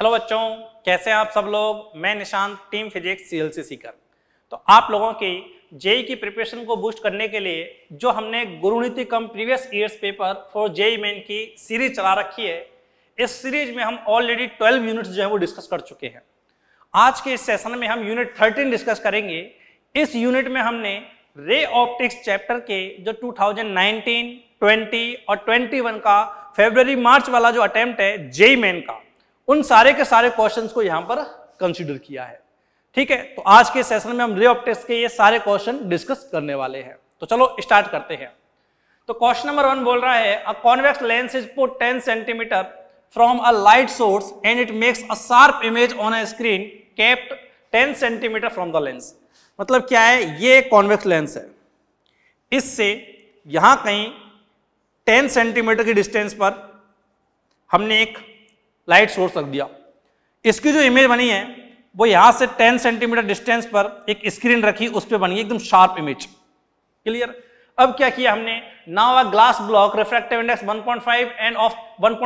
Hello बच्चों कैसे हैं आप सब लोग मैं Nishant team physics C L C Sikar तो आप लोगों की जेई e की प्रिपरेशन को बूस्ट करने के लिए जो हमने Guruniti cum previous years paper for JEE main की सीरीज चला रखी है इस सीरीज में हम ऑलरेडी 12 यूनिट्स जो है वो डिस्कस कर चुके हैं आज के इस सेशन में हम यूनिट थर्टीन डिस्कस करेंगे इस यूनिट में हमने रे ऑप्टिक्स चैप्टर के जो 2019, 20 और 21 का फेब्रवरी मार्च वाला जो अटेम्प्ट है जेई मेन e का उन सारे के सारे क्वेश्चंस को यहां पर कंसीडर किया है ठीक है तो आज के सेशन में हम रे ऑप्टेक्स के ये सारे क्वेश्चन डिस्कस करने वाले हैं तो चलो स्टार्ट करते हैं तो क्वेश्चन नंबर वन बोल रहा है a convex lens is put ten centimetre from a light source and it makes a sharp image on a screen kept ten centimetre from the lens मतलब क्या है ये कॉन्वेक्स लेंस है इससे यहां कहीं 10 सेंटीमीटर की डिस्टेंस पर हमने एक लाइट सोर्स रख दिया इसकी जो इमेज बनी है वो यहां से 10 सेंटीमीटर डिस्टेंस पर एक स्क्रीन रखी उस पर बनी एकदम शार्प इमेज क्लियर अब क्या किया हमने now a glass block refractive index 1.5 and of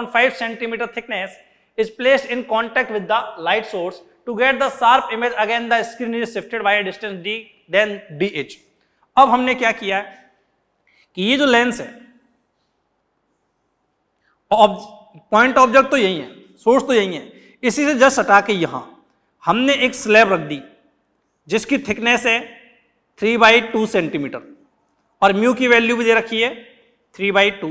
1.5 centimetre thickness is place in contact with the light source to get the sharp image again the screen is shifted by a distance d then dh अब हमने क्या किया कि ये जो lens है point object तो यही है सोर्स तो यही है इसी से जस्ट हटा के यहाँ हमने एक स्लैब रख दी जिसकी थिकनेस है थ्री बाई टू सेंटीमीटर और म्यू की वैल्यू भी दे रखी है थ्री बाई टू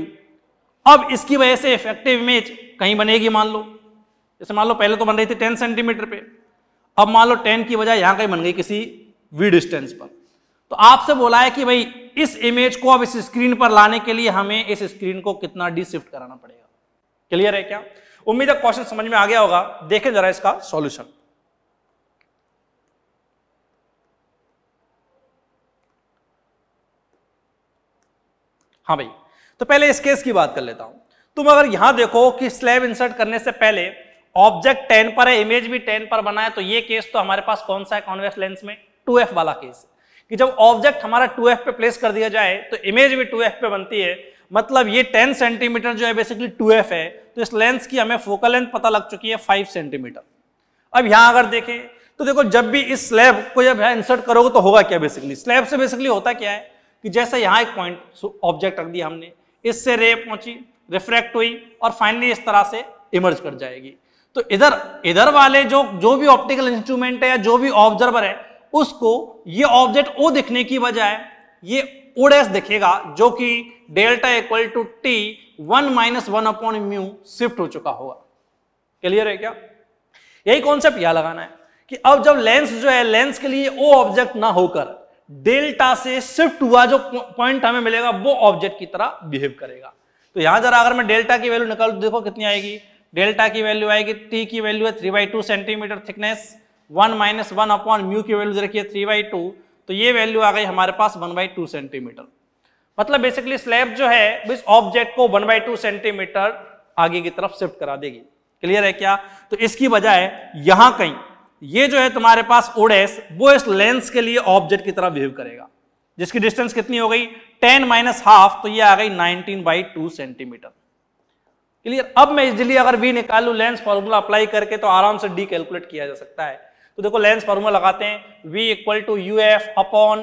अब इसकी वजह से इफेक्टिव इमेज कहीं बनेगी मान लो जैसे मान लो पहले तो बन रही थी टेन सेंटीमीटर पे अब मान लो टेन की बजाय यहाँ कहीं बन गई किसी वी डिस्टेंस पर तो आपसे बोला है कि भाई इस इमेज को अब इस स्क्रीन पर लाने के लिए हमें इस स्क्रीन को कितना डी शिफ्ट कराना पड़ेगा क्लियर है क्या उम्मीद है क्वेश्चन समझ में आ गया होगा देखें जरा इसका सॉल्यूशन हाँ भाई तो पहले इस केस की बात कर लेता हूं तुम अगर यहां देखो कि स्लैब इंसर्ट करने से पहले ऑब्जेक्ट टेन पर है इमेज भी टेन पर बना है तो ये केस तो हमारे पास कौन सा है कॉन्वेक्स लेंस में 2f वाला केस कि जब ऑब्जेक्ट हमारा 2f पे प्लेस कर दिया जाए तो इमेज भी 2f पे बनती है मतलब ये 10 सेंटीमीटर जो है बेसिकली 2f है तो इस लेंस की हमें फोकल लेंथ पता लग चुकी है 5 सेंटीमीटर अब यहां अगर देखें तो देखो जब भी इस स्लैब को जब यहाँ इंसर्ट करोगे तो होगा क्या बेसिकली स्लैब से बेसिकली होता क्या है कि जैसे यहाँ एक पॉइंट ऑब्जेक्ट रख दिया हमने इससे रे पहुंची रिफ्रैक्ट हुई और फाइनली इस तरह से इमर्ज कर जाएगी तो इधर इधर वाले जो जो भी ऑप्टिकल इंस्ट्रूमेंट है या जो भी ऑब्जर्वर है उसको ये ऑब्जेक्ट ओ दिखने की बजाय ये ओडेस देखिएगा जो कि delta equal to t one minus one upon mu shift हो चुका होगा क्लियर है क्या यही कॉन्सेप्ट यह लगाना है कि अब जब लेंस जो है लेंस के लिए ओ ऑब्जेक्ट ना होकर डेल्टा से शिफ्ट हुआ जो पॉइंट हमें मिलेगा वो ऑब्जेक्ट की तरह बिहेव करेगा तो यहां जरा अगर मैं डेल्टा की वैल्यू निकालू देखो कितनी आएगी डेल्टा की वैल्यू आएगी टी की वैल्यू है three by two centimetre thickness one minus one upon mu की वैल्यू रखिए थ्री बाई टू तो ये वैल्यू आ गई हमारे पास वन बाई टू सेंटीमीटर मतलब बेसिकली स्लैब जो है इस ऑब्जेक्ट को वन बाई टू सेंटीमीटर आगे की तरफ शिफ्ट करा देगी क्लियर है क्या तो इसकी बजाय यहां कहीं ये जो है तुम्हारे पास ओडेस वो इस लेंस के लिए ऑब्जेक्ट की तरफ बिहेव करेगा जिसकी डिस्टेंस कितनी हो गई टेन माइनस हाफ तो ये आ गई nineteen by two centimetre clear अब मैं इजिली अगर वी निकालू लेंस फॉर्मूला अप्लाई करके तो आराम से डी कैलकुलेट किया जा सकता है तो देखो लेंस फॉर्मूला लगाते हैं v equal to u F upon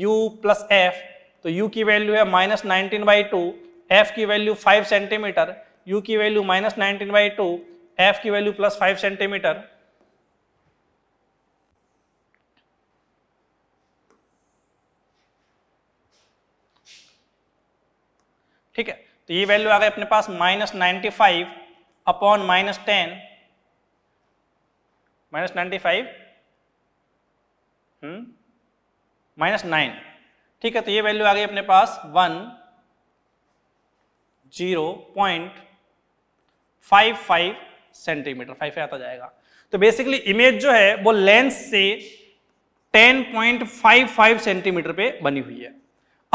you plus F तो u की वैल्यू है minus nineteen by two f की वैल्यू फाइव सेंटीमीटर u की value minus nineteen by two f की वैल्यू प्लस फाइव सेंटीमीटर ठीक है तो ये वैल्यू आ गई अपने पास minus ninety five upon minus ten minus 95 hmm, minus nine ठीक है तो ये वैल्यू आ गई अपने पास one zero point five five centimetre five five आता जाएगा तो बेसिकली इमेज जो है वो लेंस से ten point five five centimetre पे बनी हुई है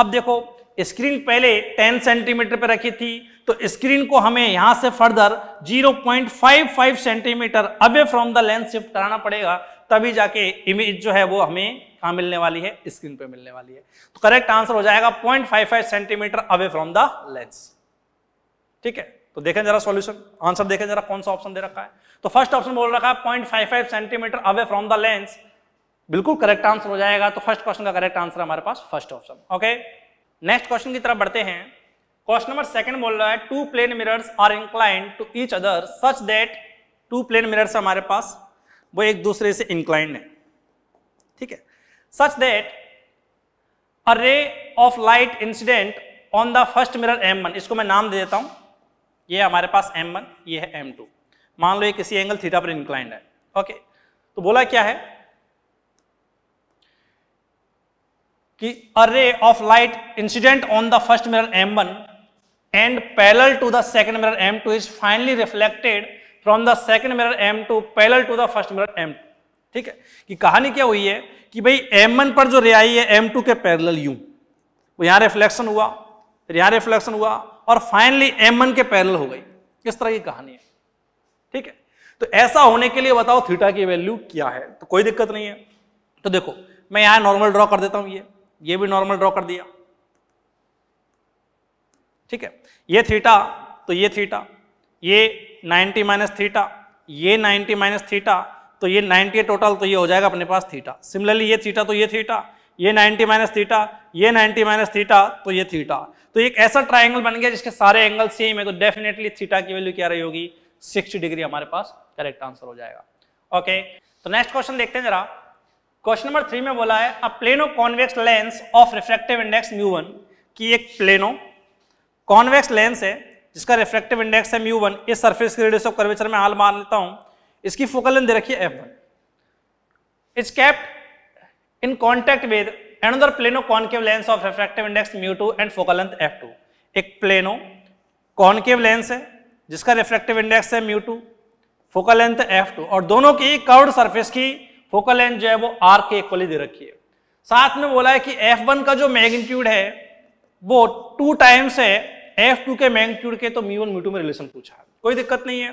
अब देखो स्क्रीन पहले 10 सेंटीमीटर पर रखी थी तो स्क्रीन को हमें यहां से further 0.55 centimetre away from the lens shift कराना पड़ेगा तभी जाके इमेज जो है वो हमें कहा मिलने वाली है स्क्रीन पे मिलने वाली है तो करेक्ट आंसर हो जाएगा 0.55 centimetre away from the lens ठीक है तो देखें जरा सॉल्यूशन आंसर देखें जरा कौन सा ऑप्शन दे रखा है तो फर्स्ट ऑप्शन बोल रखा है point centimetre away from the lens बिल्कुल करेक्ट आंसर हो जाएगा तो फर्स्ट क्वेश्चन का करेक्ट आंसर हमारे पास first option okay next question की तरफ बढ़ते हैं क्वेश्चन नंबर सेकंड बोल रहा है two plane mirrors are inclined to each other such that two plane mirrors हमारे पास वो एक दूसरे से इंक्लाइंड है ठीक है such that a ray of light incident on the first mirror M one इसको मैं नाम दे देता हूं ये हमारे पास एम वन ये है एम टू मान लो ये किसी एंगल थीटा पर इंक्लाइंड है ओके तो बोला क्या है कि a ray of light incident on the first mirror M one and parallel to the second mirror M two is finally reflected from the second mirror M two parallel to the first mirror M two ठीक है कि कहानी क्या हुई है कि भाई M one पर जो रे आई है एम टू के पैरल यू वो यहां रिफ्लेक्शन हुआ फिर यहाँ रिफ्लेक्शन हुआ और फाइनली एम वन के पैरल हो गई किस तरह की कहानी है ठीक है तो ऐसा होने के लिए बताओ थीटा की वैल्यू क्या है तो कोई दिक्कत नहीं है तो देखो मैं यहां नॉर्मल ड्रॉ कर देता हूँ ये ये भी नॉर्मल ड्रॉ कर दिया ठीक है ये थीटा तो ये थीटा ये 90 माइनस थीटा ये 90 माइनस थीटा तो ये 90 टोटल तो ये हो जाएगा अपने पास थीटा सिमिलरली ये थीटा तो ये थीटा ये 90 माइनस थीटा ये 90 माइनस थीटा तो ये थीटा तो एक ऐसा ट्राइंगल बन गया जिसके सारे एंगल सेम है तो डेफिनेटली थीटा की वैल्यू क्या रही होगी सिक्सटी डिग्री हमारे पास करेक्ट आंसर हो जाएगा ओके तो नेक्स्ट क्वेश्चन देखते हैं जरा क्वेश्चन नंबर थ्री में बोला है a plano convex lens of refractive index mu one की एक प्लेनो कॉन्वेक्स लेंस है जिसका रिफ्रेक्टिव इंडेक्स है म्यू वन इस सर्फेस के रेडियस ऑफ कर्वेचर में हाल मान लेता हूं इसकी फोकल लेंथ दे रखी है f one is kept in contact with another plano concave lens of refractive index mu two and focal length F two एक प्लेनो कॉन्केव लेंस है जिसका रिफ्रेक्टिव इंडेक्स है mu two focal length F two और दोनों की curve surface की focal length जो है वो आर के इक्वली दे रखी है साथ में बोला है कि एफ वन का जो मैग्नीट्यूड है वो टू टाइम्स है एफ टू के मैग्नीट्यूड के तो मी वन में रिलेशन पूछा है कोई दिक्कत नहीं है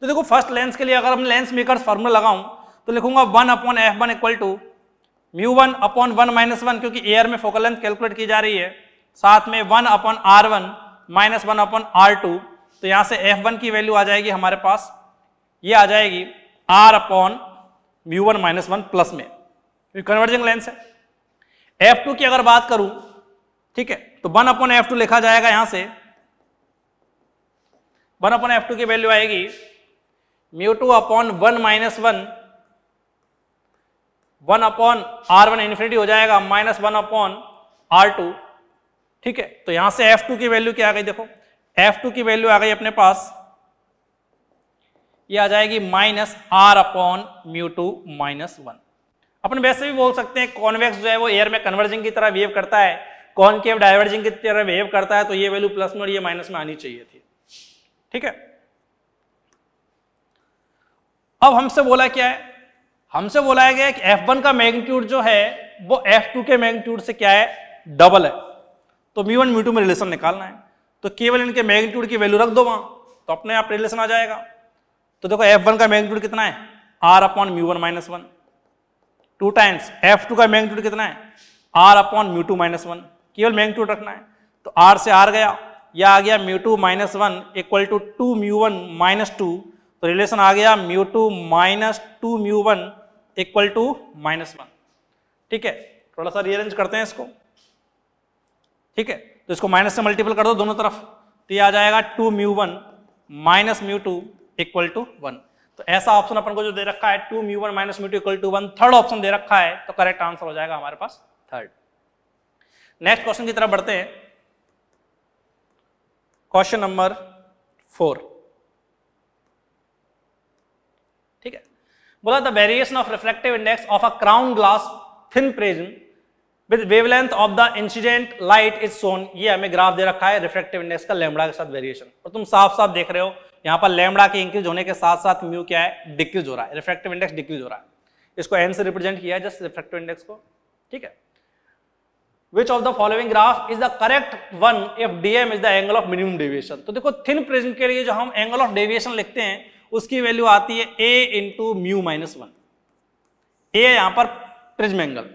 तो देखो फर्स्ट लेंस के लिए अगर हम लेंस मेकर फॉर्मूला लगाऊं तो लिखूंगा one upon F one equal to mu one upon one minus one क्योंकि एयर में फोकल लेंथ कैलकुलेट की जा रही है साथ में one upon are one minus one upon are two तो यहाँ से एफ वन की वैल्यू आ जाएगी हमारे पास ये आ जाएगी R upon mu one minus one plus में कन्वर्जिंग लेंस है एफ टू की अगर बात करूं ठीक है तो वन अपॉन एफ टू लिखा जाएगा यहां से वन अपॉन एफ टू की वैल्यू आएगी mu two upon one minus one one upon are one infinity हो जाएगा minus one upon are two ठीक है तो यहां से एफ टू की वैल्यू क्या आ गई देखो एफ टू की वैल्यू आ गई अपने पास ये आ जाएगी minus R upon mu two minus one अपन वैसे भी बोल सकते हैं कॉन्वेक्स जो है वो एयर में कन्वर्जिंग की तरह वेव करता है कॉनकेव डाइवर्जिंग की तरह वेव करता है तो ये वैल्यू प्लस में और ये माइनस में आनी चाहिए थी ठीक है अब हमसे बोला क्या है हमसे बोला गया कि वन का मैग्नीट्यूड जो है वो टू के मैग्नीट्यूड से क्या है डबल है तो म्यू वन म्यू टू में रिलेशन निकालना है तो केवल इनके मैग्नीट्यूड की वैल्यू रख दो वहां तो अपने आप रिलेशन आ जाएगा तो देखो एफ वन का मैग्नीट्यूड कितना है R upon mu one minus one two times f two का मैग्नीट्यूड कितना है R upon mu two minus one केवल मैग्नीट्यूड रखना है तो आर से आर गया या आ गया mu two minus one equal to two mu one minus two तो रिलेशन आ गया mu two minus two mu one equal to minus one ठीक है थोड़ा सा रीअरेंज करते हैं इसको ठीक है तो इसको माइनस से मल्टीपल कर दो दोनों तरफ तो ये आ जाएगा two mu one minus mu two equal to one तो ऐसा ऑप्शन अपन को जो दे रखा है two mu one minus mu two equal to one third option दे रखा है तो करेक्ट आंसर हो जाएगा हमारे पास थर्ड नेक्स्ट क्वेश्चन की तरफ बढ़ते हैं क्वेश्चन नंबर फोर ठीक है बोला the variation of reflective index of a crown glass thin prism with wavelength of the incident light is shown ये हमें ग्राफ दे रखा है रिफ्लेक्टिव इंडेक्स का लेमड़ा के साथ वेरिएशन और तुम साफ साफ देख रहे हो यहाँ पर लेमड़ा के इंक्रीज होने के साथ साथ म्यू क्या है डिक्रीज हो रहा है रिफ्रेक्टिव इंडेक्स डिक्रीज हो रहा है इसको एन से रिप्रेजेंट किया है जस्ट रिफ्रेक्टिव इंडेक्स को ठीक है which of the following graph is the correct one if DM is the angle of minimum deviation तो देखो थिन प्रिज्म के लिए जो हम एंगल ऑफ डेविएशन लिखते हैं उसकी वैल्यू आती है ए into mu minus one A यहां पर प्रिज्म एंगल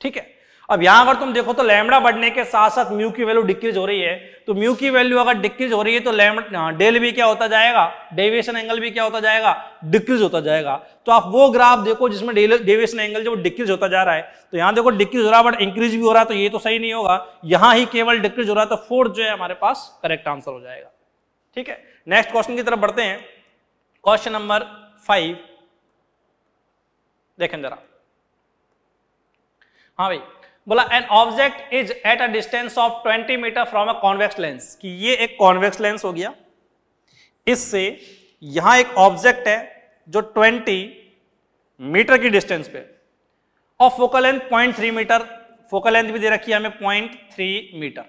ठीक है अब यहां अगर तुम देखो तो लैमड़ा बढ़ने के साथ साथ म्यू की वैल्यू डिक्रीज हो रही है तो म्यू की वैल्यू अगर डिक्रीज हो रही है तो लैमडा हाँ, डेल भी क्या होता जाएगा डेविएशन एंगल भी क्या होता जाएगा डिक्रीज होता जाएगा तो आप वो ग्राफ देखो जिसमें डेविएशन एंगल जो डिक्रीज होता जा रहा है तो यहां देखो डिक्रीज हो रहा है बट इंक्रीज भी हो रहा है तो ये तो सही नहीं होगा यहां ही केवल डिक्रीज हो रहा है तो फोर्थ जो है हमारे पास करेक्ट आंसर हो जाएगा ठीक है नेक्स्ट क्वेश्चन की तरफ बढ़ते हैं क्वेश्चन नंबर फाइव देखें जरा हाँ भाई बोला an object is at a distance of 20 meter from a convex lens कि ये एक कॉन्वेक्स लेंस हो गया इससे यहां एक ऑब्जेक्ट है जो 20 मीटर की डिस्टेंस पे और focal length 0.3 meter focal length भी दे रखी है हमें 0.3 meter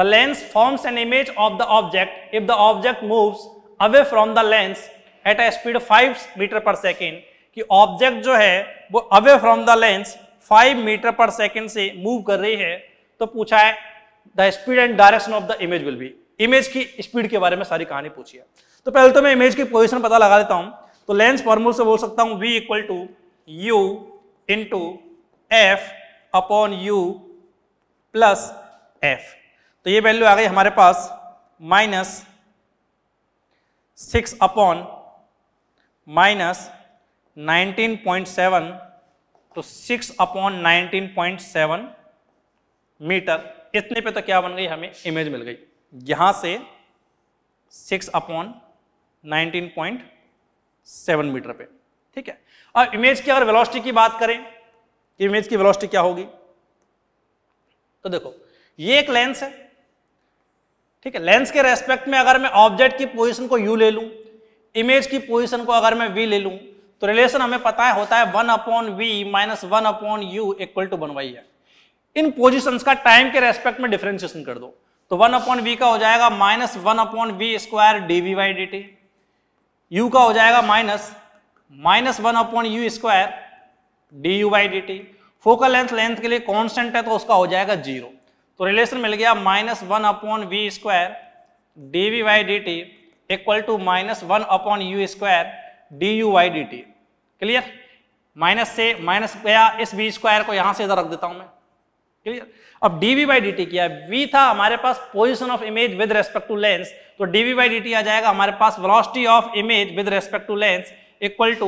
the lens forms an image of the object if the object moves away from the lens at a speed five meter per second कि object जो है वो away from the lens 5 meter per second से move कर रही है तो पूछा है the speed and direction of the image will B image की स्पीड के बारे में सारी कहानी पूछी है तो पहले तो मैं इमेज की पोजिशन पता लगा देता हूँ तो लेंस फॉर्मूल से बोल सकता हूँ V equal to U into F upon you plus F तो ये वैल्यू आ गई हमारे पास minus six upon minus nineteen point seven तो six upon nineteen point seven meter इतने पे तो क्या बन गई हमें इमेज मिल गई यहां से six upon nineteen point seven meter पे ठीक है अब इमेज की अगर वेलोसिटी की बात करें इमेज की वेलोसिटी क्या होगी तो देखो ये एक लेंस है ठीक है लेंस के रेस्पेक्ट में अगर मैं ऑब्जेक्ट की पोजीशन को यू ले लूं इमेज की पोजीशन को अगर मैं वी ले लूं तो रिलेशन हमें पता है होता है one upon we minus one upon you equal to one by है इन पोजिशन का टाइम के रेस्पेक्ट में डिफ्रेंशिएशन कर दो तो वन अपॉन वी का हो जाएगा minus one upon V square D V by D T U का हो जाएगा minus minus one upon U square D U by D T focal length length के लिए कॉन्स्टेंट है तो उसका हो जाएगा जीरो तो रिलेशन मिल गया minus one upon V square D V by D T equal to minus one upon U square D U by D T clear minus से माइनस गया इस बी स्क्वायर को यहां से इधर रख देता हूं मैं क्लियर अब D V by D T किया वी था हमारे पास position of image with respect to lens तो D V by D T आ जाएगा हमारे पास velocity of image with respect to lens equal to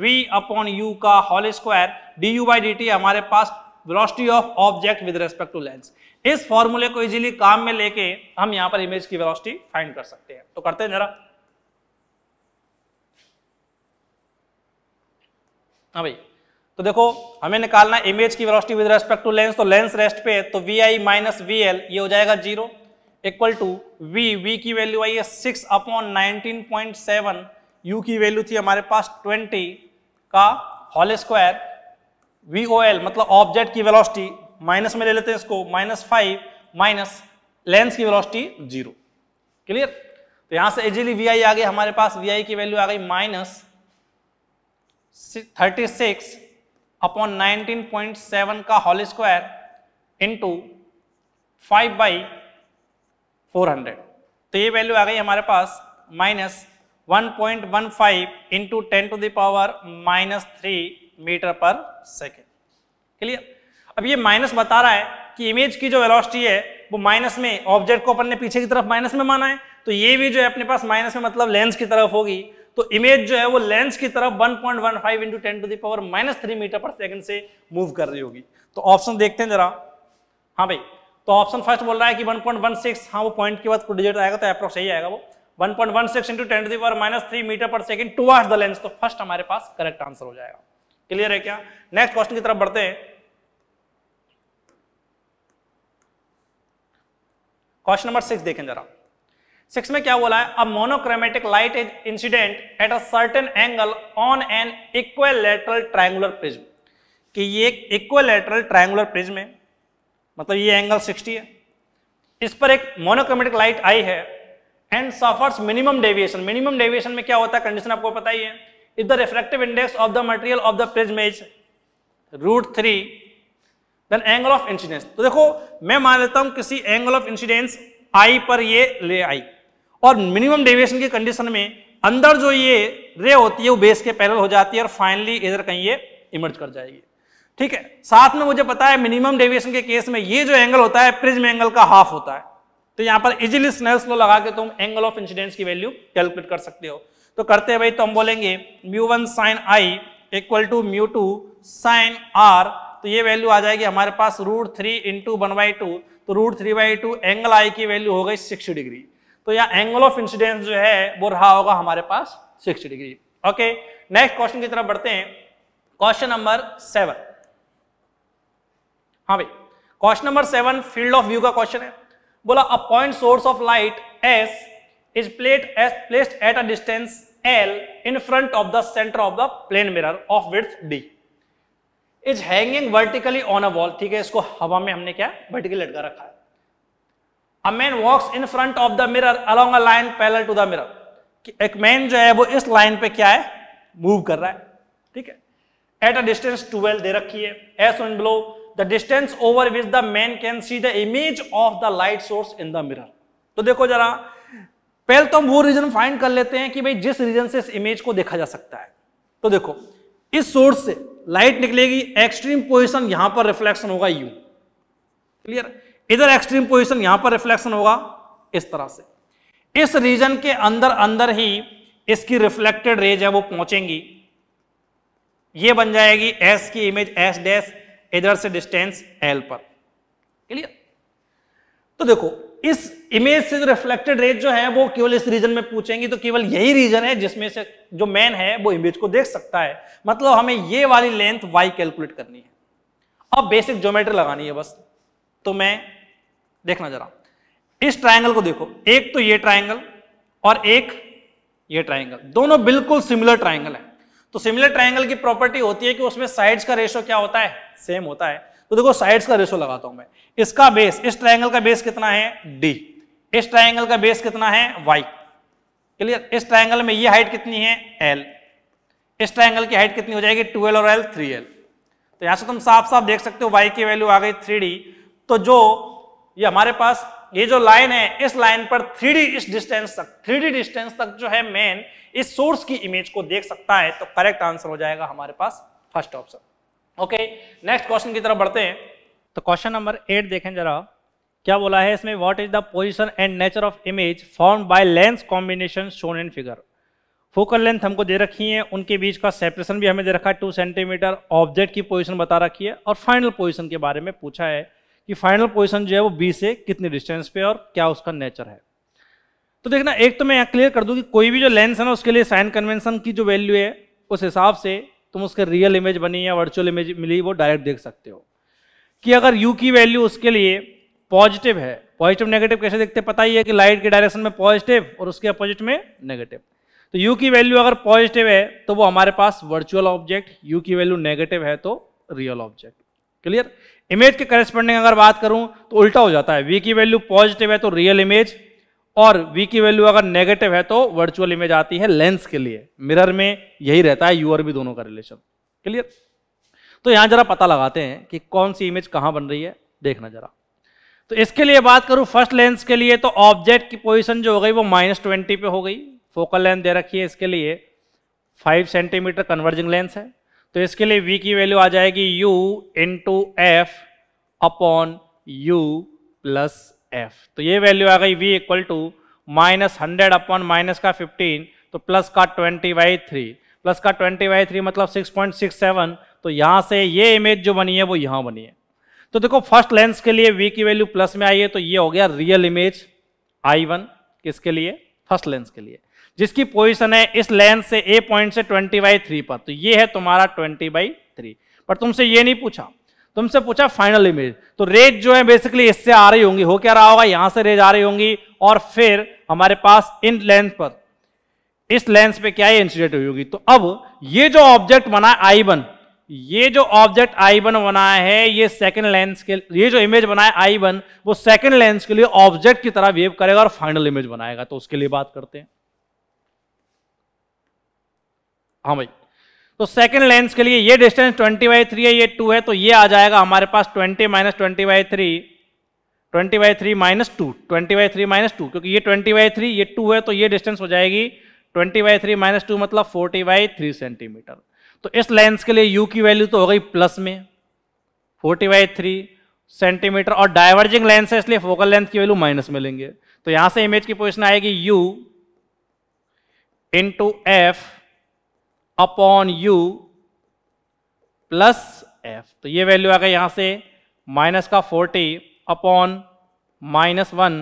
V upon U का whole square D U by D T हमारे पास velocity of object with respect to lens इस फॉर्मूले को इजीली काम में लेके हम यहां पर इमेज की वेलोसिटी फाइंड कर सकते हैं तो करते हैं जरा हाँ भाई तो देखो हमें निकालना इमेज की velocity with respect to lens तो लेंस रेस्ट पे तो V I minus V L ये हो जाएगा zero equal to V V की वैल्यू आई है six upon nineteen point seven U की वैल्यू थी हमारे पास ट्वेंटी का whole square V O L मतलब ऑब्जेक्ट की वेलोसिटी माइनस में ले लेते हैं इसको माइनस फाइव माइनस लेंस की वेलोसिटी जीरो क्लियर तो यहां से इजीली वी आई आ गई हमारे पास वी आई की वैल्यू आ गई minus thirty six upon nineteen point seven का whole square into five by four hundred तो ये वैल्यू आ गई हमारे पास minus one point one five into ten to the power minus three meter per second clear अब ये माइनस बता रहा है कि इमेज की जो वेलोसिटी है वो माइनस में ऑब्जेक्ट को अपन ने पीछे की तरफ माइनस में माना है तो ये भी जो है अपने पास माइनस में मतलब लेंस की तरफ होगी तो इमेज जो है वो लेंस की तरफ 1.15 point one five into ten to the power minus three meter per second से मूव कर रही होगी तो ऑप्शन देखते हैं जरा हाँ भाई तो ऑप्शन फर्स्ट बोल रहा है कि 1.16 पॉइंट वन सिक्स हाँ वो पॉइंट के बाद डिजिट आएगा तो अप्रोक्स सही आएगा वो 1.16 point one six into ten to the power minus three meter per second towards the lens तो फर्स्ट हमारे पास करेक्ट आंसर हो जाएगा क्लियर है क्या नेक्स्ट क्वेश्चन की तरफ बढ़ते हैं क्वेश्चन नंबर सिक्स देखें जरा सिक्स में क्या बोला है a monochromatic light is incident at a certain angle on an equilateral triangular prism कि ये एक इक्वलेटरल ट्राइंगुलर प्रिज्म है मतलब ये एंगल 60 है इस पर एक मोनोक्रोमेटिक लाइट आई है and suffers minimum deviation minimum deviation में क्या होता है कंडीशन आपको पता ही है if the refractive index of the material of the prism is root three then angle of incidence तो देखो मैं मान लेता हूं किसी एंगल ऑफ इंसिडेंस आई पर ये ले आई और मिनिमम डेविएशन की कंडीशन में अंदर जो ये रे होती है वो बेस के पैरल हो जाती है और फाइनली इधर कहीं ये इमर्ज कर जाएगी ठीक है साथ में मुझे पता है मिनिमम डेविएशन के केस में ये जो एंगल होता है प्रिज्म एंगल का हाफ होता है तो यहां पर इजिली स्नेल्स लो लगा के तुम एंगल ऑफ इंसिडेंस की वैल्यू कैलकुलेट कर सकते हो तो करते हैं भाई तो हम बोलेंगे mu one sine I equal to mu two sine R तो ये वैल्यू आ जाएगी हमारे पास root three into one by two तो root three by two angle I की वैल्यू हो गई सिक्स डिग्री तो यहाँ एंगल ऑफ इंसिडेंस जो है वो रहा होगा हमारे पास 60 डिग्री ओके नेक्स्ट क्वेश्चन की तरफ बढ़ते हैं क्वेश्चन नंबर सेवन हाँ भाई question number seven field of view का क्वेश्चन है बोला a point source of light S is plate S placed at a distance L in front of the centre of the plane mirror of width D is hanging vertically on a wall ठीक है इसको हवा में हमने क्या vertically लटका रखा है a man walks in front of the mirror along a line parallel to the mirror कि एक मैन जो है वो इस लाइन पे क्या है मूव कर रहा है ठीक है एट अ डिस्टेंस 12 दे रखी है as shown below the distance over which the man can see the image of the light source in the mirror तो देखो जरा पहले तो हम वो रीजन फाइंड कर लेते हैं कि भाई जिस रीजन से इस इमेज को देखा जा सकता है तो देखो इस सोर्स से लाइट निकलेगी एक्सट्रीम पोजिशन यहां पर रिफ्लेक्शन होगा यू क्लियर इधर एक्सट्रीम पोजिशन यहां पर रिफ्लेक्शन होगा इस तरह से इस रीजन के अंदर अंदर ही इसकी रिफ्लेक्टेड रेज है वो पहुंचेंगी ये बन जाएगी एस की इमेज एस डैश इधर से डिस्टेंस एल पर क्लियर तो देखो इस इमेज से जो रिफ्लेक्टेड रेज जो है वो केवल इस रीजन में पूछेंगी तो केवल यही रीजन है जिसमें से जो मैन है वो इमेज को देख सकता है मतलब हमें ये वाली लेंथ वाई कैलकुलेट करनी है अब बेसिक ज्योमेट्री लगानी है बस तो मैं देखना जरा इस ट्राइंगल को देखो एक तो ये ट्राइंगल और एक ये ट्राइंगल दोनों बिल्कुल सिमिलर ट्राइंगल है तो सिमिलर ट्राइंगल की प्रॉपर्टी होती है कि उसमें साइड्स का रेशो क्या होता है सेम होता है तो देखो साइड्स का रेशो लगाता हूं मैं इसका बेस इस ट्राइंगल का बेस कितना है डी इस ट्राइंगल का बेस कितना है वाई क्लियर इस ट्राइंगल में ये हाइट कितनी है एल इस ट्राइंगल की हाइट कितनी हो जाएगी टूएल और एल थ्री एल तो यहां से तुम साफ साफ देख सकते हो वाई की वैल्यू आ गई थ्री तो जो ये हमारे पास ये जो लाइन है इस लाइन पर थ्री इस डिस्टेंस तक थ्री डिस्टेंस तक जो है मेन इस सोर्स की इमेज को देख सकता है तो करेक्ट आंसर हो जाएगा हमारे पास first option okay next question की तरफ बढ़ते हैं तो क्वेश्चन नंबर एट देखें जरा क्या बोला है इसमें what is the position and nature of image form by lens combination shown and figure focal length हमको दे रखी है उनके बीच का सेपरेशन भी हमें दे रखा है टू सेंटीमीटर ऑब्जेक्ट की पोजिशन बता रखी है और फाइनल पोजिशन के बारे में पूछा है कि फाइनल पोजिशन जो है वो बी से कितने डिस्टेंस पे और क्या उसका नेचर है तो देखना एक तो मैं यहाँ क्लियर कर दूँ कि कोई भी जो लेंस है ना उसके लिए साइन कन्वेंशन की जो वैल्यू है उस हिसाब से तुम उसके रियल इमेज बनी या वर्चुअल इमेज मिली वो डायरेक्ट देख सकते हो कि अगर यू की वैल्यू उसके लिए पॉजिटिव है पॉजिटिव नेगेटिव कैसे देखते पता ही है कि लाइट के डायरेक्शन में पॉजिटिव और उसके अपोजिट में नेगेटिव तो यू की वैल्यू अगर पॉजिटिव है तो वो हमारे पास वर्चुअल ऑब्जेक्ट यू की वैल्यू नेगेटिव है तो रियल ऑब्जेक्ट क्लियर इमेज के करस्पॉन्डिंग अगर बात करूं तो उल्टा हो जाता है वी की वैल्यू पॉजिटिव है तो रियल इमेज और वी की वैल्यू अगर नेगेटिव है तो वर्चुअल इमेज आती है लेंस के लिए मिरर में यही रहता है यू और भी दोनों का रिलेशन क्लियर तो यहां जरा पता लगाते हैं कि कौन सी इमेज कहां बन रही है देखना जरा तो इसके लिए बात करूं फर्स्ट लेंस के लिए तो ऑब्जेक्ट की पोजिशन जो हो गई वो माइनस ट्वेंटी पे हो गई फोकल लेंथ दे रखी है इसके लिए फाइव सेंटीमीटर कन्वर्जिंग लेंस है तो इसके लिए v की वैल्यू आ जाएगी u to F upon you plus F तो ये वैल्यू आ गई v equal to minus hundred upon minus का फिफ्टीन तो प्लस का ट्वेंटी बाई थ्री प्लस का ट्वेंटी बाई थ्री मतलब सिक्स पॉइंट सिक्स सेवन तो यहाँ से ये इमेज जो बनी है वो यहाँ बनी है तो देखो फर्स्ट लेंस के लिए v की वैल्यू प्लस में आई है तो ये हो गया रियल इमेज आई वन किसके लिए फर्स्ट लेंस के लिए जिसकी पोजिशन है इस लेंथ से ए पॉइंट से ट्वेंटी बाई थ्री पर तो ये है तुम्हारा ट्वेंटी बाई थ्री पर तुमसे ये नहीं पूछा तुमसे पूछा फाइनल इमेज तो रेज जो है बेसिकली इससे आ रही होंगी हो क्या रहा होगा यहां से रेज आ रही होंगी और फिर हमारे पास इन लेंथ पर इस लेंस पे क्या है इंसिडेंट हुई होगी तो अब ये जो ऑब्जेक्ट बना आई वन ये जो ऑब्जेक्ट आई वन बना है ये सेकंड लेंस के ये जो इमेज बना है आई वन वो सेकंड लेंस के लिए ऑब्जेक्ट की तरह बिहेव करेगा और फाइनल इमेज बनाएगा तो उसके लिए बात करते हैं हाँ भाई तो सेकेंड लेंस के लिए ये डिस्टेंस ट्वेंटी बाई थ्री है ये टू है तो ये आ जाएगा हमारे पास twenty minus twenty by three twenty by three minus two twenty by three minus two क्योंकि ये ट्वेंटी बाई थ्री ये टू है तो ये डिस्टेंस हो जाएगी twenty by three minus two मतलब फोर्टी बाई थ्री सेंटीमीटर तो इस लेंस के लिए यू की वैल्यू तो हो गई प्लस में फोर्टी बाई थ्री सेंटीमीटर और डाइवर्जिंग लेंस है इसलिए फोकल लेंथ की वैल्यू माइनस में लेंगे तो यहां से इमेज की पोजिशन आएगी U into F upon you plus F तो ये वैल्यू आ गई यहां से माइनस का forty upon minus one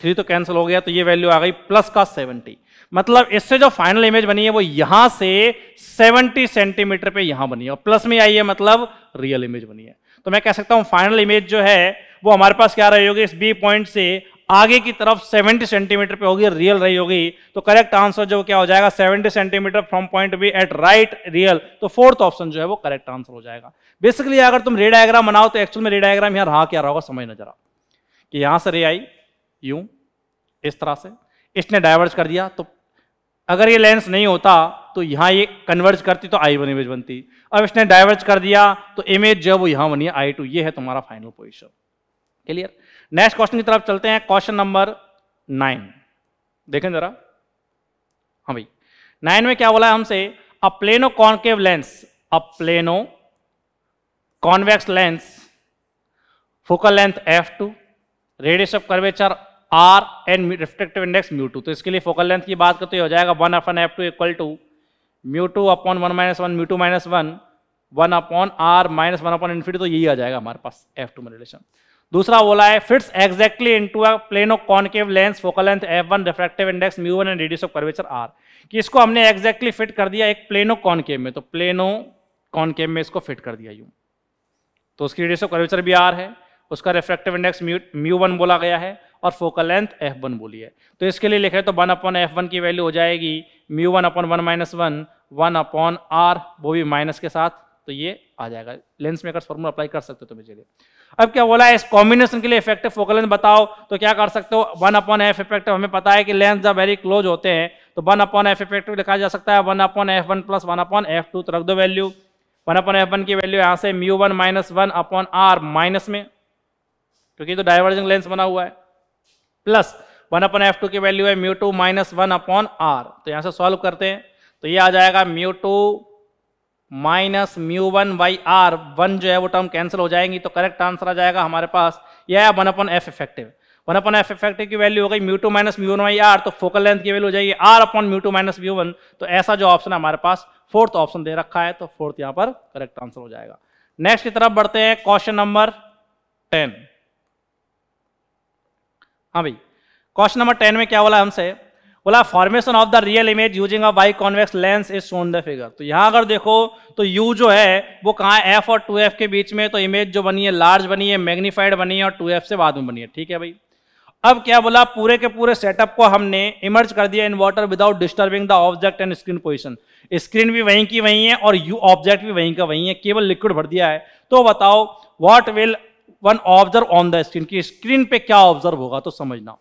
three तो कैंसिल हो गया तो ये वैल्यू आ गई प्लस का सेवेंटी मतलब इससे जो फाइनल इमेज बनी है वो यहां से सेवेंटी सेंटीमीटर पे यहां बनी है और प्लस में आई है मतलब रियल इमेज बनी है तो मैं कह सकता हूं फाइनल इमेज जो है वो हमारे पास क्या रही होगी इस बी पॉइंट से आगे की तरफ 70 सेंटीमीटर पे होगी रियल रही होगी तो करेक्ट आंसर जो क्या हो जाएगा 70 centimetre from point B at right real तो फोर्थ ऑप्शन जो है वो करेक्ट आंसर हो जाएगा बेसिकली अगर तुम रे बनाओ तो एक्चुअल में रे यहां रहा क्या रहा होगा समझ नजर जरा कि यहाँ से रे आई यू इस तरह से इसने डाइवर्ज कर दिया तो अगर ये लेंस नहीं होता तो यहां ये कन्वर्ज करती तो आई वन इमेज बनती अब इसने डाइवर्ज कर दिया तो इमेज जब वो यहां बनी आई टू ये है तुम्हारा final position clear next question की तरफ चलते हैं क्वेश्चन नंबर नाइन देखें जरा हाँ भाई नाइन में क्या बोला है हमसे a plano concave lens a plano convex lens focal length F two radius of curvature R and reflective index mu two तो इसके लिए फोकल लेंथ की बात करते हो जाएगा one upon F two equal to mu two upon one minus one mu two minus one one upon R minus one upon infinity तो यही आ जाएगा हमारे पास एफ टू में रिलेशन दूसरा बोला है fits exactly into a plane of concave lens focal length F one refractive index mu one and radius of curvature R कि इसको हमने एक्जैक्टली फिट कर दिया एक ऑफ कॉनकेव में तो ऑफ कॉनकेव में इसको फिट कर दिया यू तो उसकी रेडियस ऑफ कर्वेचर भी आर है उसका रिफ्रेक्टिव इंडेक्स म्यू वन बोला गया है और फोकल लेंथ एफ वन बोली है तो इसके लिए लिखे तो वन अपॉन एफ वन की वैल्यू हो जाएगी mu one upon one minus one one upon R वो भी माइनस के साथ तो ये आ जाएगा लेंस मेकर्स फॉर्मूला अप्लाई कर सकते हो तुम तो इसीलिए अब क्या बोला है इस कॉम्बिनेशन के लिए इफेक्टिव फोकल लेंथ बताओ तो क्या कर सकते हो वन अपॉन एफ इफेक्टिव हमें पता है कि लेंथ जब वेरी क्लोज होते हैं तो वन अपॉन एफ इफेक्टिव लिखा जा सकता है one upon F one plus one upon F two तो रख दो value one upon F one की वैल्यू यहाँ से mu one minus one upon R minus में क्योंकि तो डाइवर्जिंग लेंस बना हुआ है plus one upon F two की वैल्यू है mu two minus one upon R तो यहाँ से सॉल्व करते हैं तो ये आ जाएगा mu two minus mu one by are one जो है वो टर्म कैंसिल हो जाएंगी तो करेक्ट आंसर आ जाएगा हमारे पास यह one upon F effective one upon F effective की वैल्यू हो गई mu two minus mu one by are तो फोकल लेंथ की वैल्यू हो जाएगी R upon mu two minus mu one तो ऐसा जो ऑप्शन है हमारे पास फोर्थ ऑप्शन दे रखा है तो फोर्थ यहाँ पर करेक्ट आंसर हो जाएगा नेक्स्ट की तरफ बढ़ते हैं क्वेश्चन नंबर टेन हाँ भाई क्वेश्चन नंबर टेन में क्या बोला हमसे बोला formation of the real image using a by convex lens is shown the figure तो यहाँ अगर देखो तो यू जो है वो कहाँ है एफ और टू एफ के बीच में तो इमेज जो बनी है लार्ज बनी है मैग्नीफाइड बनी है और टू एफ से बाद में बनी है ठीक है भाई अब क्या बोला पूरे के पूरे सेटअप को हमने इमर्ज कर दिया in water without disturbing the object and screen position screen भी वहीं की वहीं है और यू ऑब्जेक्ट भी वहीं का वहीं है केवल लिक्विड भर दिया है तो बताओ what will one observe on the screen की स्क्रीन पे क्या ऑब्जर्व होगा तो समझना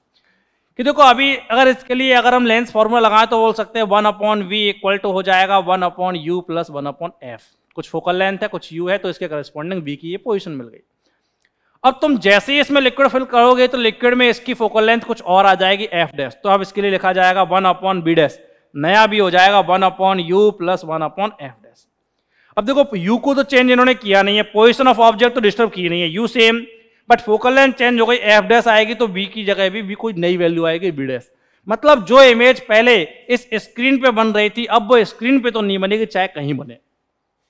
कि देखो अभी अगर इसके लिए अगर हम लेंस फॉर्मूला लगाएं तो बोल सकते हैं one upon V equal to हो जाएगा one upon you plus one upon F कुछ फोकल लेंथ है कुछ यू है तो इसके करस्पॉन्डिंग वी की ये पोजिशन मिल गई अब तुम जैसे ही इसमें लिक्विड फिल करोगे तो लिक्विड में इसकी फोकल लेंथ कुछ और आ जाएगी एफ डैश तो अब इसके लिए लिखा जाएगा वन अपॉन बी डैश नया भी हो जाएगा one upon you plus one upon F dash अब देखो यू को तो चेंज इन्होंने किया नहीं है पोजिशन ऑफ ऑब्जेक्ट तो डिस्टर्ब की नहीं है U same but focal length change हो गई एफ डैश आएगी तो बी की जगह भी बी कोई नई वैल्यू आएगी बी डैश मतलब जो इमेज पहले इस स्क्रीन पे बन रही थी अब वो स्क्रीन पे तो नहीं बनेगी चाहे कहीं बने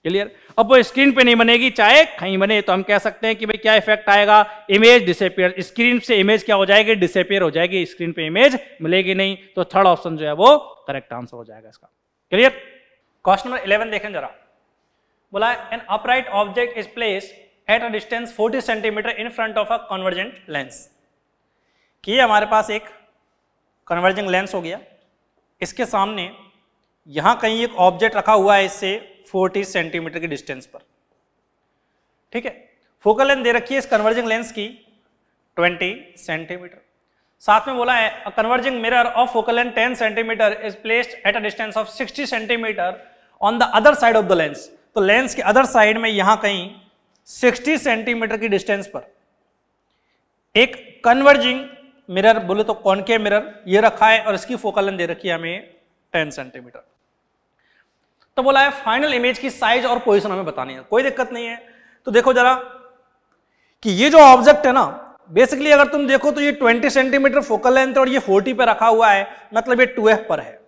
क्लियर अब वो स्क्रीन पे नहीं बनेगी चाहे कहीं बने तो हम कह सकते हैं कि भाई क्या इफेक्ट आएगा इमेज डिसअपियर स्क्रीन से इमेज क्या हो जाएगी डिसअपियर हो जाएगी स्क्रीन पे इमेज मिलेगी नहीं तो थर्ड ऑप्शन जो है वो करेक्ट आंसर हो जाएगा इसका क्लियर क्वेश्चन नंबर इलेवन देखें जरा बोला an upright object is place at a distance 40 centimetre in front of a convergent lens कि हमारे पास एक कन्वर्जिंग लेंस हो गया इसके सामने यहाँ कहीं एक ऑब्जेक्ट रखा हुआ है इससे 40 सेंटीमीटर की डिस्टेंस पर ठीक है फोकल लेंथ दे रखी है इस कन्वर्जिंग लेंस की 20 सेंटीमीटर साथ में बोला है converging mirror of focal length 10 centimetre is placed at a distance of 60 centimetre on the other side of the lens तो लेंस के अदर साइड में यहाँ कहीं 60 सेंटीमीटर की डिस्टेंस पर एक कन्वर्जिंग मिरर बोले तो कौन के मिरर ये रखा है और इसकी फोकल लेंथ दे रखी है हमें 10 सेंटीमीटर तो बोला है फाइनल इमेज की साइज और पोजिशन हमें बतानी है कोई दिक्कत नहीं है तो देखो जरा कि ये जो ऑब्जेक्ट है ना बेसिकली अगर तुम देखो तो ये 20 सेंटीमीटर फोकल लेंथ और ये 40 पे रखा हुआ है मतलब ये 2f पर है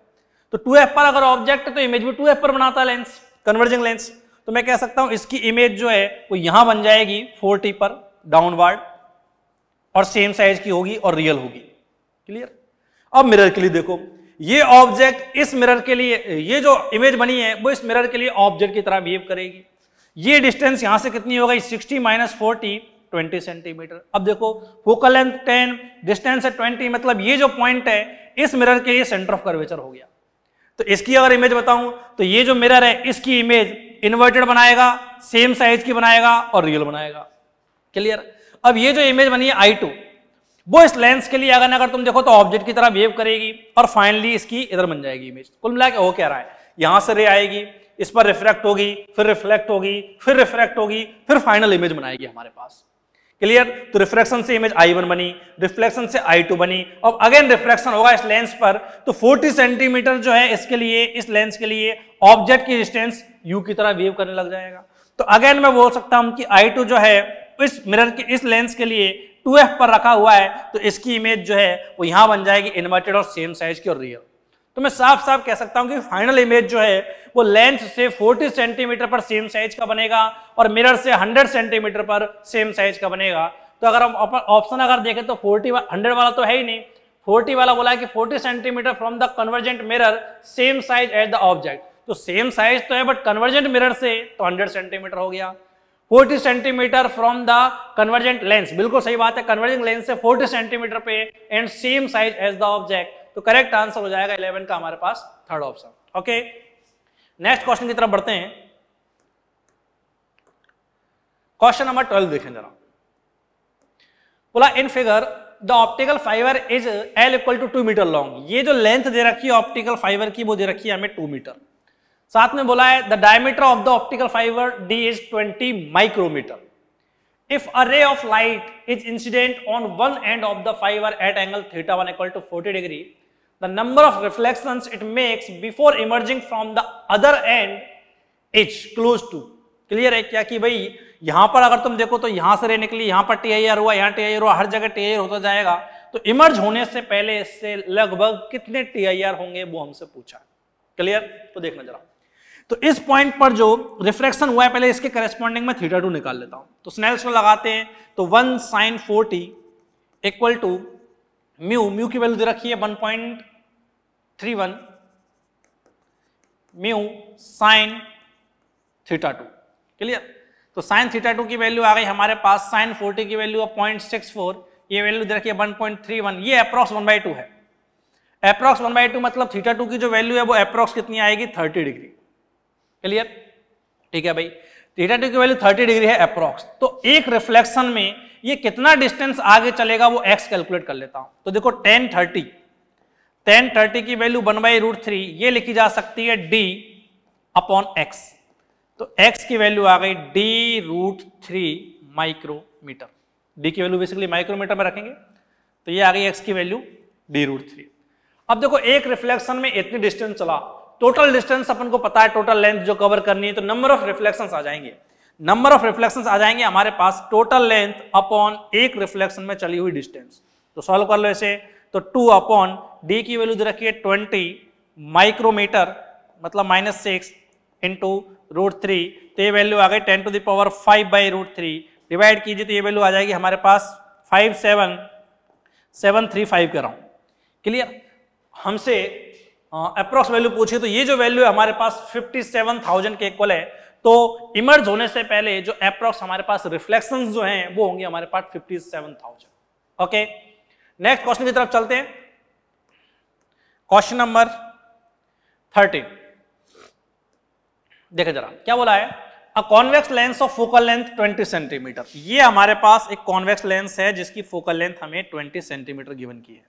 तो 2f पर अगर ऑब्जेक्ट है तो इमेज भी 2f पर बनाता है लेंस कन्वर्जिंग लेंस तो मैं कह सकता हूं इसकी इमेज जो है वो यहां बन जाएगी फोर्टी पर डाउनवर्ड और सेम साइज की होगी और रियल होगी क्लियर अब मिरर के लिए देखो ये ऑब्जेक्ट इस मिरर के लिए ये जो इमेज बनी है वो इस मिरर के लिए ऑब्जेक्ट की तरह बिहेव करेगी ये डिस्टेंस यहां से कितनी हो गई sixty minus forty twenty centimetre अब देखो फोकल लेंथ टेन डिस्टेंस है ट्वेंटी मतलब ये जो पॉइंट है इस मिरर के लिए सेंटर ऑफ कर्वेचर हो गया तो इसकी अगर इमेज बताऊं तो ये जो मिरर है इसकी इमेज इन्वर्टेड बनाएगा सेम साइज की बनाएगा और रियल बनाएगा क्लियर अब ये जो इमेज बनी है आई टू वो इस लेंस के लिए अगर अगर तुम देखो तो ऑब्जेक्ट की तरह वेव करेगी और फाइनली इसकी इधर बन जाएगी इमेज कुल मिला के हो क्या रहा है यहां से रे आएगी इस पर रिफ्लेक्ट होगी फिर रिफ्लेक्ट होगी फिर रिफ्लेक्ट होगी फिर फाइनल इमेज बनाएगी हमारे पास क्लियर तो रिफ्लेक्शन से इमेज आई वन बनी रिफ्लेक्शन से आई टू बनी अब अगेन रिफ्लेक्शन होगा इस लेंस पर तो 40 सेंटीमीटर जो है इसके लिए इस लेंस के लिए ऑब्जेक्ट की डिस्टेंस यू की तरह वेव करने लग जाएगा तो अगेन मैं बोल सकता हूं कि आई टू जो है इस मिरर के इस लेंस के लिए 2f पर रखा हुआ है तो इसकी इमेज जो है वो यहां बन जाएगी इन्वर्टेड और सेम साइज की और रियल तो मैं साफ साफ कह सकता हूं कि फाइनल इमेज जो है वो लेंस से 40 सेंटीमीटर पर सेम साइज का बनेगा और मिरर से 100 सेंटीमीटर पर सेम साइज का बनेगा तो अगर हम ऑप्शन अगर देखें तो 40 वा, 100 वाला तो है ही नहीं 40 वाला बोला कि 40 centimetre from the convergent mirror same size at the object तो सेम साइज तो है बट कन्वर्जेंट मिरर से तो हंड्रेड सेंटीमीटर हो गया 40 centimetre from the convergent lens बिल्कुल सही बात है कन्वर्जेंट लेंस से 40 सेंटीमीटर पे and same size as the object तो करेक्ट आंसर हो जाएगा 11 का हमारे पास third option okay next question की तरफ बढ़ते हैं क्वेश्चन नंबर ट्वेल्व देखें जरा बोला in figure the optical fibre is L equal to two metre long ये जो लेंथ दे रखी है ऑप्टिकल फाइबर की वो दे रखी है हमें टू मीटर साथ में बोला है the diameter of the optical fibre D is twenty micrometre if a ray of light is incident on one end of the fibre at angle theta one equal to forty degree the number of reflections it makes before emerging from the other end is close to clear है क्या कि भाई यहां पर अगर तुम देखो तो यहां से रे निकली यहां पर टी आई आर हुआ यहां टी आई आर हुआ हर जगह टी आई आर होता जाएगा तो इमर्ज होने से पहले इससे लगभग कितने टी आई आर होंगे वो हमसे पूछा क्लियर तो देखना जरा तो इस पॉइंट पर जो रिफ्लेक्शन हुआ है पहले इसके करेस्पॉन्डिंग में थीटा टू निकाल लेता हूं तो स्नेल्स को लगाते हैं तो one sine forty equal to mu mu की वैल्यू दे रखी है one point three one mu sine theta two clear तो साइन थीटा टू की वैल्यू आ गई हमारे पास साइन फोर्टी की value of point six four ये वैल्यू देखिए है वन पॉइंट थ्री वन ये अप्रॉक्स वन बाई टू है अप्रॉक्स वन बाई टू मतलब थीटा टू की जो वैल्यू है वो अप्रॉक्स कितनी आएगी थर्टी डिग्री क्लियर ठीक है भाई थीटा टू की वैल्यू थर्टी डिग्री है अप्रॉक्स तो एक रिफ्लेक्शन में ये कितना डिस्टेंस आगे चलेगा वो एक्स कैलकुलेट कर लेता हूं तो देखो टेन थर्टी टेन थर्टी की value one by root three ये लिखी जा सकती है डी अपॉन एक्स तो एक्स की वैल्यू आ गई D root three micrometre D की वैल्यू बेसिकली माइक्रोमीटर में रखेंगे तो ये आ गई एक्स की वैल्यू डी रूट थ्री अब देखो एक रिफ्लेक्शन में इतनी डिस्टेंस चला टोटल डिस्टेंस अपन को पता है टोटल लेंथ जो कवर करनी है तो नंबर ऑफ रिफ्लेक्शन आ जाएंगे नंबर ऑफ रिफ्लेक्शन आ जाएंगे हमारे पास टोटल लेंथ अपॉन एक रिफ्लेक्शन में चली हुई डिस्टेंस तो सॉल्व कर लो इसे तो टू अपॉन डी की वैल्यू दे रखी है ट्वेंटी माइक्रोमीटर मतलब minus six into root three तो ये वैल्यू आ गई ten to the power five by root three divide कीजिए तो ये वैल्यू आ जाएगी हमारे पास five seven seven three five कर रहा हूँ क्लियर हमसे अप्रोक्स वैल्यू पूछिए तो ये जो वैल्यू है हमारे पास फिफ्टी सेवन थाउजेंड के इक्वल है तो इमर्ज होने से पहले जो अप्रोक्स हमारे पास रिफ्लेक्शन जो है वो होंगे हमारे पास fifty seven thousand okay next question की तरफ चलते हैं क्वेश्चन नंबर थर्टीन देखे जरा क्या बोला है a convex lens of focal length 20 centimetre ये हमारे पास एक कॉन्वेक्स लेंस है जिसकी फोकल लेंथ हमें 20 सेंटीमीटर गिवन की है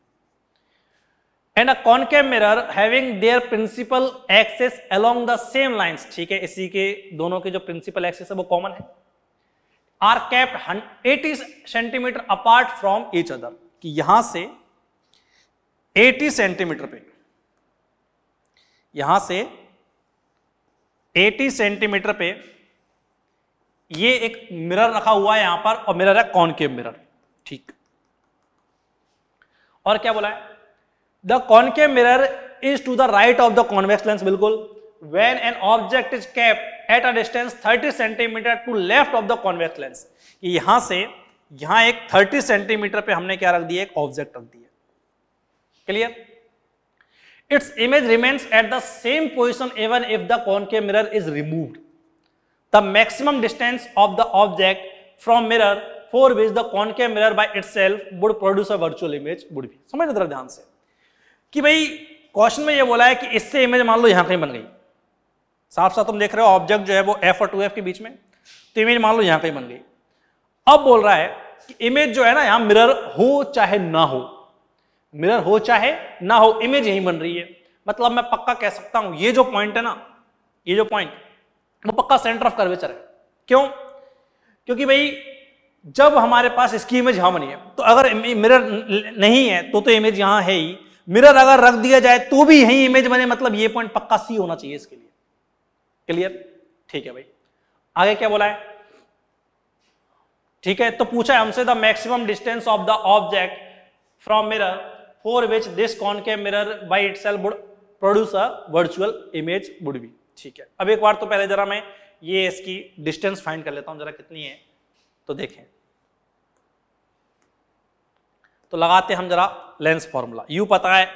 and a concave mirror having their principal axis along the same lines ठीक है इसी के दोनों के जो प्रिंसिपल एक्सेस है वो कॉमन है are kept 80 centimetre apart from each other कि यहां से 80 सेंटीमीटर पे यहां से 80 सेंटीमीटर पे ये एक मिरर रखा हुआ है यहां पर और मिरर है कॉनकेव मिरर ठीक और क्या बोला है the concave mirror is to the right of the convex lens बिल्कुल when an object is kept at a distance 30 centimetre to left of the convex lens यहां से यहां एक 30 सेंटीमीटर पे हमने क्या रख दिया एक ऑब्जेक्ट रख दिया clear its image remains at the same position even if the concave mirror is removed the maximum distance of the object from mirror for which the concave mirror by itself would produce a virtual image would be समझ रहे ध्यान से कि भाई question में ये बोला है कि इससे इमेज मान लो यहाँ कहीं बन गई साफ साफ तुम देख रहे हो ऑब्जेक्ट जो है वो एफ और टू एफ के बीच में तो इमेज मान लो यहाँ कहीं बन गई अब बोल रहा है कि इमेज जो है ना यहाँ मिरर हो चाहे ना हो मिरर हो चाहे ना हो इमेज यही बन रही है मतलब मैं पक्का कह सकता हूं ये जो पॉइंट है ना ये जो पॉइंट वो पक्का सेंटर ऑफ कर्वेचर है क्यों क्योंकि भाई जब हमारे पास इसकी इमेज यहां बनी है तो अगर मिरर नहीं है तो तो इमेज यहां है ही मिरर अगर रख दिया जाए तो भी यही इमेज बने मतलब ये पॉइंट पक्का सी होना चाहिए इसके लिए क्लियर ठीक है भाई आगे क्या बोला है ठीक है तो पूछा है हमसे the maximum distance of the object from mirror for which this concave mirror by itself would produce a virtual image would be ठीक है अब एक बार तो पहले जरा मैं ये इसकी डिस्टेंस फाइंड कर लेता हूं जरा कितनी है तो देखें तो लगाते हम जरा लेंस फॉर्मूला u पता है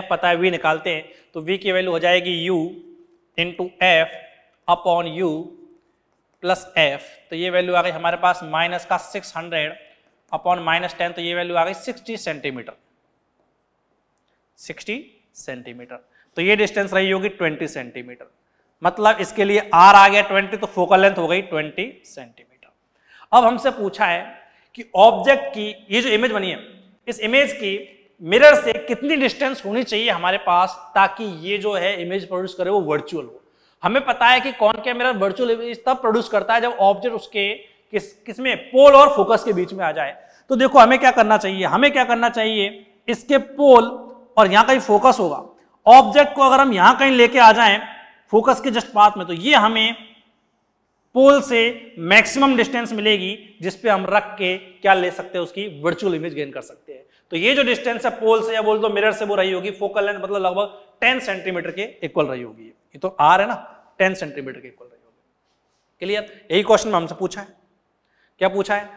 f पता है v निकालते हैं तो v की वैल्यू हो जाएगी u into F upon you plus F तो ये वैल्यू आ गई हमारे पास माइनस का 600 अपॉन माइनस टेन तो ये वैल्यू आ गई 60 सेंटीमीटर सिक्सटी सेंटीमीटर तो ये डिस्टेंस रही होगी ट्वेंटी सेंटीमीटर मतलब इसके लिए आर आ गया ट्वेंटी तो फोकल लेंथ हो गई ट्वेंटी सेंटीमीटर अब हमसे पूछा है कि ऑब्जेक्ट की ये जो इमेज बनी है इस इमेज की मिरर से कितनी डिस्टेंस होनी चाहिए हमारे पास ताकि ये जो है इमेज प्रोड्यूस करे वो वर्चुअल हो हमें पता है कि कौन क्या मिरर वर्चुअल इमेज तब प्रोड्यूस करता है जब ऑब्जेक्ट उसके किस किसमें पोल और फोकस के बीच में आ जाए तो देखो हमें क्या करना चाहिए हमें क्या करना चाहिए इसके पोल और यहां ही फोकस होगा ऑब्जेक्ट को अगर हम यहां कहीं लेके आ जाएं फोकस के जस्ट पाथ में तो ये हमें पोल से मैक्सिमम डिस्टेंस मिलेगी जिसपे हम रख के क्या ले सकते हैं उसकी वर्चुअल इमेज गेन कर सकते हैं तो ये जो डिस्टेंस है पोल से या बोल दो तो मिरर से वो रही होगी फोकल लेंथ मतलब लगभग 10 सेंटीमीटर के इक्वल रही होगी ये तो आर है ना 10 सेंटीमीटर के इक्वल रही होगी क्लियर यही क्वेश्चन में हमसे पूछा है क्या पूछा है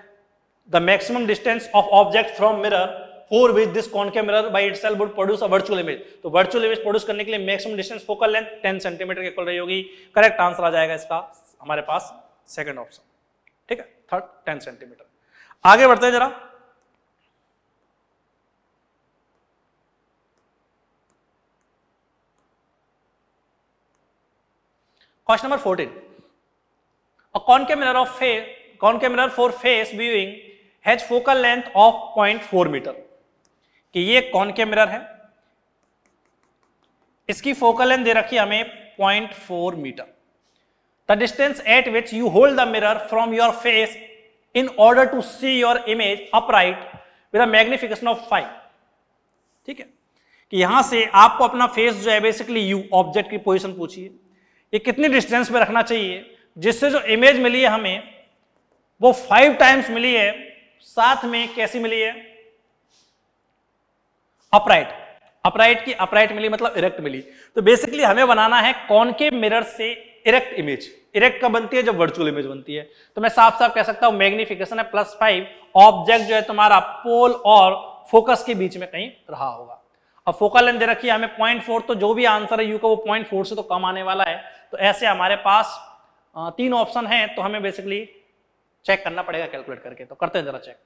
the maximum distance of object from mirror for which this concave mirror by itself would produce a virtual image तो वर्चुअल इमेज प्रोड्यूस करने के लिए maximum distance focal length ten centimetre के कल रही होगी करेक्ट आंसर आ जाएगा इसका हमारे पास सेकेंड ऑप्शन ठीक है थर्ड टेन सेंटीमीटर आगे बढ़ते हैं जरा question number 14 A concave mirror of face, concave mirror for face viewing has focal length of 0.4 metre कि ये के मिरर है इसकी फोकल लेंथ दे रखी हमें 0.4 metre the distance at which you hold the mirror from your face in order to see your image upright with a magnification of five ठीक है कि यहां से आपको अपना फेस जो है बेसिकली यू ऑब्जेक्ट की पोजिशन पूछिए ये कितनी डिस्टेंस में रखना चाहिए जिससे जो इमेज मिली है हमें वो फाइव टाइम्स मिली है साथ में कैसी मिली है अपराइट अपराइट की अपराइट मिली मतलब इरेक्ट मिली तो बेसिकली हमें बनाना है कॉनकेव मिरर से इरेक्ट इमेज इरेक्ट कब बनती है जब वर्चुअल इमेज बनती है तो मैं साफ साफ कह सकता हूं मैग्निफिकेशन है प्लस फाइव ऑब्जेक्ट जो है तुम्हारा पोल और फोकस के बीच में कहीं रहा होगा अब फोकल लेंथ दे रखी है हमें पॉइंट फोर तो जो भी आंसर है यू का वो पॉइंट फोर से तो कम आने वाला है तो ऐसे हमारे पास तीन ऑप्शन है तो हमें बेसिकली चेक करना पड़ेगा कैलकुलेट करके तो करते हैं जरा चेक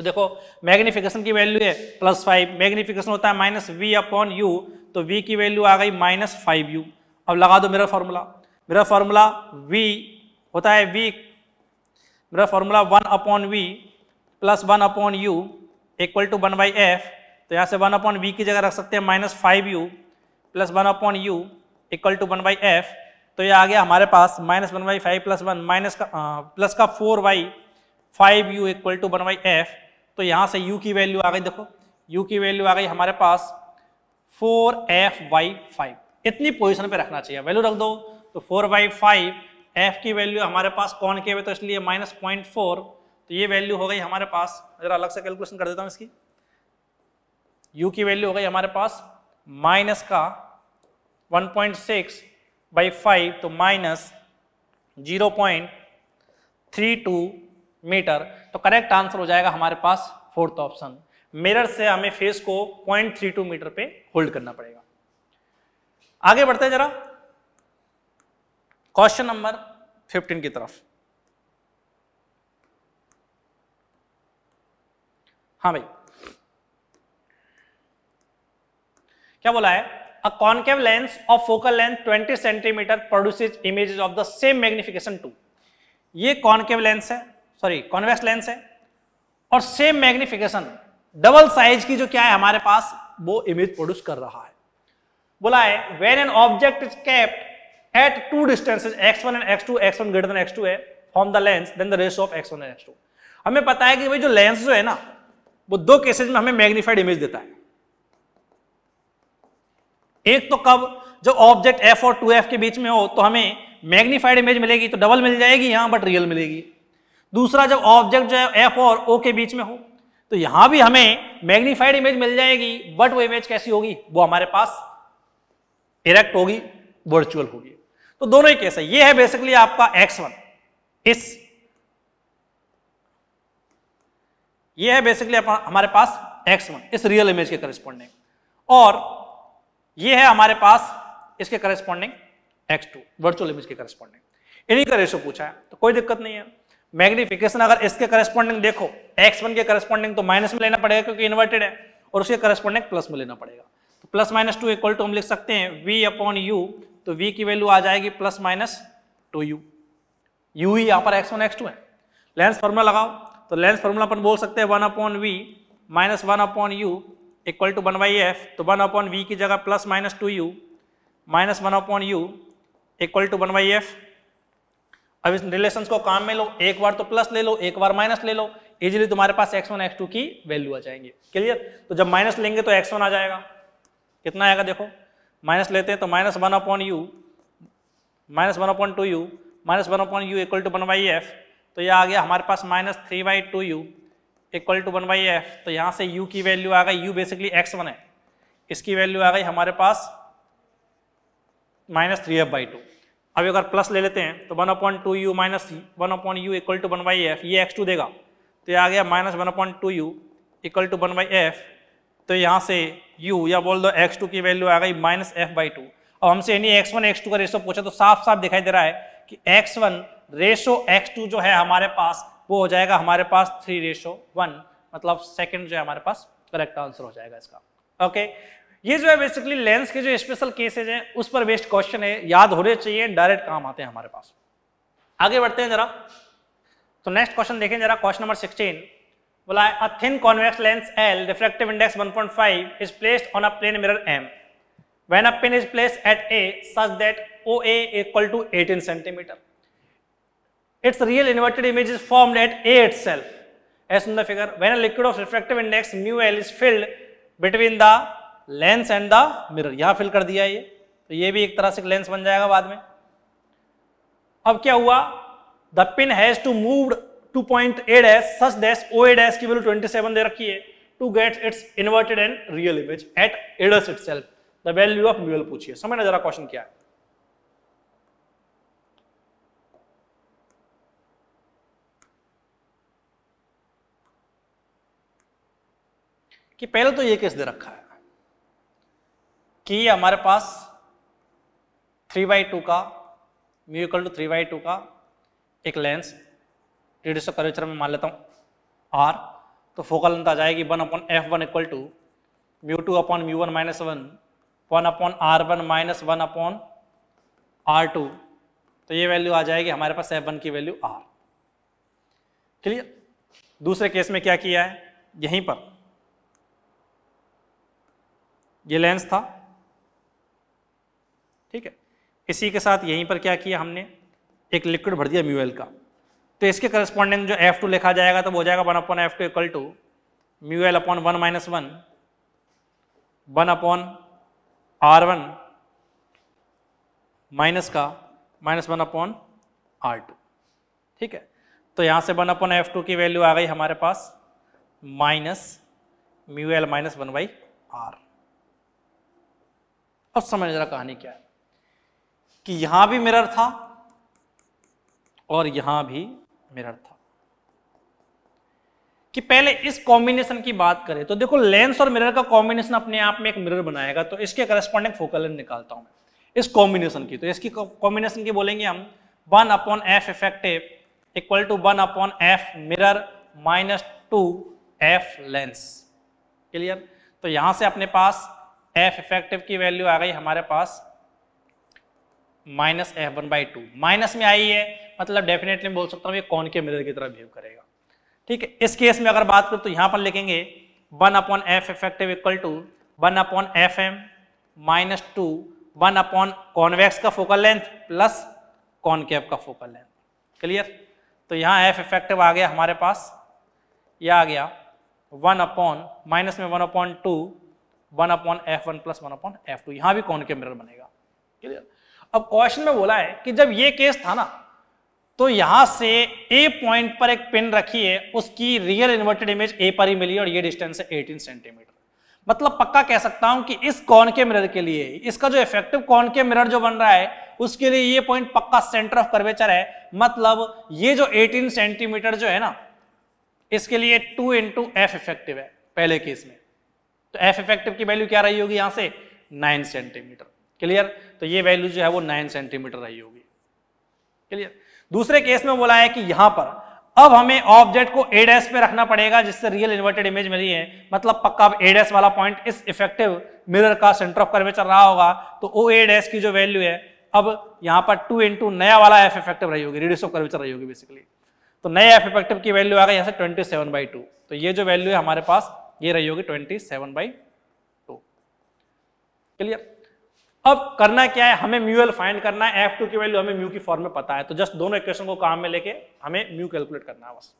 तो देखो मैग्निफिकेशन की वैल्यू है प्लस फाइव मैग्निफिकेशन होता है माइनस वी अपॉन यू तो वी की वैल्यू आ गई माइनस फाइव यू अब लगा दो मेरा फॉर्मूला मेरा फॉर्मूला वी होता है वी मेरा formula one upon V plus one upon you equal to one by F तो यहाँ से वन अपॉन वी की जगह रख सकते हैं minus five U plus one upon you equal to one by F तो ये आ गया हमारे पास minus one by five plus one minus का आ, हाँ, प्लस का four by five U equal to one by F तो यहाँ से u की वैल्यू आ गई देखो u की वैल्यू आ गई हमारे पास फोर एफ बाई फाइव इतनी पोजिशन पे रखना चाहिए वैल्यू रख दो तो फोर बाई फाइव एफ की वैल्यू हमारे पास कौन के हुए तो इसलिए माइनस पॉइंट फोर तो ये वैल्यू हो गई हमारे पास जरा अलग से कैलकुलेशन कर देता हूँ इसकी u की वैल्यू हो गई हमारे पास माइनस का one point six by five तो minus zero point three two metre तो करेक्ट आंसर हो जाएगा हमारे पास फोर्थ ऑप्शन मिरर से हमें फेस को 0.32 मीटर पे होल्ड करना पड़ेगा आगे बढ़ते हैं जरा क्वेश्चन नंबर 15 की तरफ हाँ भाई क्या बोला है a concave lens of focal length 20 centimetre produces images of the same magnification two ये कॉन्केव लेंस है सॉरी कॉन्वेक्स लेंस है और सेम मैग्निफिकेशन डबल साइज की जो क्या है हमारे पास वो इमेज प्रोड्यूस कर रहा है बोला है when an object is kept at two distances X one and X two X one greater X two है from the lens then the ratio of X one and X two हमें पता है कि भाई जो लेंस जो है ना वो दो केसेज में हमें मैग्निफाइड इमेज देता है एक तो कब जब ऑब्जेक्ट एफ और टू एफ के बीच में हो तो हमें मैग्निफाइड इमेज मिलेगी तो डबल मिल जाएगी यहां बट रियल मिलेगी दूसरा जब ऑब्जेक्ट जो है एफ और ओ के बीच में हो तो यहां भी हमें मैग्नीफाइड इमेज मिल जाएगी बट वो इमेज कैसी होगी वो हमारे पास इरेक्ट होगी वर्चुअल होगी तो दोनों ही केस है ये है बेसिकली आपका एक्स वन इस ये है बेसिकली हमारे पास एक्स वन इस रियल इमेज के करिस्पॉन्डिंग और ये है हमारे पास इसके corresponding x two virtual image के करिस्पॉन्डिंग इन्हीं का रेशो पूछा है तो कोई दिक्कत नहीं है मैग्निफिकेशन अगर इसके करस्पॉन्डिंग देखो एक्स वन के करस्पॉन्डिंग तो माइनस में लेना पड़ेगा क्योंकि इन्वर्टेड है और उसके करेस्पॉन्डिंग प्लस में लेना पड़ेगा तो plus minus two equal to हम लिख सकते हैं वी अपॉन यू तो वी की वैल्यू आ जाएगी plus minus two u u ही यहाँ पर एक्स वन एक्स टू है लेंस फॉर्मूला लगाओ तो लेंस फॉर्मूला अपन बोल सकते हैं one upon we minus one upon you equal to one by F तो वन अपॉन वी की जगह plus minus two u minus one upon you equal to one by f अब इस रिलेशन को काम में लो एक बार तो प्लस ले लो एक बार माइनस ले लो इजिली तुम्हारे पास एक्स वन एक्स टू की वैल्यू आ जाएंगे क्लियर तो जब माइनस लेंगे तो एक्स वन आ जाएगा कितना आएगा देखो माइनस लेते हैं तो minus one upon you minus one upon two u minus one upon you equal to one by F तो यह आ गया हमारे पास minus three by two u equal to one by F तो यहाँ से यू की वैल्यू आ गई यू बेसिकली एक्स वन है इसकी वैल्यू आ गई हमारे पास minus three f by two अभी अगर प्लस ले लेते हैं तो one upon two u minus one upon u equal to one by f ये एक्स टू देगा तो ये आ गया minus one upon two u equal to one by F तो यहाँ से u या बोल दो एक्स टू की वैल्यू आ गई माइनस एफ बाई टू अब हमसे यानी एक्स वन एक्स टू का रेशो पूछा तो साफ साफ दिखाई दे रहा है कि x one ratio x two जो है हमारे पास वो हो जाएगा हमारे पास थ्री रेशो वन मतलब सेकेंड जो है हमारे पास करेक्ट आंसर हो जाएगा इसका ओके okay? ये जो है बेसिकली लेंस के जो स्पेशल केसेज है उस पर बेस्ट क्वेश्चन है याद होने चाहिए डायरेक्ट काम आते हैं हमारे पास आगे बढ़ते हैं जरा तो नेक्स्ट क्वेश्चन देखें जरा क्वेश्चन नंबर 16 बोला है a thin convex lens L refractive index 1.5 point five is placed on a plane mirror M when a pin is place at A such that O equal to eighteen centimetre its real inverted image is form at A itself as the figure when a liquid of refractive index mu l is filled between the lens and the mirror यहां fill कर दिया ये तो ये भी एक तरह से लेंस बन जाएगा बाद में अब क्या हुआ the pin has to move to point A dash such dash O A dash की वैल्यू ट्वेंटी सेवन दे रखी है to get its inverted and real image at ads itself the value of mu l पूछिए समय ना जरा question क्या है कि पहले तो ये केस दे रखा है कि हमारे पास थ्री बाई टू का mu equal to three by two का एक लेंस रेडियस कर्वेचर में मान लेता हूँ आर तो फोकल लेंथ आ जाएगी one upon F one equal to mu two upon mu one minus one one upon are one minus one upon are two तो ये वैल्यू आ जाएगी हमारे पास एफ वन की वैल्यू आर क्लियर दूसरे केस में क्या किया है यहीं पर ये लेंस था ठीक है इसी के साथ यहीं पर क्या किया हमने एक लिक्विड भर दिया म्यूएल का तो इसके करस्पॉन्डिंग जो एफ टू लिखा जाएगा तो वो हो जाएगा one upon F two equal to mu l upon one minus one one upon are one minus का minus one upon are two ठीक है तो यहाँ से वन अपॉन एफ टू की वैल्यू आ गई हमारे पास minus mu l minus one by r अब समझ रहा कहानी क्या है कि यहां भी मिरर था और यहां भी मिरर था कि पहले इस कॉम्बिनेशन की बात करें तो देखो लेंस और मिरर का कॉम्बिनेशन अपने आप में एक मिरर बनाएगा तो इसके करेस्पॉन्डिंग फोकल लेंथ निकालता हूं मैं इस कॉम्बिनेशन की तो इसकी कॉम्बिनेशन की बोलेंगे हम one upon f effective equal to one upon f mirror minus two f lens clear तो यहां से अपने पास एफ इफेक्टिव की वैल्यू आ गई हमारे पास minus f one by two minus में आई है मतलब डेफिनेटली बोल सकता हूँ ये कौन के मिरर की तरह बिहेव करेगा ठीक है इस केस में अगर बात करूँ तो यहाँ पर लिखेंगे one upon f effective equal to one upon f m minus two one upon convex का फोकल लेंथ प्लस कॉनकेव का फोकल लेंथ क्लियर तो यहाँ एफ इफेक्टिव आ गया हमारे पास यह आ गया वन अपॉन माइनस में one upon two one upon F one plus one upon F two यहाँ भी कौन के मिरर बनेगा क्लियर अब क्वेश्चन में बोला है कि जब ये केस था ना तो यहां से ए पॉइंट पर एक पिन रखी है उसकी रियल इन्वर्टेड इमेज ए पर ही मिली और ये डिस्टेंस है एटीन सेंटीमीटर मतलब पक्का कह सकता हूं कि इस कॉन के मिरर के लिए इसका जो इफेक्टिव कॉन के मिरर जो बन रहा है उसके लिए ये पॉइंट पक्का सेंटर ऑफ कर्वेचर है मतलब ये जो 18 सेंटीमीटर जो है ना इसके लिए टू इंटू एफ इफेक्टिव है पहले केस में तो एफ इफेक्टिव की वैल्यू क्या रही होगी यहां से नाइन सेंटीमीटर क्लियर तो ये वैल्यू जो है वो नाइन सेंटीमीटर रही होगी क्लियर दूसरे केस में बोला है कि यहां पर अब हमें ऑब्जेक्ट को एडेस पे रखना पड़ेगा जिससे रियल इन्वर्टेड इमेज मिली है मतलब पक्का अब एडेस वाला पॉइंट इस इफेक्टिव मिरर का सेंटर ऑफ कर्वेचर रहा होगा तो ओ एडेस की जो वैल्यू है अब यहां पर टू इंटू नया वाला एफ इफेक्टिव रही होगी रेडियस ऑफ कर्वेचर रही होगी बेसिकली तो नया एफ इफेक्टिव की वैल्यू आगे यहां से ट्वेंटी सेवन बाई टू तो ये जो वैल्यू है हमारे पास ये रही होगी twenty seven by two clear अब करना क्या है हमें म्यूएल फाइंड करना है एफ टू की वैल्यू हमें म्यू की फॉर्म में पता है तो जस्ट दोनों इक्वेशन को काम में लेके हमें म्यू कैलकुलेट करना है बस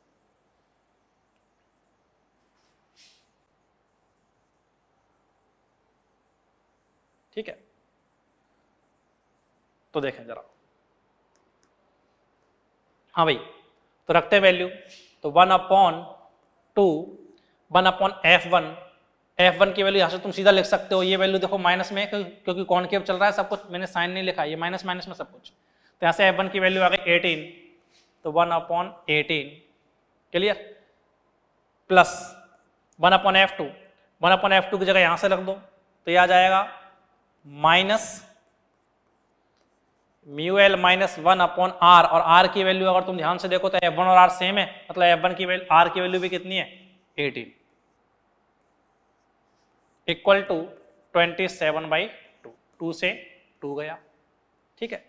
ठीक है तो देखें जरा हाँ भाई तो रखते हैं वैल्यू तो one upon two one upon F one f one की वैल्यू यहाँ से तुम सीधा लिख सकते हो ये वैल्यू देखो माइनस में क्योंकि कौन केव चल रहा है सब कुछ मैंने साइन नहीं लिखा ये माइनस माइनस में सब कुछ तो यहाँ से एफ वन की वैल्यू आ गई एटीन तो one upon eighteen clear plus one upon F two one upon F two की जगह यहाँ से रख दो तो ये आ जाएगा minus mu l minus one upon r और आर की वैल्यू अगर तुम ध्यान से देखो तो एफ वन और आर सेम है मतलब एफ वन की वैल्यू आर की वैल्यू भी कितनी है eighteen equal to twenty seven by two two से टू गया ठीक है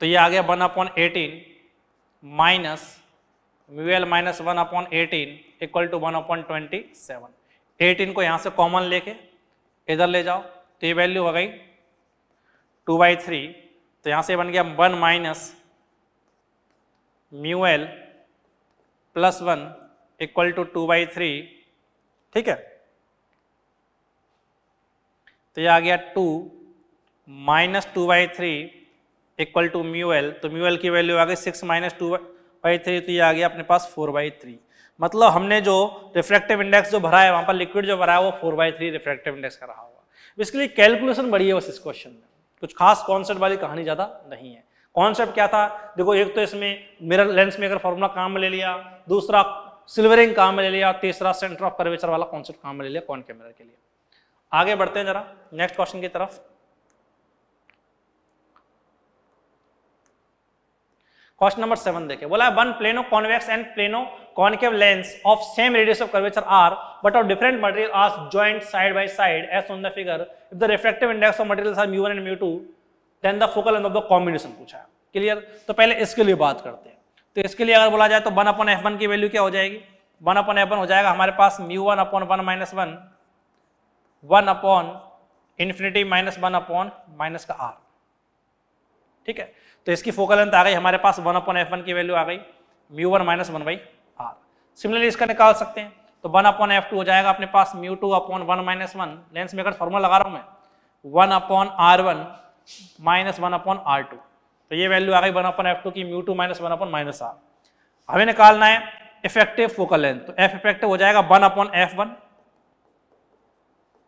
तो ये आ गया one upon eighteen minus mu l minus one upon eighteen equal to one upon twenty seven eighteen को यहाँ से कॉमन लेके इधर ले जाओ तो ये वैल्यू हो गई टू बाई थ्री तो यहाँ से बन गया one minus mu l plus one equal to two by three ठीक है तो ये आ गया two minus two by three equal to mu l तो म्यू एल की वैल्यू आ गई six minus two by three तो ये आ गया अपने पास फोर बाई थ्री मतलब हमने जो रिफ्रैक्टिव इंडेक्स जो भरा है वहाँ पर लिक्विड जो भरा है वो four by three refractive index का रहा होगा तो लिए कैलकुलेशन बड़ी है बस इस क्वेश्चन में कुछ खास कॉन्सेप्ट वाली कहानी ज़्यादा नहीं है कॉन्सेप्ट क्या था देखो एक तो इसमें मिरर लेंस में अगर फॉर्मूला काम में ले लिया दूसरा सिल्वरिंग काम में ले लिया तीसरा सेंटर ऑफ कर्वेचर वाला कॉन्सेप्ट काम में ले लिया कौन कैमरा के लिए आगे बढ़ते हैं जरा नेक्स्ट क्वेश्चन की तरफ क्वेश्चन नंबर सेवन देखे बोला one plano convex and plano concave lens of same radius of curvature R but of different material are joint side by side as on the figure if the reflective index of material are mu one and mu two then the focal length of the combination पूछा है clear तो पहले इसके लिए बात करते हैं तो इसके लिए अगर बोला जाए तो वन अपन एफ वन की वैल्यू क्या हो जाएगी वन अपन एफ वन हो जाएगा हमारे पास mu one upon one minus one one upon infinity minus one upon minus का आर ठीक है तो इसकी फोकल लेंथ आ गई हमारे पास वन अपॉन एफ वन की वैल्यू आ गई mu one minus one by r similarly इसका निकाल सकते हैं तो वन अपॉन एफ टू हो जाएगा अपने पास mu two upon one minus one lens अगर फॉर्मूला लगा रहा हूँ मैं one upon are one minus one upon are two तो ये वैल्यू आ गई वन अपॉन एफ टू की mu two minus one upon minus r हमें निकालना है इफेक्टिव फोकल लेंथ तो एफ इफेक्टिव हो जाएगा one upon F one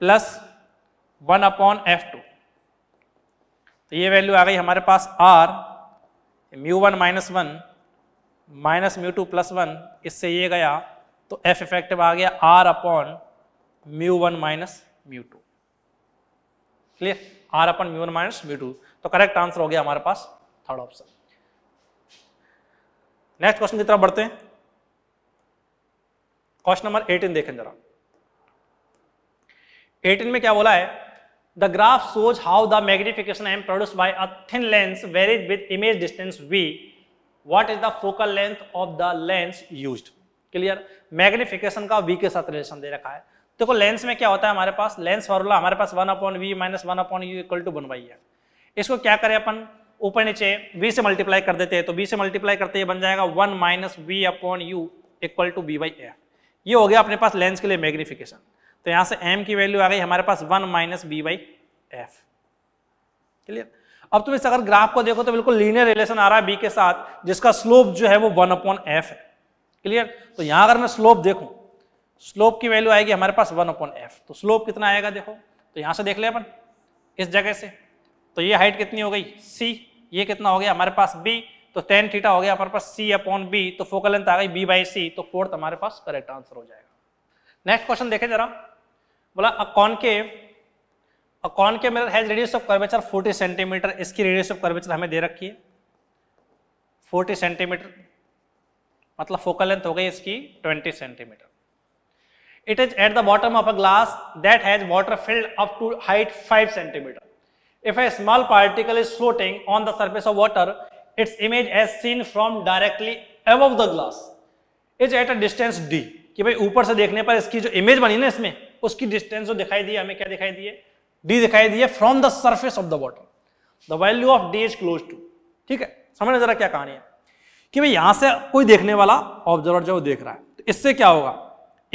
plus one upon F two तो ये वैल्यू आ गई हमारे पास r mu one minus one minus mu two plus one इससे ये गया तो एफ इफेक्टिव आ गया r upon mu one minus mu two clear r upon mu one minus mu two तो करेक्ट आंसर हो गया हमारे पास थर्ड ऑप्शन नेक्स्ट क्वेश्चन की तरफ बढ़ते हैं क्वेश्चन नंबर एटीन देखें जरा एटीन में क्या बोला है the graph shows how the magnification m produce by a thin lens varies with image distance v what is the focal length of the lens use clear magnification का v के साथ relation दे रखा है देखो तो लेंस में क्या होता है हमारे पास लेंस फॉर्मूला हमारे पास one upon we minus one upon you equal to one by है इसको क्या करें अपन ऊपर नीचे वी से मल्टीप्लाई कर देते हैं तो वी से मल्टीप्लाई करते हैं बन जाएगा one minus we upon you equal to v by a ये हो गया अपने पास लेंस के लिए मैग्निफिकेशन तो यहां से m की वैल्यू आ गई हमारे पास one minus b by f clear अब तुम इस अगर ग्राफ को देखो तो बिल्कुल लीनियर रिलेशन आ रहा है बी के साथ जिसका स्लोप जो है वो वन अपॉन एफ है क्लियर तो यहां अगर मैं स्लोप देखू स्लोप की वैल्यू आएगी हमारे पास वन अपॉन एफ तो स्लोप कितना आएगा देखो तो यहां से देख ले अपन इस जगह से तो ये हाइट कितनी हो गई सी ये कितना हो गया हमारे पास बी तो टेन थीटा हो गया हमारे पास सी अपॉन बी तो फोकल लेंथ आ गई बी बाई सी तो फोर्थ हमारे पास करेक्ट आंसर हो जाएगा नेक्स्ट क्वेश्चन देखें जरा बोला a concave a concave mirror has radius of curvature 40 centimeter इसकी रेडियस ऑफ कर्वेचर हमें दे रखी है 40 सेंटीमीटर मतलब फोकल लेंथ हो गई इसकी 20 centimeter it is at the bottom of a glass that has water filled up to height 5 centimeter if a small particle is floating on the surface of water its image as seen from directly above the glass is at a distance D कि भाई ऊपर से देखने पर इसकी जो image बनी ना इसमें उसकी डिस्टेंस जो दिखाई दी हमें क्या दिखाई दी है डी दिखाई दी है from the surface of the water the value of D is close to ठीक है समझना जरा क्या कहानी है कि भाई यहां से कोई देखने वाला ऑब्जर्वर जो देख रहा है तो इससे क्या होगा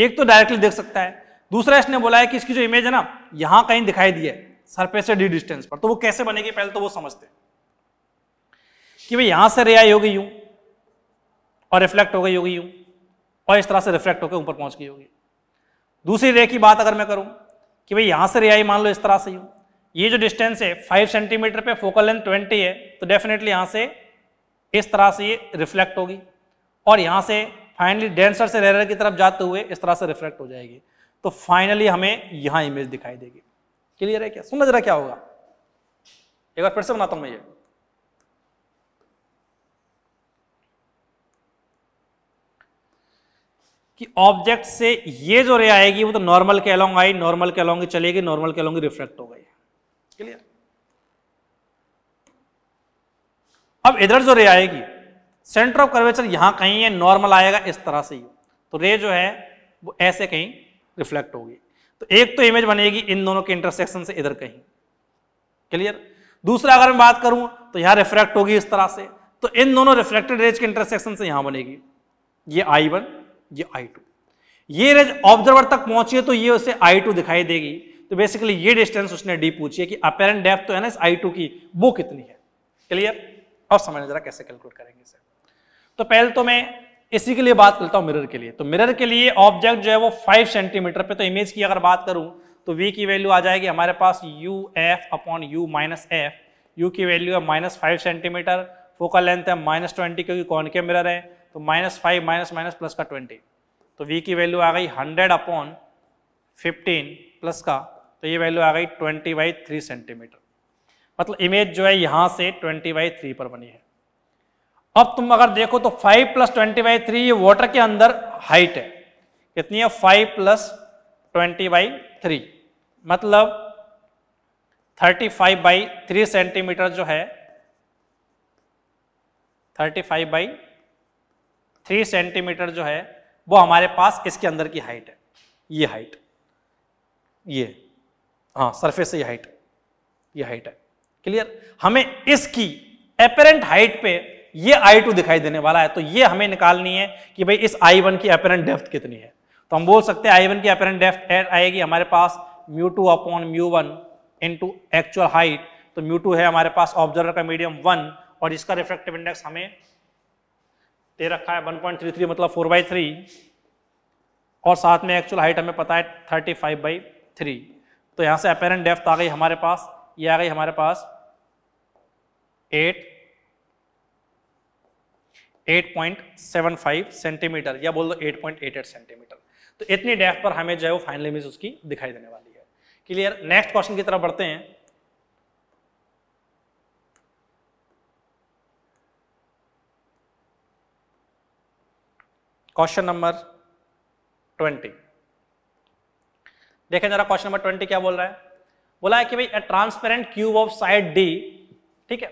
एक तो डायरेक्टली देख सकता है दूसरा इसने बोला है कि इसकी जो इमेज है ना यहां कहीं दिखाई दी है सरफेस से डी डिस्टेंस पर तो वो कैसे बनेगी पहले तो वो समझते हैं कि भाई यहां से रे आई होगी यूं और रिफ्लेक्ट हो गई होगी यूं और इस तरह से रिफ्लेक्ट होकर ऊपर पहुंच गई होगी दूसरी रे की बात अगर मैं करूं कि भाई यहां से रे आई मान लो इस तरह से यू ये जो डिस्टेंस है फाइव सेंटीमीटर पे फोकल लेंथ ट्वेंटी है तो डेफिनेटली यहां से इस तरह से ये रिफ्लेक्ट होगी और यहाँ से फाइनली डेंसर से रेरर की तरफ जाते हुए इस तरह से रिफ्लेक्ट हो जाएगी तो फाइनली हमें यहाँ इमेज दिखाई देगी क्लियर है क्या समझ रहा क्या होगा एक बार फिर से बनाता हूँ मैं ये कि ऑब्जेक्ट से ये जो रे आएगी वो तो नॉर्मल के अलॉन्ग आई नॉर्मल के अलॉन्ग चले गई नॉर्मल के अलॉन्ग रिफ्लेक्ट हो गई क्लियर अब इधर जो रे आएगी सेंटर ऑफ कर्वेचर यहां कहीं है नॉर्मल आएगा इस तरह से ही तो रे जो है वो ऐसे कहीं रिफ्लेक्ट होगी तो एक तो इमेज बनेगी इन दोनों के इंटरसेक्शन से इधर कहीं क्लियर दूसरा अगर मैं बात करूं तो यहां रिफ्लेक्ट होगी इस तरह से तो इन दोनों रिफ्लेक्टेड रेज के इंटरसेक्शन से यहां बनेगी ये आई वन ये आई टू ये रेज ऑब्जर्वर तक पहुंची है तो ये उसे आई टू दिखाई देगी तो बेसिकली ये डिस्टेंस उसने डी पूछी है कि अपेरेंट डेप्थ तो है ना इस आई टू की वो कितनी है क्लियर और समझ जरा कैसे कैलकुलेट करेंगे इसे तो पहले तो मैं इसी के लिए बात करता हूं मिरर के लिए तो मिरर के लिए ऑब्जेक्ट जो है वो फाइव सेंटीमीटर पे तो इमेज की अगर बात करूं तो वी की वैल्यू आ जाएगी हमारे पास U F upon you minus F you की वैल्यू है minus five centimeter focal length है माइनस ट्वेंटी क्योंकि कौन के मिरर है तो minus five minus minus plus का ट्वेंटी तो वी की वैल्यू आ गई हंड्रेड अपॉन फिफ्टीन प्लस का तो ये वैल्यू आ गई ट्वेंटी बाई थ्री सेंटीमीटर मतलब इमेज जो है यहाँ से ट्वेंटी बाई थ्री पर बनी है अब तुम अगर देखो तो five plus twenty by three ये वाटर के अंदर हाइट है कितनी है five plus twenty by three मतलब thirty five by three centimeter जो है thirty five by three centimeter जो है वो हमारे पास इसके अंदर की हाइट है ये हाइट ये हाँ सरफेस से ये हाइट ये हाइट है क्लियर हमें इसकी अपेरेंट हाइट पे ये आई टू दिखाई देने वाला है तो ये हमें निकालनी है कि भाई इस आई वन की अपेरेंट डेफ्थ कितनी है तो हम बोल सकते हैं आई वन की अपेरेंट एड आएगी हमारे पास mu two upon mu one to actual height तो म्यू टू है हमारे पास ऑब्जर्वर का मीडियम वन और इसका रिफ्लेक्टिव इंडेक्स हमें ए रखा है 1.33 मतलब फोर बाई थ्री और साथ में एक्चुअल हाइट हमें पता है 35 फाइव बाई थ्री तो यहाँ से अपेरेंट डेफ्थ आ गई हमारे पास ये आ गई हमारे पास 8 8.75 सेंटीमीटर या बोल दो 8.88 सेंटीमीटर तो इतनी डेफ्थ पर हमें जो है वो फाइनल इमेज उसकी दिखाई देने वाली है क्लियर नेक्स्ट क्वेश्चन की तरफ बढ़ते हैं क्वेश्चन नंबर ट्वेंटी देखें जरा क्वेश्चन नंबर ट्वेंटी क्या बोल रहा है बोला है कि भाई a transparent cube of side D ठीक है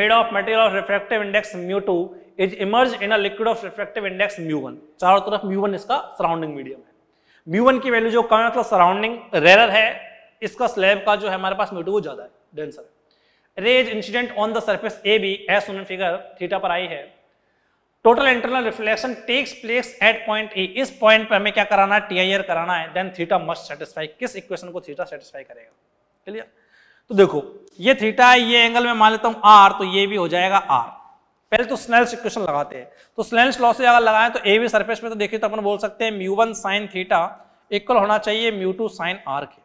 made of material of refractive index mu two is immerse in a liquid of refractive index mu one चारों तरफ म्यू वन इसका सराउंडिंग मीडियम है म्यू वन की वैल्यू जो कम है मतलब सराउंडिंग रेरर है इसका स्लैब का जो है हमारे पास म्यू टू वो ज्यादा है डेंसर है rays incident on the surface A B S figure theta पर आई है total internal reflection takes place at point A इस पॉइंट पे हमें क्या कराना है टीआईआर कराना है देन थीटा मस्ट सेटिस्फाई किस इक्वेशन को थीटा सेटिस्फाई करेगा क्लियर तो देखो ये थीटा है ये एंगल में मान लेता हूं आर तो ये भी हो जाएगा आर पहले तो स्नेल्स इक्वेशन लगाते हैं तो स्नेल्स लॉ से अगर लगाए तो ए भी सर्फेस में तो देखिए तो अपन बोल सकते हैं mu one sine theta equal होना चाहिए म्यू टू साइन आर के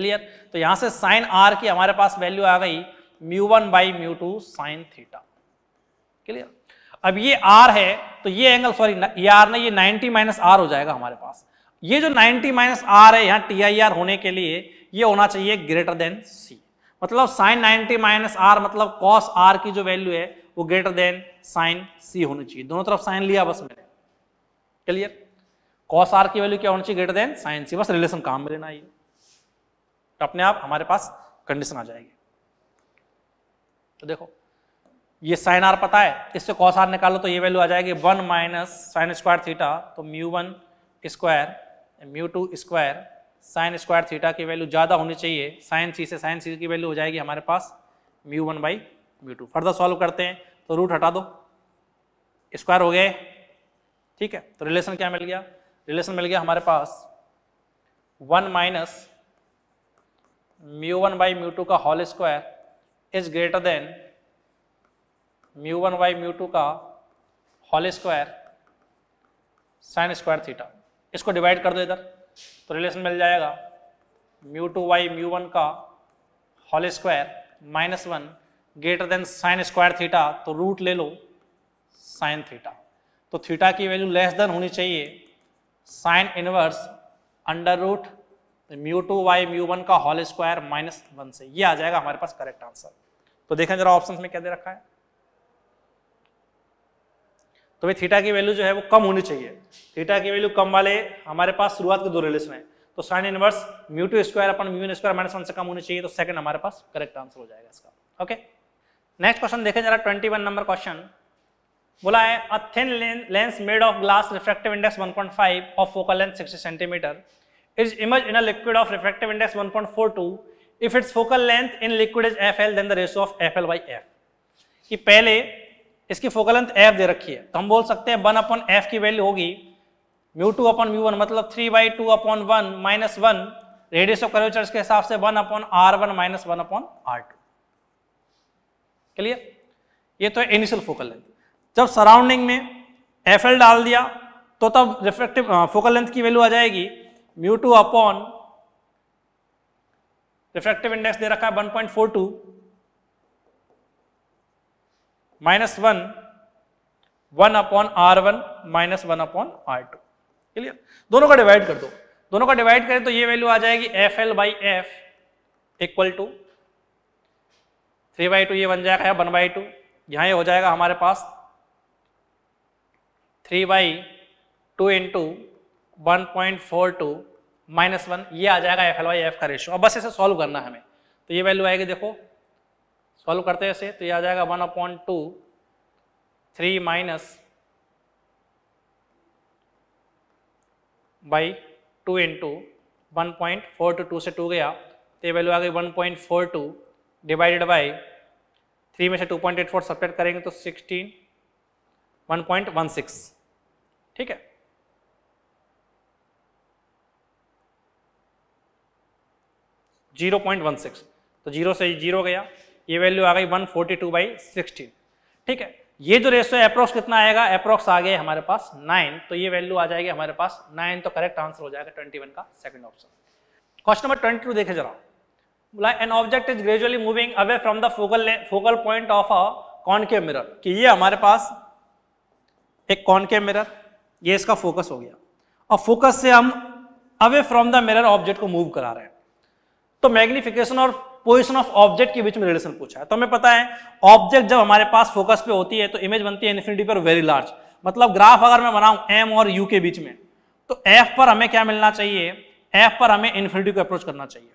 क्लियर तो यहां से साइन आर की हमारे पास वैल्यू आ गई mu one by mu two sine theta clear अब ये आर है तो ये एंगल सॉरी ये आर ना ये 90 माइनस आर हो जाएगा हमारे पास ये जो 90 माइनस आर है यहाँ टी आई आर होने के लिए ये होना चाहिए ग्रेटर देन सी मतलब साइन 90 माइनस आर मतलब कॉस आर की जो वैल्यू है वो ग्रेटर देन साइन सी होनी चाहिए दोनों तरफ साइन लिया बस मैंने क्लियर कॉस आर की वैल्यू क्या होनी चाहिए ग्रेटर देन साइन सी बस रिलेशन काम में लेना ये तो अपने आप हमारे पास कंडीशन आ जाएगी तो देखो ये साइन आर पता है इससे कॉस आर निकालो तो ये वैल्यू आ जाएगी one minus sine square theta तो mu one square mu two square sine square theta की वैल्यू ज़्यादा होनी चाहिए साइन सी से साइन सी की वैल्यू हो जाएगी हमारे पास mu one by mu two further solve करते हैं तो रूट हटा दो स्क्वायर हो गए ठीक है तो रिलेशन क्या मिल गया रिलेशन मिल गया हमारे पास one minus mu one by mu two का whole square is greater than mu one by mu two का whole square sine square theta इसको डिवाइड कर दो इधर तो रिलेशन मिल जाएगा mu two by mu one का whole square minus one greater than sine square theta तो रूट ले लो साइन थीटा तो थीटा की वैल्यू लेस देन होनी चाहिए sine inverse under root mu two by mu one का होल स्क्वायर माइनस वन से ये आ जाएगा हमारे पास करेक्ट आंसर तो देखें जरा ऑप्शन में क्या दे रखा है तो भाई थीटा की वैल्यू जो है वो कम होनी चाहिए थीटा की वैल्यू कम वाले हमारे पास शुरुआत के दो रिलेशन है तो sine inverse mu two square अपन म्यून स्क्वायर माइनस वन से कम होनी चाहिए तो सेकंड हमारे पास करेक्ट आंसर हो जाएगा इसका ओके नेक्स्ट क्वेश्चन देखे जरा 21 नंबर क्वेश्चन बोला है a thin lens made of glass refractive index 1.5 of focal length sixty centimeter is image in a liquid of refractive index 1.42 if its focal length in liquid is F L then the ratio of F L by F कि पहले इसकी focal length F दे रखी है तो हम बोल सकते हैं वन अपॉन एफ की वैल्यू होगी mu two upon mu one मतलब three by two upon one minus one radius of curvatures के हिसाब से one upon are one minus one upon are two clear ये तो इनिशियल फोकल लेंथ जब surrounding में एफ एल डाल दिया तो तब रिफ्लेक्टिव फोकल लेंथ की वैल्यू आ जाएगी mu two upon reflective index दे रखा है 1.42 minus one one upon are one minus one upon are two clear दोनों का डिवाइड कर दो दोनों का डिवाइड करें तो ये वैल्यू आ जाएगी F L by F equal to three by two ये बन जाएगा या वन बाई टू यहां ये हो जाएगा हमारे पास three by two into one point four two minus one ये आ जाएगा एफ एल बाई एफ का रेशियो अब बस इसे सॉल्व करना हमें तो ये वैल्यू आएगी देखो सॉल्व करते ऐसे तो यह आ जाएगा one upon two three minus by two into one point four two two से टू गया तो ये वैल्यू आ गई one point four two divided by three में से two point eight four separate करेंगे तो sixteen one point one six ठीक है जीरो पॉइंट वन सिक्स तो जीरो से जीरो गया ये वैल्यू आ गई 142 फोर्टी टू बाई सिक्सटीन ठीक है ये जो रेशो है अप्रोक्स कितना आएगा अप्रोक्स आ गया हमारे पास नाइन तो ये वैल्यू आ जाएगी हमारे पास नाइन तो करेक्ट आंसर हो जाएगा ट्वेंटी वन का second option question number twenty two देखे जरा बोला an object is gradually moving away from the focal focal point of a concave mirror कि ये हमारे पास एक कॉनकेव मिरर ये इसका फोकस हो गया और फोकस से हम away from the mirror object को मूव करा रहे हैं तो मैग्निफिकेशन और पोजिशन ऑफ ऑब्जेक्ट के बीच में रिलेशन पूछा है तो हमें पता है ऑब्जेक्ट जब हमारे पास फोकस पे होती है तो इमेज बनती है इन्फिनिटी पर वेरी लार्ज मतलब ग्राफ अगर मैं बनाऊं एम और यू के बीच में तो एफ पर हमें क्या मिलना चाहिए एफ पर हमें इन्फिनिटी को अप्रोच करना चाहिए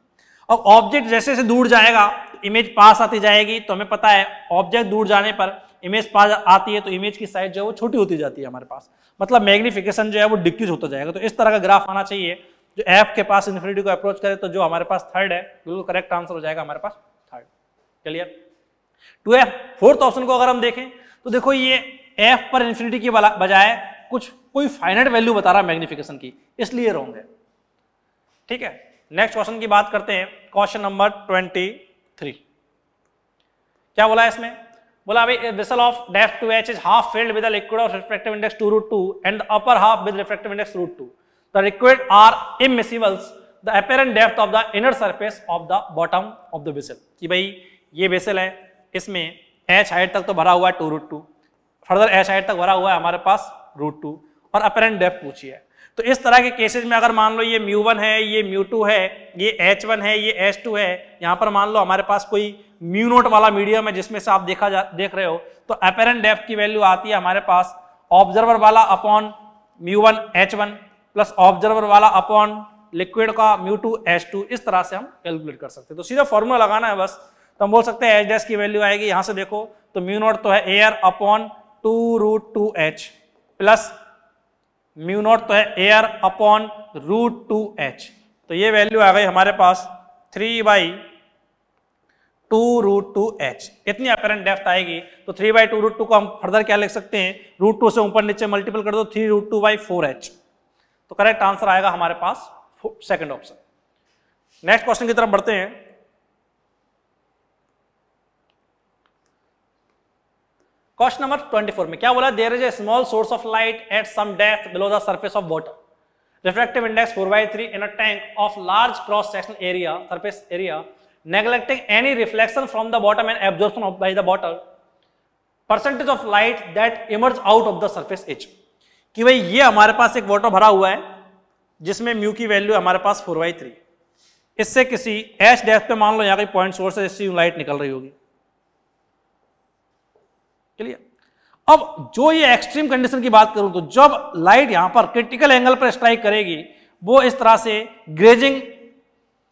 और ऑब्जेक्ट जैसे जैसे दूर जाएगा तो इमेज पास आती जाएगी तो हमें पता है ऑब्जेक्ट दूर जाने पर इमेज पास आती है तो इमेज की साइज जो है वो छोटी होती जाती है हमारे पास मतलब मैग्निफिकेशन जो है वो डिक्रीज होता जाएगा तो इस तरह का ग्राफ आना चाहिए जो f के पास इन्फिनिटी को अप्रोच करे तो जो हमारे पास थर्ड है बिल्कुल करेक्ट आंसर हो जाएगा हमारे पास third clear two F fourth option को अगर हम देखें तो देखो ये f पर इन्फिनिटी की बजाय कुछ कोई फाइनेट वैल्यू बता रहा है मैग्निफिकेशन की इसलिए रॉन्ग है ठीक है नेक्स्ट क्वेश्चन की बात करते हैं क्वेश्चन नंबर ट्वेंटी थ्री क्या बोला है इसमें बोला अभी vessel of depth two H is half filled with liquid of refractive index two root two and upper half with refractive index root two The required are immiscibles, the apparent depth of the inner surface of the bottom of the vessel. कि भाई ये vessel है इसमें H height तक तो भरा हुआ है two root two further H height तक भरा हुआ है हमारे पास रूट टू और अपेरेंट डेप्थ पूछी है तो इस तरह के केसेस में अगर मान लो ये म्यू वन है ये म्यू टू है ये एच वन है ये एच टू है यहाँ पर मान लो हमारे पास कोई म्यू नोट वाला मीडियम है जिसमें से आप देखा जा देख रहे हो तो अपेरेंट डेप्थ की वैल्यू आती है हमारे पास ऑब्जर्वर वाला upon mu one H one plus observer वाला अपॉन लिक्विड का म्यू टू एच टू इस तरह से हम कैलकुलेट कर सकते हैं तो सीधा फॉर्मूला लगाना है बस तो हम बोल सकते हैं एच डैश की वैल्यू आएगी यहां से देखो तो म्यू नॉट तो है air upon two root two H plus mu naught तो है air upon root two H तो ये वैल्यू आ गई हमारे पास three by two root two H इतनी अपेरेंट डेप्थ आएगी तो three by two root two को हम फर्दर क्या लिख सकते हैं रूट टू से ऊपर नीचे मल्टीपल कर दो three root two by four H तो करेक्ट आंसर आएगा हमारे पास सेकंड ऑप्शन नेक्स्ट क्वेश्चन की तरफ बढ़ते हैं क्वेश्चन नंबर ट्वेंटी फोर में क्या बोला there is a small source of light at some depth below the surface of water reflective index four by three in a tank of large cross section area surface area neglecting any reflection from the bottom and absorption by the bottom percentage of light that emerge out of the surface is कि भाई ये हमारे पास एक voter भरा हुआ है जिसमें mu की वैल्यू हमारे पास फोर बाई थ्री इससे किसी एच डेथ पे मान लो यहाँ कोई पॉइंट सोर्स है जिससे लाइट निकल रही होगी क्लियर अब जो ये एक्सट्रीम कंडीशन की बात करूं तो जब लाइट यहां पर क्रिटिकल एंगल पर स्ट्राइक करेगी वो इस तरह से ग्रेजिंग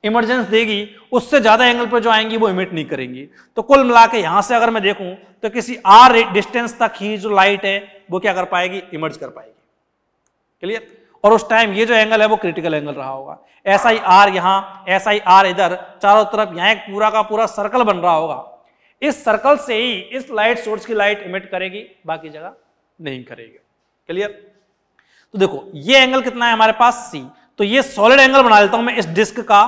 इमरजेंस देगी उससे ज्यादा एंगल पर जो आएंगी वो इमिट नहीं करेंगी तो कुल मिला के यहां से अगर मैं देखूं तो किसी आर डिस्टेंस तक ही जो लाइट है वो क्या कर पाएगी इमर्ज कर पाएगी क्लियर और उस टाइम ये जो एंगल है वो क्रिटिकल एंगल रहा होगा एस आई आर यहां एस आई आर इधर चारों तरफ यहां एक पूरा का पूरा सर्कल बन रहा होगा इस सर्कल से ही इस लाइट सोर्स की लाइट इमिट करेगी बाकी जगह नहीं करेगी क्लियर तो देखो ये एंगल कितना है हमारे पास सी तो ये सॉलिड एंगल बना लेता हूं मैं इस डिस्क का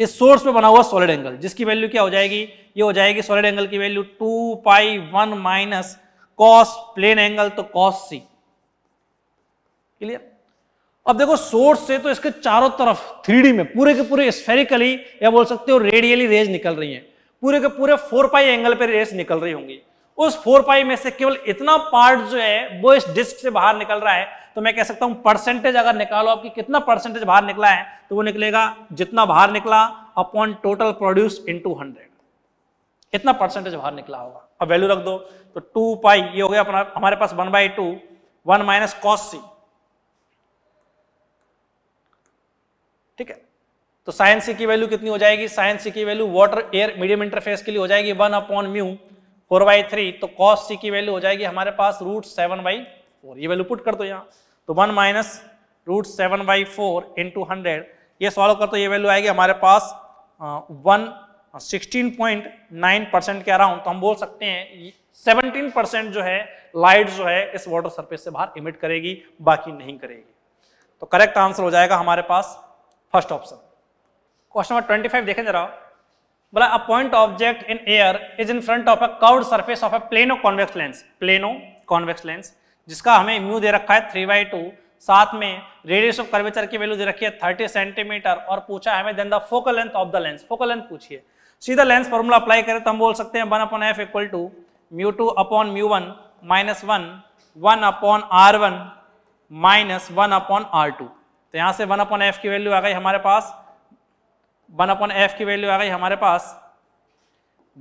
इस सोर्स पे बना हुआ सॉलिड एंगल जिसकी वैल्यू क्या हो जाएगी ये हो जाएगी सॉलिड एंगल की value two pi one minus cos plane angle तो कॉस सी क्लियर अब देखो सोर्स से तो इसके चारों तरफ थ्री में पूरे के पूरे स्फेरिकली या बोल सकते हो रेडियली रेज निकल रही है पूरे के पूरे फोर पाई एंगल पर रेस निकल रही होंगी उस फोर पाई में से केवल इतना पार्ट जो है वो इस डिस्क से बाहर निकल रहा है तो मैं कह सकता हूं परसेंटेज अगर निकालो आपकी कितना परसेंटेज बाहर निकला है तो वो निकलेगा जितना बाहर निकला upon total produce into hundred कितना परसेंटेज बाहर निकला होगा अब वैल्यू रख दो तो टू पाई ये हो गया अपना हमारे पास one by two one minus cos C ठीक है तो साइन सी की वैल्यू कितनी हो जाएगी साइन सी की value water air medium interface के लिए हो जाएगी one upon mu four by three तो कॉस सी की वैल्यू हो जाएगी हमारे पास रूट सेवन बाई फोर ये वैल्यू पुट कर दो यहां तो one minus root seven by four into hundred ये सॉल्व कर तो ये वैल्यू आएगी हमारे पास one sixteen point nine percent के अराउंड तो हम बोल सकते हैं सेवनटीन परसेंट जो है लाइट जो है इस वाटर सरफेस से बाहर इमिट करेगी बाकी नहीं करेगी तो करेक्ट आंसर हो जाएगा हमारे पास first option question number twenty five देखें जरा बोला a point object in air is in front of a curved surface of a plano convex lens plano convex lens जिसका हमें म्यू दे रखा है थ्री बाई टू साथ में रेडियस ऑफ कर्वेचर की वैल्यू दे रखी है थर्टी सेंटीमीटर और पूछा है हमें then the focal length of the lens focal length पूछिए सीधा लेंस फॉर्मूला अप्लाई करें तो हम बोल सकते हैं one upon F equal to mu two upon mu one minus one one upon are one minus one upon are two तो यहाँ से वन अपॉन एफ की वैल्यू आ गई हमारे पास वन अपॉन एफ की वैल्यू आ गई हमारे पास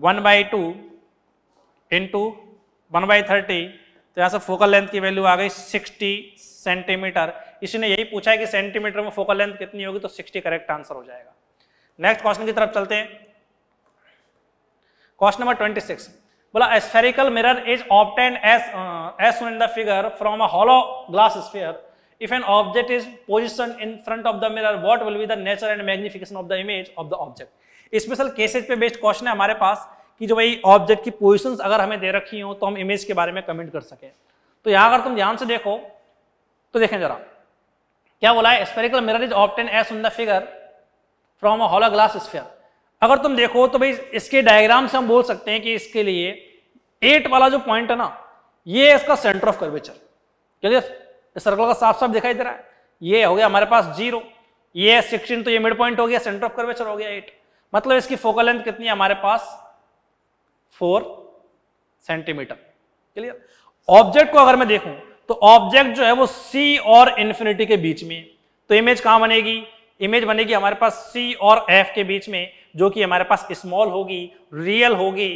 one by two into one by thirty तो यहाँ से फोकल लेंथ की वैल्यू आ गई 60 सेंटीमीटर इसी ने यही पूछा है कि सेंटीमीटर में फोकल लेंथ कितनी होगी तो 60 करेक्ट आंसर हो जाएगा नेक्स्ट क्वेश्चन की तरफ चलते हैं क्वेश्चन नंबर 26 बोला spherical mirror is obtain as as in the figure from a hollow glass sphere if an object is position in front of the mirror what will be the nature and magnification of the image of the object special cases पे based question है हमारे पास कि जो भाई object की position अगर हमें दे रखी हो तो हम इमेज के बारे में कमेंट कर सकें तो यहाँ अगर तुम ध्यान से देखो तो देखें जरा क्या बोला है spherical mirror is obtain as on the figure from a hollow glass sphere अगर तुम देखो तो भाई इसके डायग्राम से हम बोल सकते हैं कि इसके लिए एट वाला जो पॉइंट है ना ये इसका सेंटर ऑफ कर्वेचर क्योंकि सर्कल का साफ साफ दिखाई दे रहा है ये हो गया हमारे पास जीरो ये सिक्सटीन तो ये मिड पॉइंट हो गया सेंटर ऑफ कर्वेचर हो गया एट मतलब इसकी फोकल लेंथ कितनी है हमारे पास फोर सेंटीमीटर क्लियर ऑब्जेक्ट को अगर मैं देखूं तो ऑब्जेक्ट जो है वो सी और इंफिनिटी के बीच में तो इमेज कहां बनेगी इमेज बनेगी हमारे पास सी और एफ के बीच में जो कि हमारे पास स्मॉल होगी रियल होगी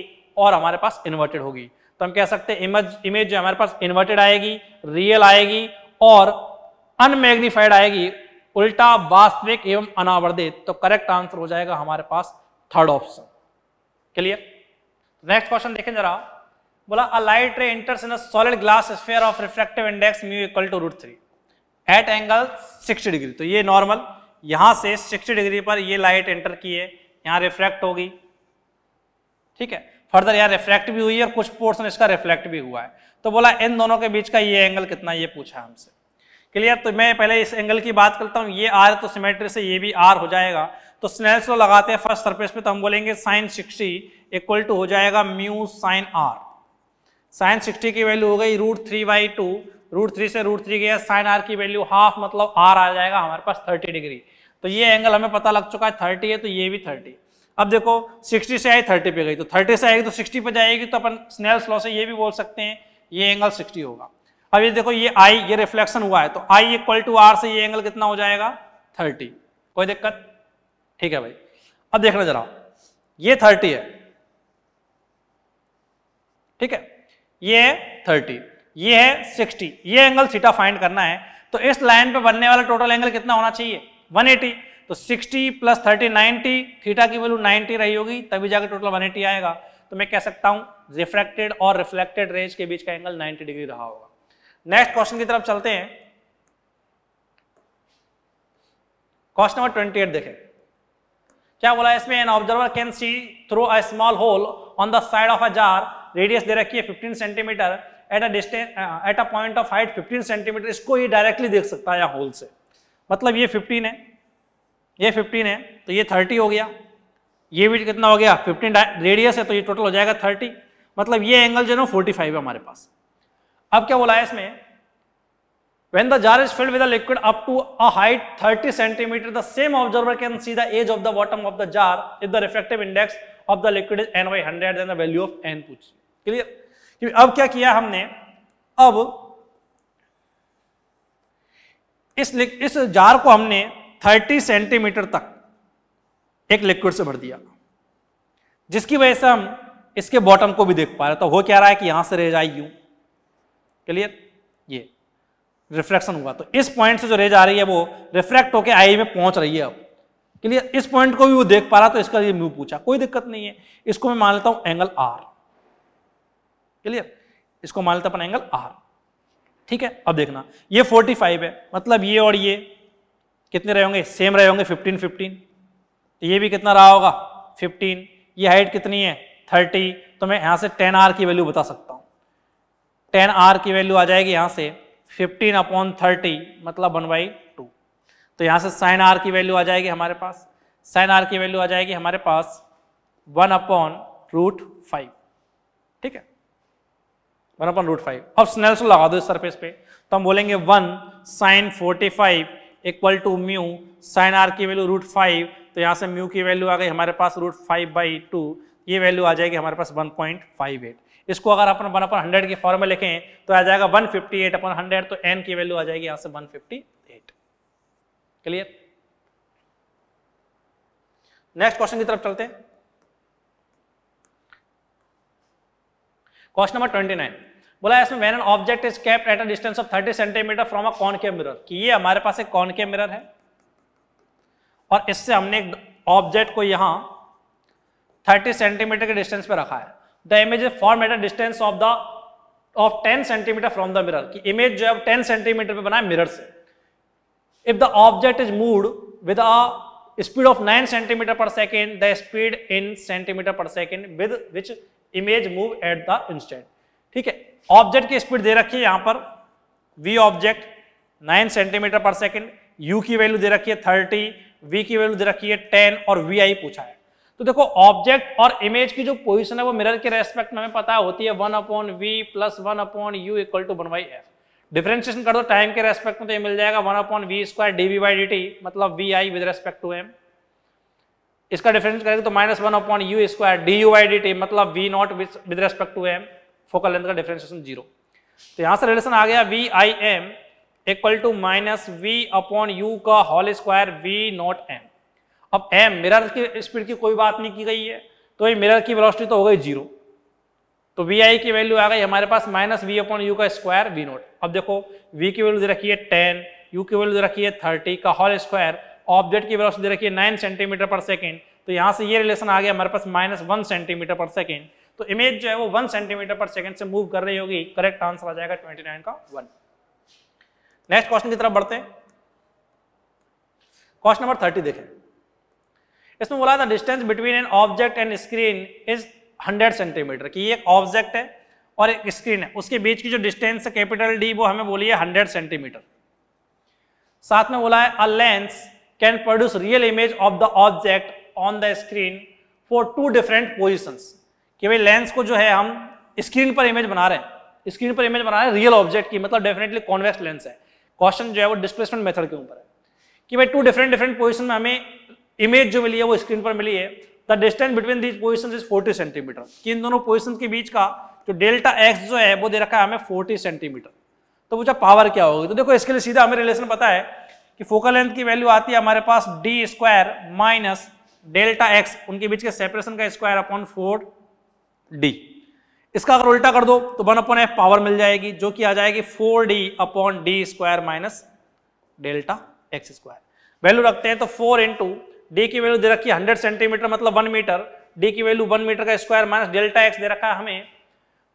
और हमारे पास इन्वर्टेड होगी तो हम कह सकते हैं इमेज इमेज जो हमारे पास इन्वर्टेड आएगी रियल आएगी और अनमैग्निफाइड आएगी उल्टा वास्तविक एवं अनावर्धित तो करेक्ट आंसर हो जाएगा हमारे पास third option clear next question देखें जरा बोला a light ray enters in a solid glass sphere of refractive index mu equal to root three at angle 60 degree तो ये नॉर्मल यहां से 60 डिग्री पर ये लाइट एंटर की है यहां रिफ्रैक्ट होगी ठीक है फर्दर यहाँ रिफ्रैक्ट भी हुई है और कुछ पोर्सन इसका रिफ्लेक्ट भी हुआ है तो बोला इन दोनों के बीच का ये एंगल कितना ये पूछा हमसे क्लियर तो मैं पहले इस एंगल की बात करता हूँ ये आर तो सिमेट्री से ये भी आर हो जाएगा तो स्नेल्स लॉ लगाते हैं फर्स्ट सरफेस पे तो हम बोलेंगे साइन सिक्सटी इक्वल टू हो जाएगा mu sine R sine sixty की वैल्यू हो गई root three by two root three से रूट थ्री गया साइन आर की वैल्यू हाफ मतलब आर आ जाएगा हमारे पास थर्टी डिग्री तो ये एंगल हमें पता लग चुका है थर्टी है तो ये भी थर्टी अब देखो सिक्सटी से आई थर्टी पे गई तो थर्टी से आएगी तो सिक्सटी पे जाएगी तो अपन स्नेल्स लॉ से ये भी बोल सकते हैं ये एंगल सिक्सटी होगा अब ये देखो ये आई ये रिफ्लेक्शन हुआ है तो आई इक्वल टू आर से ये एंगल कितना हो जाएगा थर्टी कोई दिक्कत ठीक है भाई अब देखना जरा ये थर्टी है ठीक है ये है थर्टी ये है सिक्सटी ये एंगल सीटा फाइंड करना है तो इस लाइन पे बनने वाला टोटल एंगल कितना होना चाहिए 180 तो 60 प्लस 30 90 थीटा की वैल्यू 90 रही होगी तभी जाकर टोटल 180 आएगा तो मैं कह सकता हूं रिफ्लेक्टेड और रिफ्लेक्टेड रेंज के बीच का एंगल 90 डिग्री रहा होगा नेक्स्ट क्वेश्चन की तरफ चलते हैं क्वेश्चन नंबर एट देखें क्या बोला इसमें an observer can see through a small hole on the side of a jar radius दे रखी है fifteen centimetre at a distance at a point of height fifteen centimetre इसको ही डायरेक्टली देख सकता है यहाँ होल से मतलब ये फिफ्टीन है ये फिफ्टीन है तो ये थर्टी हो गया ये भी कितना हो गया फिफ्टीन रेडियस है तो ये टोटल हो जाएगा थर्टी मतलब ये एंगल जो है ना फोर्टी फाइव है हमारे पास अब क्या बोला है इसमें When the jar is filled with a liquid up to a height 30 cm the same observer can see the age of the bottom of the jar if the refractive index of the liquid is n by 100 then the value of n पूछ clear कि अब क्या किया हमने अब इस इस jar को हमने 30 सेंटीमीटर तक एक लिक्विड से भर दिया जिसकी वजह से हम इसके बॉटम को भी देख पा रहे तो हो क्या रहा है कि यहां से रह जाएगी क्लियर ये रिफ्लेक्शन हुआ तो इस पॉइंट से जो रेज आ रही है वो रिफ्लेक्ट होकर आई में पहुंच रही है अब क्लियर इस पॉइंट को भी वो देख पा रहा तो इसका ये म्यू पूछा कोई दिक्कत नहीं है इसको मैं मान लेता हूं एंगल आर क्लियर इसको मान लेता अपन एंगल आर ठीक है अब देखना ये 45 है मतलब ये और ये कितने रहे होंगे सेम रहे होंगे 15 15 तो ये भी कितना रहा होगा 15 ये हाइट कितनी है 30 तो मैं यहाँ से 10 आर की वैल्यू बता सकता हूँ 10 आर की वैल्यू आ जाएगी यहाँ से फिफ्टीन अपॉन थर्टी मतलब वन बाई टू तो यहाँ से साइन आर की वैल्यू आ जाएगी हमारे पास साइन आर की वैल्यू आ जाएगी हमारे पास वन अपॉन रूट फाइव ठीक है वन अपॉन रूट फाइव अब स्नेल्स लगा दो इस सरफेस पे तो हम बोलेंगे one sine forty five equal to mu sine R की वैल्यू रूट फाइव तो यहाँ से म्यू की वैल्यू आ गई हमारे पास रूट फाइव बाई टू ये वैल्यू आ जाएगी हमारे पास वन पॉइंट फाइव एट इसको अगर अपन वन अपन हंड्रेड के फॉर्म में लिखें तो आ जाएगा one fifty eight upon hundred तो एन की वैल्यू आ जाएगी यहाँ से one fifty eight clear next question की तरफ चलते हैं क्वेश्चन नंबर ट्वेंटी नाइन बोला इसमें when an object is kept at a distance of thirty centimetre from a concave mirror कि ये हमारे पास एक कॉनकेव मिरर है और इससे हमने एक ऑब्जेक्ट को यहां 30 सेंटीमीटर के डिस्टेंस पे रखा है the image is form at a distance of the of 10 centimetre from the mirror कि इमेज जो है 10 सेंटीमीटर पे बना है मिरर से if the object is moved with a speed of 9 centimetre per second the speed in centimetre per second with which image move at the instant ठीक है object की स्पीड दे रखी है यहां पर V object 9 centimetre per second U की value दे रखी है 30 v की वैल्यू दे रखी है टेन और वी आई पूछा है तो देखो ऑब्जेक्ट और इमेज की जो पोजिशन है वो मिरर के रेस्पेक्ट में हमें पता होती है one upon V plus one upon you equal to one by F differentiation कर दो टाइम के रेस्पेक्ट में तो ये मिल जाएगा one upon V square D V by D T मतलब V I with respect to M इसका डिफरेंस करेंगे तो minus one upon U square D U I D T मतलब V nought with respect to M focal length का differentiation zero तो यहां से relation आ गया V I M equal to minus we upon U का whole square V nought M अब M mirror की स्पीड की कोई बात नहीं की गई है तो ये मिरर की वेलोसिटी तो हो गई जीरो तो वी आई की वैल्यू आ गई हमारे पास माइनस वी अपॉन यू का स्क्वायर वी नॉट अब देखो वी की वैल्यू दे रखी है टेन यू की वैल्यू दे रखी है थर्टी का होल स्क्वायर ऑब्जेक्ट की वेलोसिटी दे रखी है नाइन सेंटीमीटर पर सेकेंड तो यहाँ से ये रिलेशन आ गया हमारे पास minus one centimetre per second तो इमेज जो है वो वन सेंटीमीटर पर सेकेंड से मूव कर रही होगी करेक्ट आंसर आ जाएगा ट्वेंटी नाइन का वन नेक्स्ट क्वेश्चन की तरफ बढ़ते हैं क्वेश्चन नंबर थर्टी देखें इसमें बोला था distance between an object and screen is hundred centimetre की एक ऑब्जेक्ट है और एक स्क्रीन है उसके बीच की जो डिस्टेंस है कैपिटल डी वो हमें बोली है हंड्रेड सेंटीमीटर साथ में बोला है a lens can produce real image of the object on the screen for two different positions कि भाई लेंस को जो है हम स्क्रीन पर इमेज बना रहे हैं स्क्रीन पर इमेज बना रहे हैं रियल ऑब्जेक्ट की मतलब डेफिनेटली कॉन्वेक्स लेंस है क्वेश्चन जो है वो डिस्प्लेसमेंट मेथड के ऊपर है कि भाई टू डिफरेंट डिफरेंट पोजिशन में हमें इमेज जो मिली है वो स्क्रीन पर मिली है the distance between these position is forty centimetre कि इन दोनों पोजिशन के बीच का जो डेल्टा एक्स जो है वो दे रखा है हमें फोर्टी सेंटीमीटर तो पूछा पावर क्या होगी तो देखो इसके लिए सीधा हमें रिलेशन पता है कि फोकल लेंथ की वैल्यू आती है हमारे पास D square minus delta X उनके बीच के सेपरेशन का स्क्वायर अपॉन फोर डी इसका अगर उल्टा कर दो तो वन अपॉन एफ पावर मिल जाएगी जो कि आ जाएगी four D upon D square minus delta X square value रखते हैं तो फोर इंटू डी की वैल्यू दे रखी है हंड्रेड सेंटीमीटर मतलब वन मीटर डी की वैल्यू वन मीटर का स्क्वायर माइनस डेल्टा एक्स दे रखा है हमें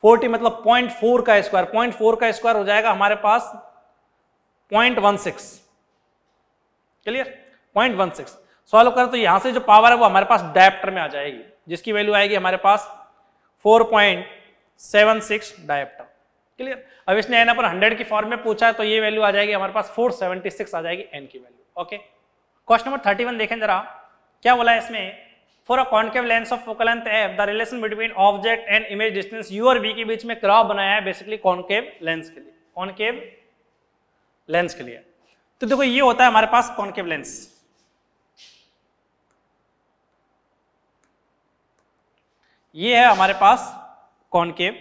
फोर्टी मतलब पॉइंट फोर का स्क्वायर पॉइंट फोर का स्क्वायर हो जाएगा हमारे पास point one six clear point one six solve करें तो यहां से जो पावर है वो हमारे पास डायप्टर में आ जाएगी जिसकी वैल्यू आएगी हमारे पास four point seven six dioptre clear अब इसने एन अपन हंड्रेड की फॉर्म में पूछा है तो ये वैल्यू आ जाएगी हमारे पास फोर सेवेंटी सिक्स आ जाएगी एन की value okay question number thirty one देखें जरा क्या बोला है इसमें for a concave lens of focal length F the relation between object and image distance U और बी के बीच में ग्राफ बनाया है बेसिकली कॉन्केव लेंस के लिए कॉन्केव लेंस के लिए तो देखो ये होता है हमारे पास कॉन्केव लेंस ये है हमारे पास कॉनकेव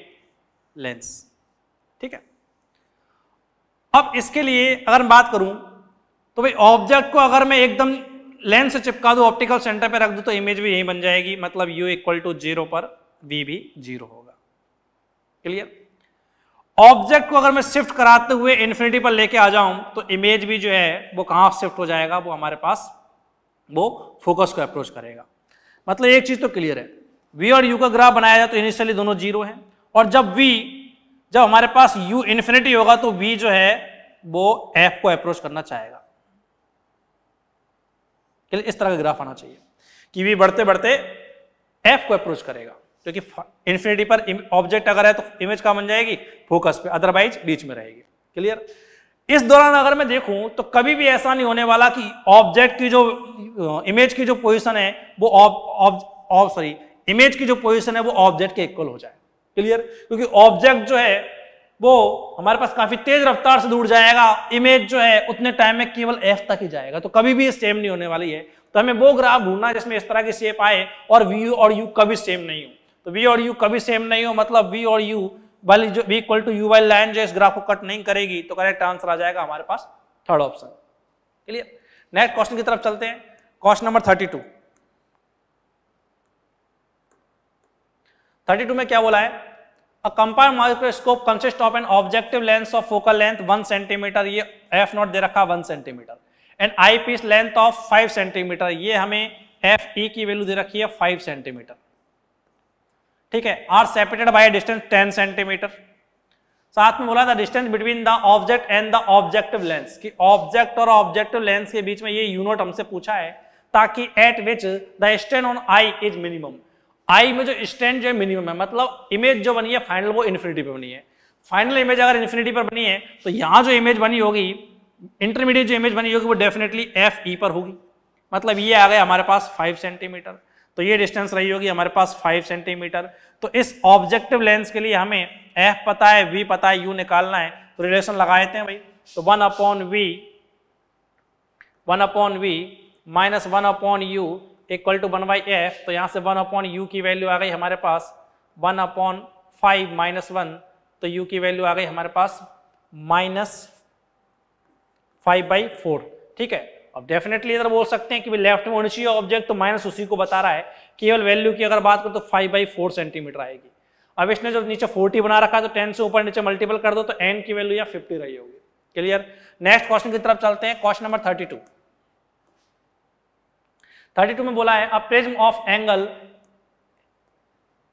लेंस ठीक है अब इसके लिए अगर मैं बात करूं तो भाई ऑब्जेक्ट को अगर मैं एकदम लेंस से चिपका दूं ऑप्टिकल सेंटर पे रख दूं तो इमेज भी यही बन जाएगी मतलब यू इक्वल टू जीरो पर वी भी जीरो होगा क्लियर ऑब्जेक्ट को अगर मैं शिफ्ट कराते हुए इन्फिनिटी पर लेके आ जाऊं तो इमेज भी जो है वो कहां शिफ्ट हो जाएगा वो हमारे पास वो फोकस को अप्रोच करेगा मतलब एक चीज तो क्लियर है वी और यू का ग्राफ बनाया जाए तो इनिशियली दोनों जीरो हैं और जब वी जब हमारे पास यू इन्फिनिटी होगा तो वी जो है वो एफ को अप्रोच करना चाहेगा इस तरह का ग्राफ आना चाहिए कि वी बढ़ते बढ़ते एफ को अप्रोच करेगा क्योंकि इन्फिनिटी पर ऑब्जेक्ट अगर है तो इमेज कहा बन जाएगी फोकस पे अदरवाइज बीच में रहेगी क्लियर इस दौरान अगर मैं देखूं तो कभी भी ऐसा नहीं होने वाला कि ऑब्जेक्ट की जो इमेज की जो पोजीशन है वो ऑब सॉरी इमेज की जो पोजिशन है वो ऑब्जेक्ट के इक्वल हो जाए क्लियर क्योंकि ऑब्जेक्ट जो है वो हमारे पास काफी तेज रफ्तार से दूर जाएगा इमेज जो है उतने टाइम में केवल एफ तक ही जाएगा तो कभी भी सेम नहीं होने वाली है तो हमें वो ग्राफ ढूंढना जिसमें इस तरह की शेप आए और वी और यू कभी सेम नहीं हो तो वी और यू कभी सेम नहीं हो मतलब वी और यू वाली जो वी इक्वल टू यू वाली लाइन जो इस ग्राफ को कट नहीं करेगी तो करेक्ट आंसर आ जाएगा हमारे पास third option clear next question की तरफ चलते हैं question number thirty two thirty two में क्या बोला है a compound microscope consist of an objective lens of focal length one centimetre ये एफ नॉट दे रखा one centimetre and eyepiece length of five centimetre ये हमें एफ ई e की वैल्यू दे रखी है फाइव सेंटीमीटर ठीक है are separated by distance ten centimetre साथ में बोला था distance between the object and the objective lens कि ऑब्जेक्ट और ऑब्जेक्टिव लेंस के बीच में ये यूनिट हमसे पूछा है ताकि at which the strain on eye is minimum eye में जो स्टैंड जो है मिनिमम है मतलब इमेज जो बनी है फाइनल वो इन्फिनिटी पर बनी है फाइनल इमेज अगर इन्फिनिटी पर बनी है तो यहाँ जो इमेज बनी होगी इंटरमीडिएट जो इमेज बनी होगी वो डेफिनेटली एफ ई पर होगी मतलब ये आ गया हमारे पास फाइव सेंटीमीटर तो ये डिस्टेंस रही होगी हमारे पास फाइव सेंटीमीटर तो इस ऑब्जेक्टिव लेंस के लिए हमें एफ पता है वी पता है यू निकालना है तो रिलेशन लगा देते हैं भाई तो one upon v one upon we minus one upon you equal to one by F तो यहाँ से वन अपॉन यू की वैल्यू आ गई हमारे पास one upon five minus one तो यू की वैल्यू आ गई हमारे पास माइनस फाइव बाई फोर ठीक है अब डेफिनेटली इधर बोल सकते हैं कि लेफ्ट में होनी चाहिए ऑब्जेक्ट तो माइनस उसी को बता रहा है केवल वैल्यू की अगर बात करो तो फाइव बाई फोर सेंटीमीटर आएगी अब इसने जब नीचे फोर्टी बना रखा है तो टेन से ऊपर नीचे मल्टीपल कर दो तो एन की वैल्यू या फिफ्टी रही होगी क्लियर नेक्स्ट क्वेश्चन की तरफ चलते हैं क्वेश्चन नंबर थर्टी टू 32 में बोला है a prism of angle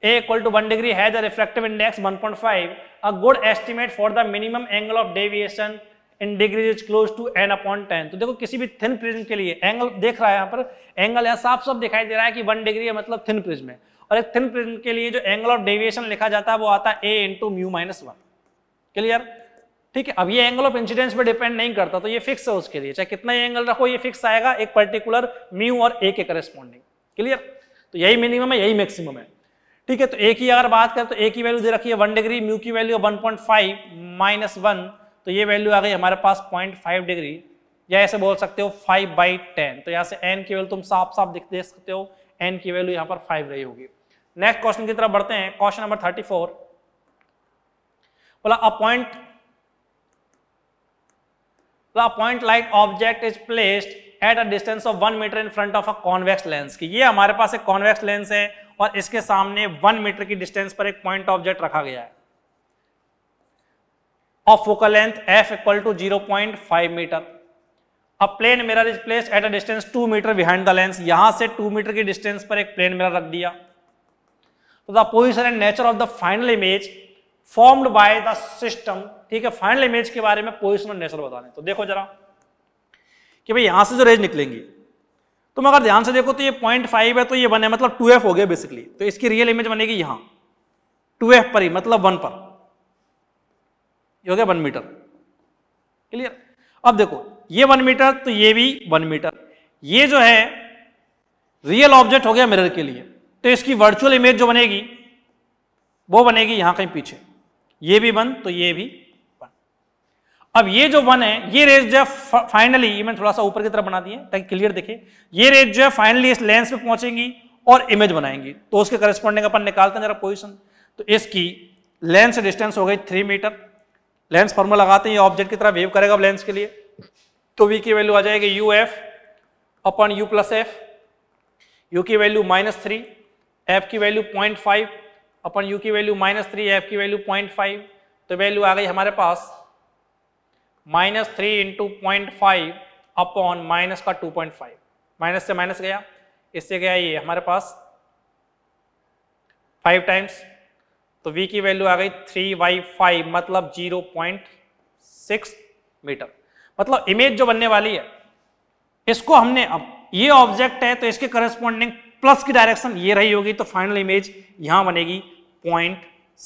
a equal to 1 degree has a refractive index 1.5 a good estimate for the minimum angle of deviation in degrees is close to n upon ten तो देखो किसी भी thin prism के लिए angle देख रहा है यहाँ पर एंगल यहाँ साफ साफ दिखाई दे रहा है कि वन डिग्री है मतलब थिन प्रिज्म है और एक थिन प्रिज्म के लिए जो एंगल ऑफ डेविएशन लिखा जाता है वो आता है ए into mu minus one clear ठीक है अब ये एंगल ऑफ इंसिडेंस पे डिपेंड नहीं करता तो ये फिक्स है उसके लिए चाहे कितना ही एंगल रखो ये फिक्स आएगा एक पर्टिकुलर म्यू और ए के करेस्पॉन्डिंग क्लियर तो यही मिनिमम है यही मैक्सिमम है ठीक है तो ए की अगर बात करें तो ए की वैल्यू दे रखी है वन डिग्री म्यू की value one point five minus one तो ये वैल्यू आ गई हमारे पास पॉइंट फाइव डिग्री या ऐसे बोल सकते हो फाइव बाई टेन तो यहाँ से एन की वैल्यू तुम साफ साफ दिख देख सकते हो एन की वैल्यू यहाँ पर फाइव रही होगी नेक्स्ट क्वेश्चन की तरफ बढ़ते हैं क्वेश्चन नंबर थर्टी फोर बोला अ पॉइंट तो a point like object is placed at a distance of one metre in front of a convex lens की ये हमारे पास एक कॉन्वेक्स लेंस है और इसके सामने वन मीटर की डिस्टेंस पर एक पॉइंट ऑब्जेक्ट रखा गया है of focal length f equal to zero point five metre a plane mirror is place at a distance two metre behind the lens यहां से टू मीटर की डिस्टेंस पर एक प्लेन मिरर रख दिया तो the position and nature of the final image formed by the system ठीक है फाइनल इमेज के बारे में पोजिशन और नेचर बताने तो देखो जरा कि भाई यहां से जो रेज निकलेंगी तुम तो अगर ध्यान से देखो तो ये पॉइंट फाइव है तो ये बने मतलब टू हो गया बेसिकली तो इसकी रियल इमेज बनेगी यहां टू पर ही मतलब वन पर ये हो गया वन मीटर क्लियर अब देखो ये वन मीटर तो ये भी वन मीटर ये जो है रियल ऑब्जेक्ट हो गया मिरर के लिए तो इसकी वर्चुअल इमेज जो बनेगी वो बनेगी यहां कहीं पीछे ये भी वन तो ये भी अब ये जो वन है ये रेस जो है फाइनली ये मैंने थोड़ा सा ऊपर की तरफ बना दिए ताकि क्लियर देखे ये रेस जो है फाइनली इस लेंस पे पहुंचेगी और इमेज बनाएंगी तो उसके करस्पॉन्डिंग अपन निकालते हैं जरा पोजिशन तो इसकी लेंस डिस्टेंस हो गई थ्री मीटर लेंस फॉर्मूला लगाते हैं ये ऑब्जेक्ट की तरह वेव करेगा लेंस के लिए तो वी की वैल्यू आ जाएगी u F upon you plus f you की वैल्यू माइनस थ्री एफ की वैल्यू पॉइंट फाइव अपन यू की वैल्यू माइनस थ्री एफ की वैल्यू पॉइंट फाइव तो वैल्यू आ गई हमारे पास minus three into point five upon minus का टू पॉइंट फाइव माइनस से माइनस गया इससे गया ये हमारे पास फाइव टाइम्स तो वी की वैल्यू आ गई थ्री बाई फाइव मतलब जीरो पॉइंट सिक्स मीटर मतलब इमेज जो बनने वाली है इसको हमने अब ये ऑब्जेक्ट है तो इसके करस्पॉन्डिंग प्लस की डायरेक्शन ये रही होगी तो फाइनल इमेज यहां बनेगी पॉइंट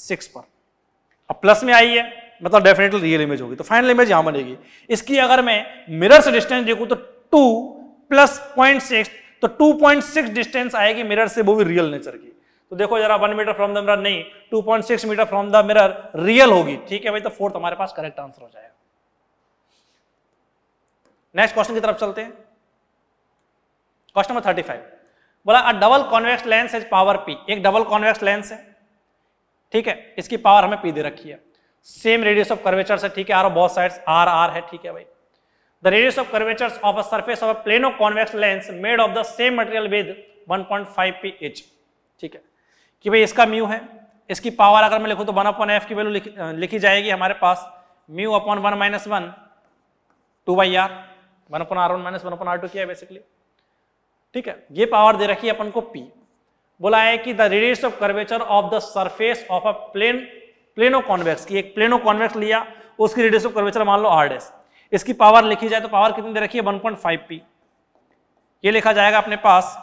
सिक्स पर अब प्लस में आई है मतलब डेफिनेटली रियल इमेज होगी तो फाइनल इमेज यहां बनेगी इसकी अगर मैं मिरर से डिस्टेंस देखू तो टू प्लस पॉइंट सिक्स तो टू पॉइंट सिक्स डिस्टेंस आएगी मिरर से वो भी रियल नेचर की तो देखो जरा one metre from the mirror नहीं two point six metre from the mirror real होगी ठीक है भाई तो फोर्थ हमारे पास करेक्ट आंसर हो जाएगा नेक्स्ट क्वेश्चन की तरफ चलते हैं क्वेश्चन नंबर थर्टी फाइव बोला double convex lens is power p एक डबल कॉन्वेक्स लेंस है ठीक है इसकी पावर हमें पी दे रखी है सेम रेडियस ऑफ कर्वेचर है ठीक है आर बहुत बोथ साइड्स आर आर है ठीक है भाई the radius of curvatures of a surface of a plane of convex lens made of the same material with 1.5 p h ठीक है कि भाई इसका म्यू है इसकी पावर अगर मैं लिखूं तो 1 अपॉन एफ की वैल्यू लिखी, लिखी जाएगी हमारे पास mu upon one minus one two by are one upon are one minus one upon are two किया बेसिकली ठीक है ये पावर दे रखी है अपन को पी बोला है कि the radius of curvature of the surface of a plane plano convex की एक प्लेनो कॉन्वेक्स लिया उसकी रेडियस ऑफ कर्वेचर मान लो आर डैश इसकी पावर लिखी जाए तो पावर कितनी दे रखी है 1.5 पी ये लिखा जाएगा अपने पास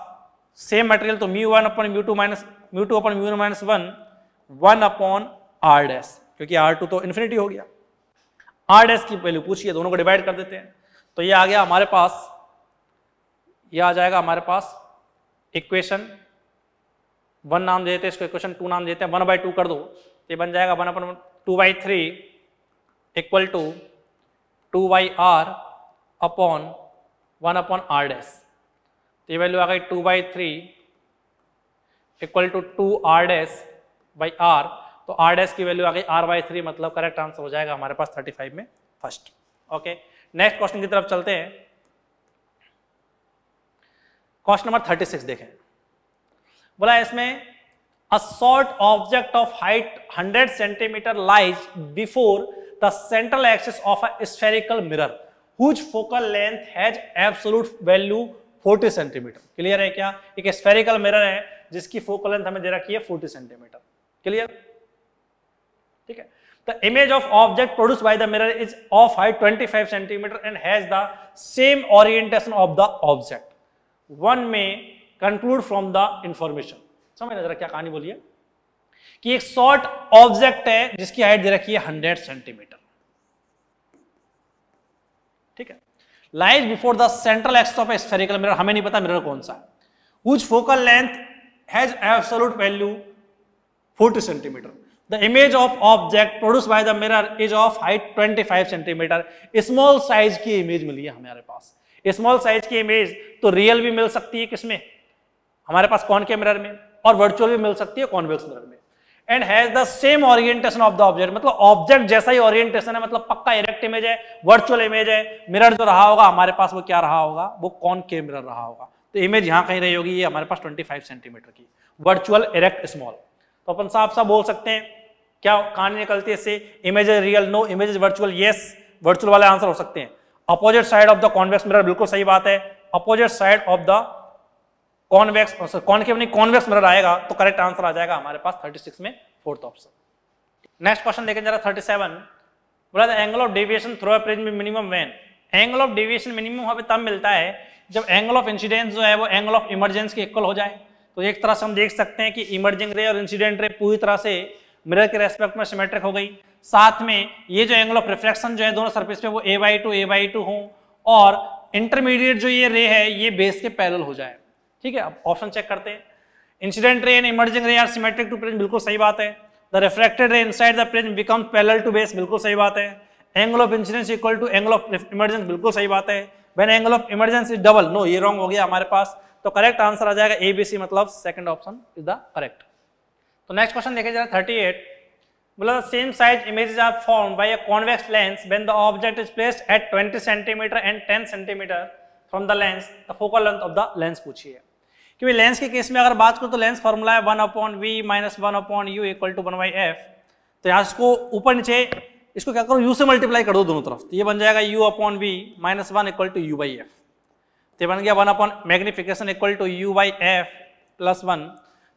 सेम मटेरियल तो mu one upon mu two minus mu two upon mu minus one one upon r dash क्योंकि आर टू तो इन्फिनिटी हो गया आर डैश की वैल्यू पूछिए दोनों को डिवाइड कर देते हैं तो ये आ गया हमारे पास ये आ जाएगा हमारे पास इक्वेशन वन नाम देते हैं इसको इक्वेशन टू नाम देते हैं वन बाई टू कर दो तो ये बन जाएगा one upon two by three equal to two by r upon one upon r dash तो ये वैल्यू आ गई two by three equal to two r dash by are तो आर डैस की वैल्यू आ गई आर बाई थ्री मतलब correct answer हो जाएगा हमारे पास थर्टी फाइव में फर्स्ट ओके नेक्स्ट क्वेश्चन की तरफ चलते हैं क्वेश्चन नंबर थर्टी सिक्स देखें बोला इसमें a short object of height 100 cm lies before the central axis of a spherical mirror whose focal length has absolute value 40 cm clear hai kya ek spherical mirror hai jiski focal length hame de rakhi hai 40 cm clear ठीक है the image of object produced by the mirror is of height 25 cm and has the same orientation of the object one may conclude from the information समझ समझना जरा क्या कहानी बोलिए कि एक शॉर्ट ऑब्जेक्ट है जिसकी हाइट दे रखी है हंड्रेड सेंटीमीटर ठीक है lies before the central axis of spherical mirror हमें नहीं पता मिरर कौन सा है focal length has absolute value forty centimetre the image of object produce by the mirror is of height twenty five centimetre small size की image मिली है हमारे पास स्मॉल साइज की इमेज तो रियल भी मिल सकती है किसमें हमारे पास कौन के मिरर में और वर्चुअल भी मिल सकती है कॉन्वेक्स मिरर में and has the same orientation of the object मतलब ऑब्जेक्ट जैसा ही ओरिएंटेशन है मतलब पक्का इरेक्ट इमेज है वर्चुअल इमेज है मिरर जो रहा होगा हमारे पास वो क्या रहा होगा वो कौन के मिरर रहा होगा तो इमेज यहाँ कहीं रही होगी ये हमारे पास 25 सेंटीमीटर की वर्चुअल इरेक्ट स्मॉल तो अपन साफ साफ बोल सकते हैं क्या कहानी निकलती है इससे image is real no image is virtual yes virtual वाले आंसर हो सकते हैं opposite side of the convex mirror बिल्कुल सही बात है opposite side of the convex concave नहीं कॉन्वेक्स मिरर आएगा तो करेक्ट आंसर आ जाएगा हमारे पास 36 में फोर्थ ऑप्शन नेक्स्ट क्वेश्चन देखें जरा 37 बोला angle of deviation through a prism minimum when angle of deviation minimum हमें तब मिलता है जब एंगल ऑफ इंसिडेंस जो है वो एंगल ऑफ इमरजेंस के इक्वल हो जाए तो एक तरह से हम देख सकते हैं कि इमरजिंग रे और इंसिडेंट रे पूरी तरह से मिरर के रेस्पेक्ट में सिमेट्रिक हो गई साथ में ये जो एंगल ऑफ रिफ्लेक्शन जो है दोनों सर्फेस पे वो a by two a by two हों और इंटरमीडिएट जो ये रे है ये बेस के पैरल हो जाए ठीक है अब ऑप्शन चेक करते हैं incident ray and emerging ray are symmetric to plane बिल्कुल सही बात है the reflected ray inside the plane becomes parallel to base बिल्कुल सही बात है angle of incidence equal to angle of emergence बिल्कुल सही बात है when angle of emergence is double no ये रॉन्ग हो गया हमारे पास तो करेक्ट आंसर आ जाएगा ए बी सी मतलब second option is the correct तो नेक्स्ट क्वेश्चन देखे जा थर्टी एट बोला same size image are form by a convex lens when the object is place at twenty centimetre and ten centimetre from the lens the focal length of the lens पूछिए क्योंकि lens के case में अगर बात करूँ तो lens formula है one upon we minus one upon you equal to one by F तो यहाँ इसको ऊपर नीचे इसको क्या करो यू से मल्टीप्लाई कर दो दोनों तरफ तो ये बन जाएगा u upon we minus one equal to u by F तो बन गया one upon magnification equal to u by f plus one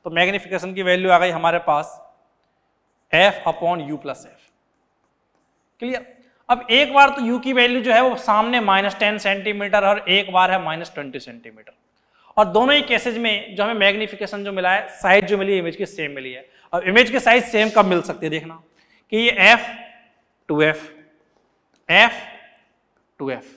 तो मैग्निफिकेशन की वैल्यू आ गई हमारे पास f upon you plus f clear अब एक बार तो यू की वैल्यू जो है वो सामने माइनस टेन सेंटीमीटर और एक बार है माइनस ट्वेंटी सेंटीमीटर और दोनों ही केसेज में जो हमें मैग्निफिकेशन जो मिला है साइज जो मिली है इमेज की सेम मिली है और इमेज की साइज सेम कब मिल सकती है देखना कि ये f two f f two f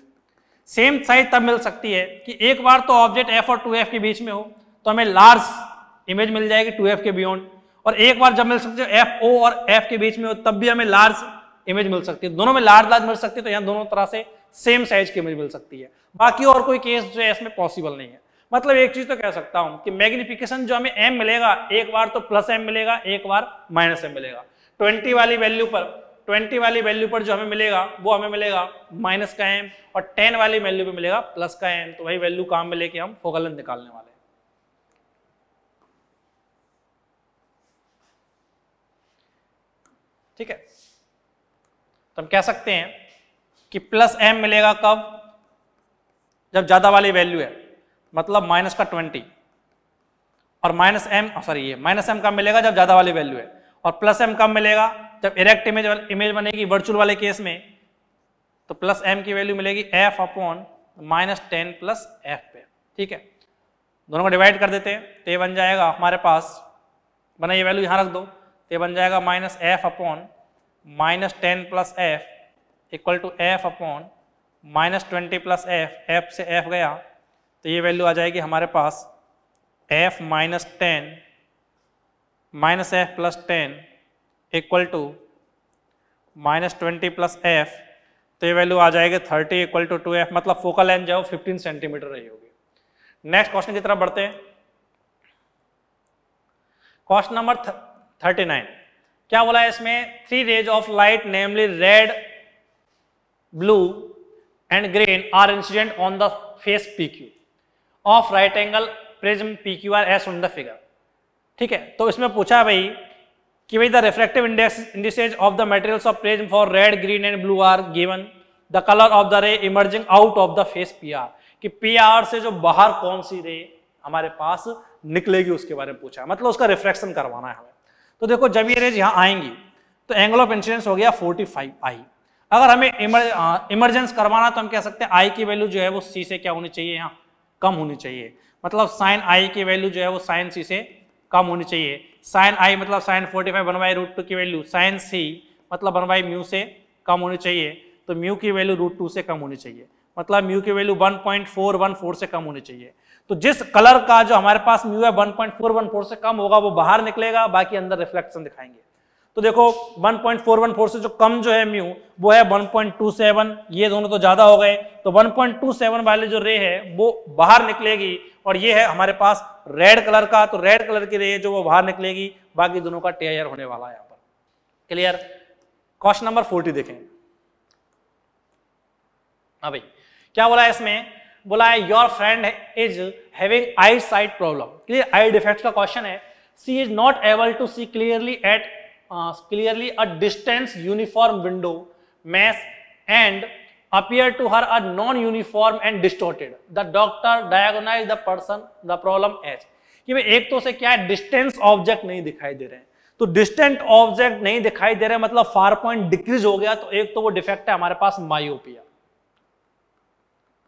same size तब मिल सकती है कि एक बार तो ऑब्जेक्ट एफ और टू एफ के बीच में हो तो हमें लार्ज इमेज मिल जाएगी टू एफ के बियॉन्ड और एक बार जब मिल सकती है एफ ओ और एफ के बीच में हो तब भी हमें लार्ज इमेज मिल सकती है दोनों में लार्ज लार्ज मिल सकती है तो यहाँ दोनों तरह से सेम साइज की इमेज मिल सकती है बाकी और कोई केस जो है इसमें पॉसिबल नहीं है मतलब एक चीज तो कह सकता हूं कि मैग्निफिकेशन जो हमें एम मिलेगा एक बार तो प्लस एम मिलेगा एक बार माइनस एम मिलेगा ट्वेंटी वाली वैल्यू पर ट्वेंटी वाली वैल्यू पर जो हमें मिलेगा वो हमें मिलेगा माइनस का एम और टेन वाली वैल्यू पे मिलेगा प्लस का एम तो वही वैल्यू काम में लेके हम फोकलन निकालने वाले ठीक है तो हम कह सकते हैं कि प्लस एम मिलेगा कब जब ज्यादा वाली वैल्यू है मतलब माइनस का ट्वेंटी और माइनस एम सॉरी oh, ये माइनस एम कब मिलेगा जब ज्यादा वाली वैल्यू है और प्लस एम कब मिलेगा जब इरेक्ट इमेज इमेज बनेगी वर्चुअल वाले केस में तो प्लस एम की वैल्यू मिलेगी f upon minus ten plus f पे ठीक है दोनों को डिवाइड कर देते हैं तो ये बन जाएगा हमारे पास बना ये वैल्यू यहाँ रख दो तो ये बन जाएगा minus f upon minus ten plus f equal to F upon minus twenty plus f f से एफ गया तो ये वैल्यू आ जाएगी हमारे पास f minus ten minus f plus ten equal to minus twenty plus F तो ये वैल्यू आ जाएगी thirty equal to two f मतलब फोकल लेंथ जो फिफ्टीन सेंटीमीटर रही होगी नेक्स्ट क्वेश्चन की तरफ बढ़ते हैं क्वेश्चन नंबर थर्टी नाइन क्या बोला है इसमें three rays of light namely red blue and green are incident on the face p q of right angle prism p q r s on the figure ठीक है तो इसमें पूछा है भाई कि भाई the refractive index indices of the materials of prism for red green and blue are given the colour of the ray emerging out of the face p r कि पी आर से जो बाहर कौन सी रे हमारे पास निकलेगी उसके बारे में पूछा मतलब उसका रिफ्लेक्शन करवाना है हमें तो देखो जब ये रेज यहाँ आएंगी तो एंगल ऑफ इंसिडेंस हो गया 45 आई अगर हमें इमर, इमर्जेंस करवाना तो हम कह सकते हैं आई की वैल्यू जो है वो सी से क्या होनी चाहिए यहाँ कम होनी चाहिए मतलब साइन आई की वैल्यू जो है वो साइन सी से कम होनी चाहिए साइन आई मतलब साइन फोर्टी फाइव बनवाई रूट टू की वैल्यू साइन सी मतलब बनवाई म्यू से कम होनी चाहिए तो म्यू की वैल्यू रूट टू से कम होनी चाहिए मतलब म्यू की value one point four one four से कम होनी चाहिए तो जिस कलर का जो हमारे पास म्यू है one point four one four से कम होगा वो बाहर निकलेगा बाकी अंदर रिफ्लेक्शन दिखाएंगे तो देखो 1.414 से जो कम जो है म्यू वो है 1.27 ये दोनों तो ज्यादा हो गए तो 1.27 वाले जो रे है वो बाहर निकलेगी और ये है हमारे पास रेड कलर का तो रेड कलर की रे है जो वो बाहर निकलेगी बाकी दोनों का टेयर होने वाला है यहां पर क्लियर क्वेश्चन नंबर फोर्टी देखें हाँ भाई क्या बोला है इसमें बोला है your friend is having eye sight problem clear eye defect का क्वेश्चन है she is not able to see clearly at clearly a distance uniform window mesh and appear to her a non uniform and distorted the doctor diagnose the person the problem एच कि भाई एक तो से क्या है distance object नहीं दिखाई दे रहे हैं तो डिस्टेंट ऑब्जेक्ट नहीं दिखाई दे रहे मतलब फार पॉइंट डिक्रीज हो गया तो एक तो वो डिफेक्ट है हमारे पास माइओपिया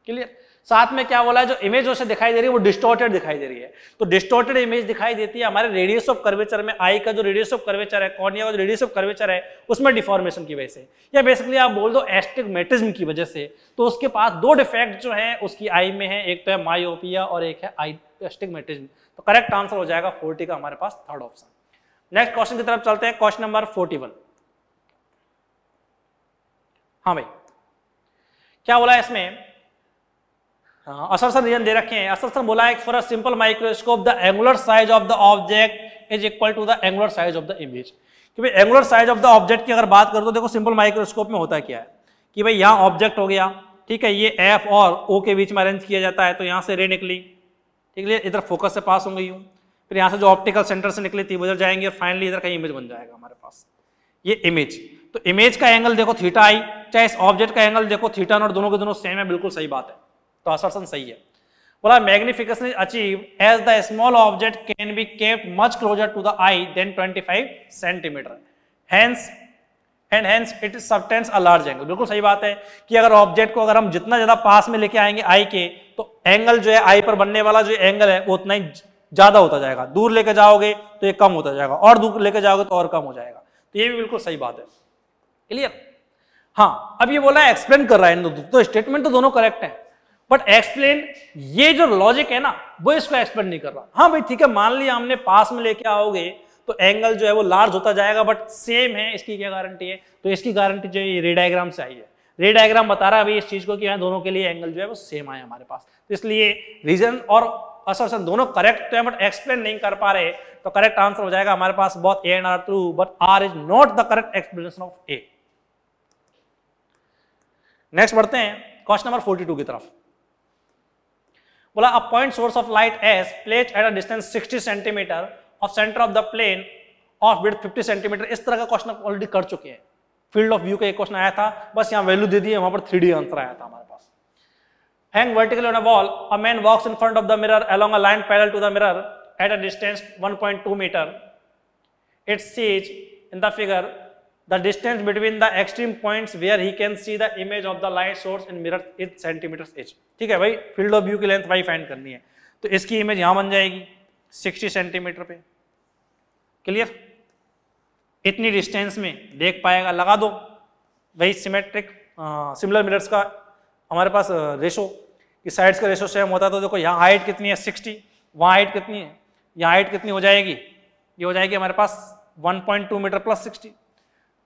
क्लियर साथ में क्या बोला है जो इमेज उसे दिखाई दे रही है वो डिस्टोर्टेड दिखाई दे रही है तो डिस्टोर्टेड इमेज दिखाई देती है हमारे रेडियस ऑफ कर्वेचर में आई का जो रेडियस ऑफ कर्वेचर है कॉर्निया का जो रेडियस ऑफ कर्वेचर है उसमें डिफॉर्मेशन की वजह से या बेसिकली आप बोल दो एस्टिगमेटिज्म की वजह से तो उसके पास दो डिफेक्ट जो है उसकी आई में है एक तो है मायोपिया और एक है आई एस्टिगमेटिज्म तो करेक्ट आंसर हो जाएगा फोर्टी का हमारे पास थर्ड ऑप्शन नेक्स्ट क्वेश्चन की तरफ चलते हैं क्वेश्चन नंबर फोर्टी वन हाँ भाई क्या बोला है इसमें हाँ, असरसन रीजन दे रखे हैं असरसन बोला है for a simple microscope the angular size of the object is equal to the angular size of the image कि भाई angular size of the object की अगर बात करूं तो देखो सिंपल माइक्रोस्कोप में होता क्या है कि भाई यहाँ ऑब्जेक्ट हो गया ठीक है ये एफ और ओ के बीच में अरेंज किया जाता है तो यहाँ से रे निकली ठीक है इधर फोकस से पास हो गई हूँ फिर यहाँ से जो ऑप्टिकल सेंटर से निकली थी उधर जाएंगे और फाइनली इधर का इमेज बन जाएगा हमारे पास ये इमेज तो इमेज का एंगल देखो थीटा आई चाहे इस ऑब्जेक्ट का एंगल देखो थीटा और दोनों के दोनों सेम है बिल्कुल सही बात है तो असर्सन सही है बोला magnification achieve as the small object can be kept much closer to the eye than 25 centimetre hence and hence it is subtends a large angle बिल्कुल सही बात है कि अगर ऑब्जेक्ट को अगर हम जितना ज्यादा पास में लेके आएंगे आई के तो एंगल जो है आई पर बनने वाला जो एंगल है वो उतना ही ज्यादा होता जाएगा दूर लेके जाओगे तो ये कम होता जाएगा और दूर लेके जाओगे तो और कम हो जाएगा तो ये भी बिल्कुल सही बात है क्लियर हाँ अब ये बोला एक्सप्लेन कर रहा है तो स्टेटमेंट तो दोनों करेक्ट है बट एक्सप्लेन ये जो लॉजिक है ना वो इसको एक्सप्लेन नहीं कर रहा हाँ भाई ठीक है मान लिया हमने पास में लेके आओगे तो एंगल जो है वो लार्ज होता जाएगा बट सेम है इसकी क्या गारंटी है तो इसकी गारंटी जो है रेडाइग्राम से आई है रेडाइग्राम बता रहा है अभी इस चीज को कि यहाँ दोनों के लिए एंगल जो है वो सेम आए हमारे पास तो इसलिए रीजन और असन दोनों करेक्ट तो है बट एक्सप्लेन नहीं कर पा रहे तो करेक्ट आंसर हो जाएगा हमारे पास बहुत A and R true but R is not the correct explanation of A next बढ़ते हैं क्वेश्चन नंबर टू की तरफ बोला a point source of light is placed at a distance 60 centimetre of centre of the plane of with 50 centimetre इस तरह का question already कर चुके हैं फील्ड ऑफ व्यू का एक क्वेश्चन आया था बस यहाँ वैल्यू दे दी है वहां पर थ्री आंसर आया था हमारे पास hang vertical on a wall a man walks in front of the mirror along a line parallel to the mirror at a distance 1.2 metre it sees in the figure the distance between the extreme points where he can see the image of the light source in mirror is centimetre H ठीक है भाई field of view की length Y find करनी है तो इसकी image यहां बन जाएगी सिक्सटी सेंटीमीटर पे क्लियर इतनी डिस्टेंस में देख पाएगा लगा दो वही सिमेट्रिक सिमिलर मिरर्स का हमारे पास रेशो कि साइड्स का रेशो सेम होता है तो देखो यहाँ हाइट कितनी है सिक्सटी वहाँ हाइट कितनी है यहाँ हाइट कितनी हो जाएगी ये हो जाएगी हमारे पास one point two metre plus sixty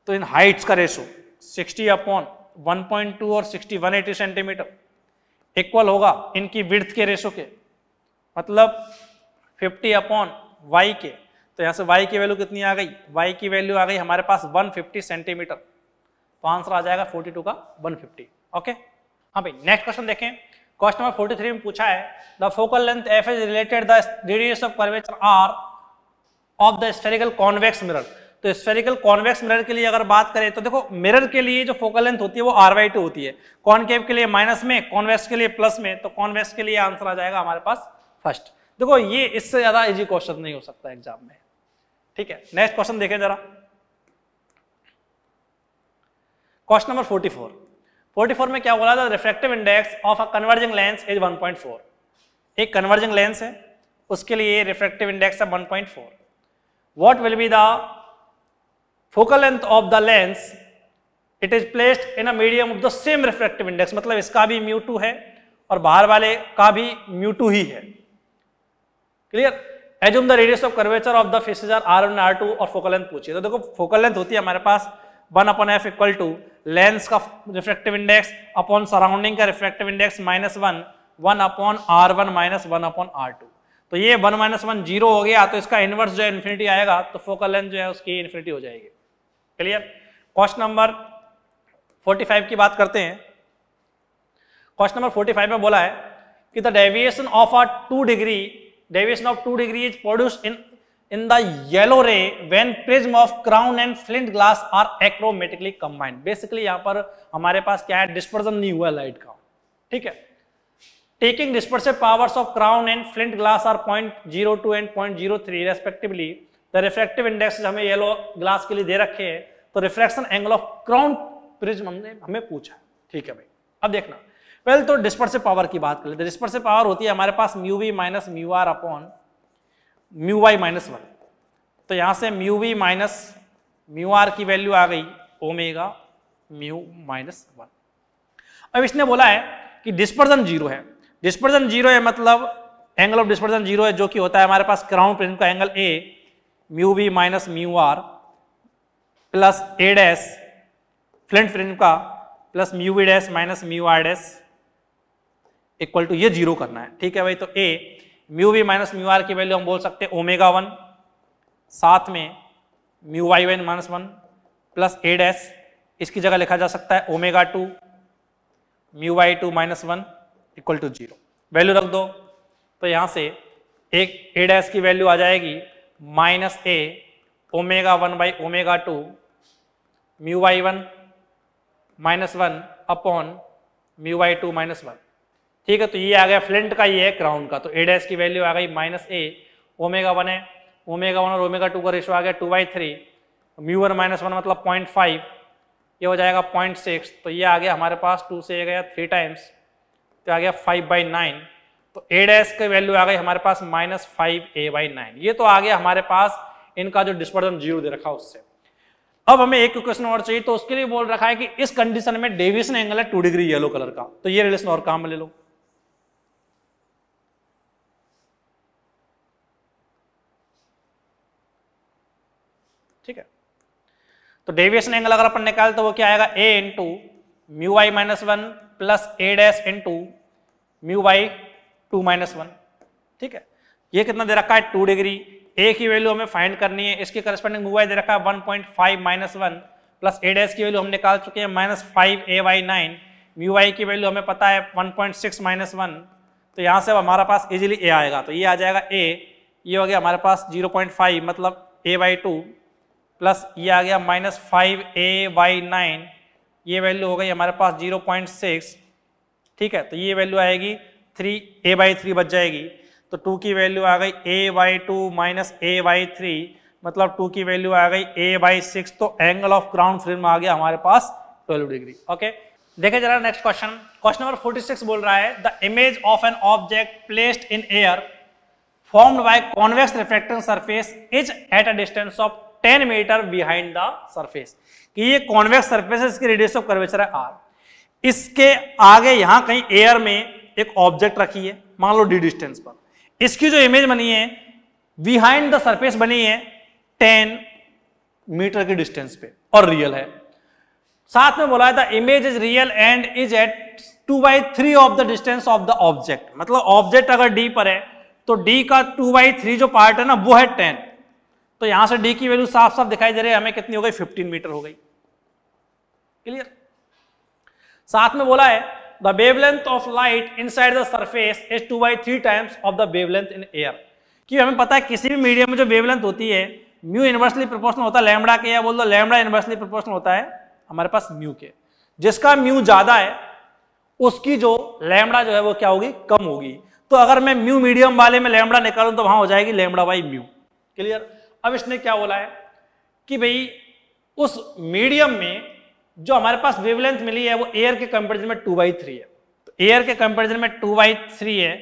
तो इन हाइट्स का रेशो 60 अपॉन 1.2 और 60 180 सेंटीमीटर इक्वल होगा इनकी विड्थ के रेशो के मतलब 50 अपॉन वाई के तो यहाँ से वाई की वैल्यू कितनी आ गई वाई की वैल्यू आ गई हमारे पास 150 सेंटीमीटर तो आंसर आ जाएगा 42 का 150 ओके हाँ भाई नेक्स्ट क्वेश्चन देखें क्वेश्चन नंबर फोर्टी में पूछा है the focal length F is related the radius of curvature R of the spherical convex mirror तो स्फेरिकल कॉन्वेक्स मिरर के लिए अगर बात करें तो देखो मिरर के लिए जो फोकल लेंथ होती है वो आर वाई टू होती है कॉनकेव के लिए माइनस में कॉन्वेक्स के लिए प्लस में तो कॉन्वेक्स के लिए आंसर आ जाएगा हमारे पास फर्स्ट देखो ये इससे ज्यादा इजी क्वेश्चन नहीं हो सकता एग्जाम में ठीक है नेक्स्ट क्वेश्चन देखें जरा क्वेश्चन नंबर 44 44 में क्या बोला था refractive index of a converging lens is 1.4 एक कन्वर्जिंग लेंस है उसके लिए रिफ्रेक्टिव इंडेक्स है 1.4 what will be the focal length of the lens it is placed in a medium of the same refractive index मतलब इसका भी mu two है और बाहर वाले का भी म्यू टू ही है clear assume the radius of curvature of the faces are R one R two और फोकल लेंथ पूछिए तो देखो फोकल लेंथ होती है हमारे पास one upon F equal to lens का रिफ्रेक्टिव इंडेक्स अपॉन सराउंडिंग का refractive index minus one one upon are one minus one upon are two तो ये वन माइनस वन जीरो हो गया तो इसका इन्वर्स जो है इन्फिनिटी आएगा तो फोकल लेंथ जो है उसकी इन्फिनिटी हो जाएगी क्लियर क्वेश्चन नंबर 45 की बात करते हैं क्वेश्चन नंबर 45 में बोला है कि the deviation of a two degree deviation of two degree is produce in in the yellow ray when prism of crown and flint glass are achromatically combined basically यहां पर हमारे पास क्या है डिस्पर्जन नहीं हुआ लाइट का ठीक है taking dispersive powers of crown and flint glass are point zero two and point zero three respectively the refractive index हमें येलो ग्लास के लिए दे रखे हैं तो refraction angle of crown prism हमने हमें पूछा ठीक है भाई अब देखना पहले तो डिस्पर्सिव पावर की बात कर लेते डिस्पर्सिव पावर होती है हमारे पास mu V minus mu R upon mu Y minus one तो यहाँ से mu V minus mu R की वैल्यू आ गई ओमेगा म्यू माइनस वन अब इसने बोला है कि डिस्पर्जन जीरो है डिस्पर्जन जीरो है मतलब एंगल ऑफ डिस्पर्जन जीरो है जो कि होता है हमारे पास क्राउन प्रिज्म का angle A mu B minus mu R plus A dash flint फ्रेंड का plus mu B dash minus mu R dash equal to ये जीरो करना है ठीक है भाई तो A mu B minus mu R की वैल्यू हम बोल सकते हैं ओमेगा वन साथ में mu Y one minus one plus A dash इसकी जगह लिखा जा सकता है omega two mu Y two minus one equal to zero value रख दो तो यहाँ से एक ए डैस की वैल्यू आ जाएगी minus A omega one by omega two mu Y one minus one upon mu Y two minus one ठीक है तो ये आ गया फ्लेंट का ये है क्राउन का तो ए डैश की वैल्यू आ गई माइनस ए ओमेगा वन है ओमेगा वन और ओमेगा टू का रेशो आ गया two by three mu one minus one मतलब पॉइंट फाइव ये हो जाएगा पॉइंट सिक्स तो ये आ गया हमारे पास टू से गया थ्री टाइम्स तो आ गया फाइव बाई नाइन तो ए डैस की वैल्यू आ गई हमारे पास minus five A by nine ये तो आ गया हमारे पास इनका जो डिस्पर्जन जीरो दे रखा उससे अब हमें एक क्वेश्चन और चाहिए तो उसके लिए बोल रखा है कि इस कंडीशन में डेविस ने एंगल है टू डिग्री येलो कलर का तो ये रिलेशन और काम ले लो ठीक है तो डेविस ने एंगल अगर अपन निकाल तो वो क्या आएगा A into mu Y minus one plus A dash into mu Y two minus one ठीक है ये कितना दे रखा है टू डिग्री ए की वैल्यू हमें फाइंड करनी है इसके करस्पॉन्डिंग मूवाई दे रखा है one point five minus one plus A dash की वैल्यू हम निकाल चुके हैं minus five A Y nine mu Y की वैल्यू हमें पता है one point six minus one तो यहाँ से अब हमारे पास इजिली ए आएगा तो ये आ जाएगा ए ये हो गया हमारे पास जीरो पॉइंट फाइव मतलब ए वाई टू प्लस ये आ गया minus five A Y nine ये वैल्यू हो गई हमारे पास जीरो पॉइंट सिक्स ठीक है तो ये वैल्यू आएगी थ्री ए बाई थ्री बच जाएगी तो टू की वैल्यू आ गई A by two minus A by three मतलब टू की वैल्यू आ गई ए बाई सिक्स तो एंगल ऑफ ग्राउंड फ्रेम में आ गया हमारे पास ट्वेल्व डिग्री ओके देखे जरा next question question number forty six बोल रहा है the image of an object placed in air formed by convex reflecting surface is at a distance of 10 metre behind the surface कि ये convex surface इसकी radius of curvature है R इसके आगे यहां कहीं एयर में एक ऑब्जेक्ट रखी है मान लो डी डिस्टेंस पर इसकी जो इमेज बनी है बिहाइंड द सरफेस बनी है टेन मीटर के डिस्टेंस पे और रियल है साथ में बोला था image is real and is at two by three of the distance of the object मतलब ऑब्जेक्ट अगर डी पर है तो डी का टू बाई थ्री जो पार्ट है ना वो है टेन तो यहां से डी की वैल्यू साफ साफ दिखाई दे रही है हमें कितनी हो गई फिफ्टीन मीटर हो गई क्लियर साथ में बोला है the wavelength of light inside the surface is 2 by 3 times of the wavelength in air कि हमें पता है किसी भी मीडियम में जो वेवलेंथ होती है म्यू इन्वर्सली प्रोपोर्शनल होता है लैमडा के या बोल दो लैमडा इन्वर्सली प्रोपोर्शनल होता है हमारे पास म्यू के जिसका म्यू ज़्यादा है उसकी जो लैमडा जो है वो क्या होगी कम होगी तो अगर मैं म्यू मीडियम वाले में लैमडा निकालूं तो वहां हो जाएगी लैमडा बाई म्यू क्लियर अब इसने क्या बोला है कि भाई उस मीडियम में जो हमारे पास वेवलेंथ मिली है वो एयर के कंपेरिजन में टू बाई थ्री है तो एयर के कंपेरिजन में टू बाई थ्री है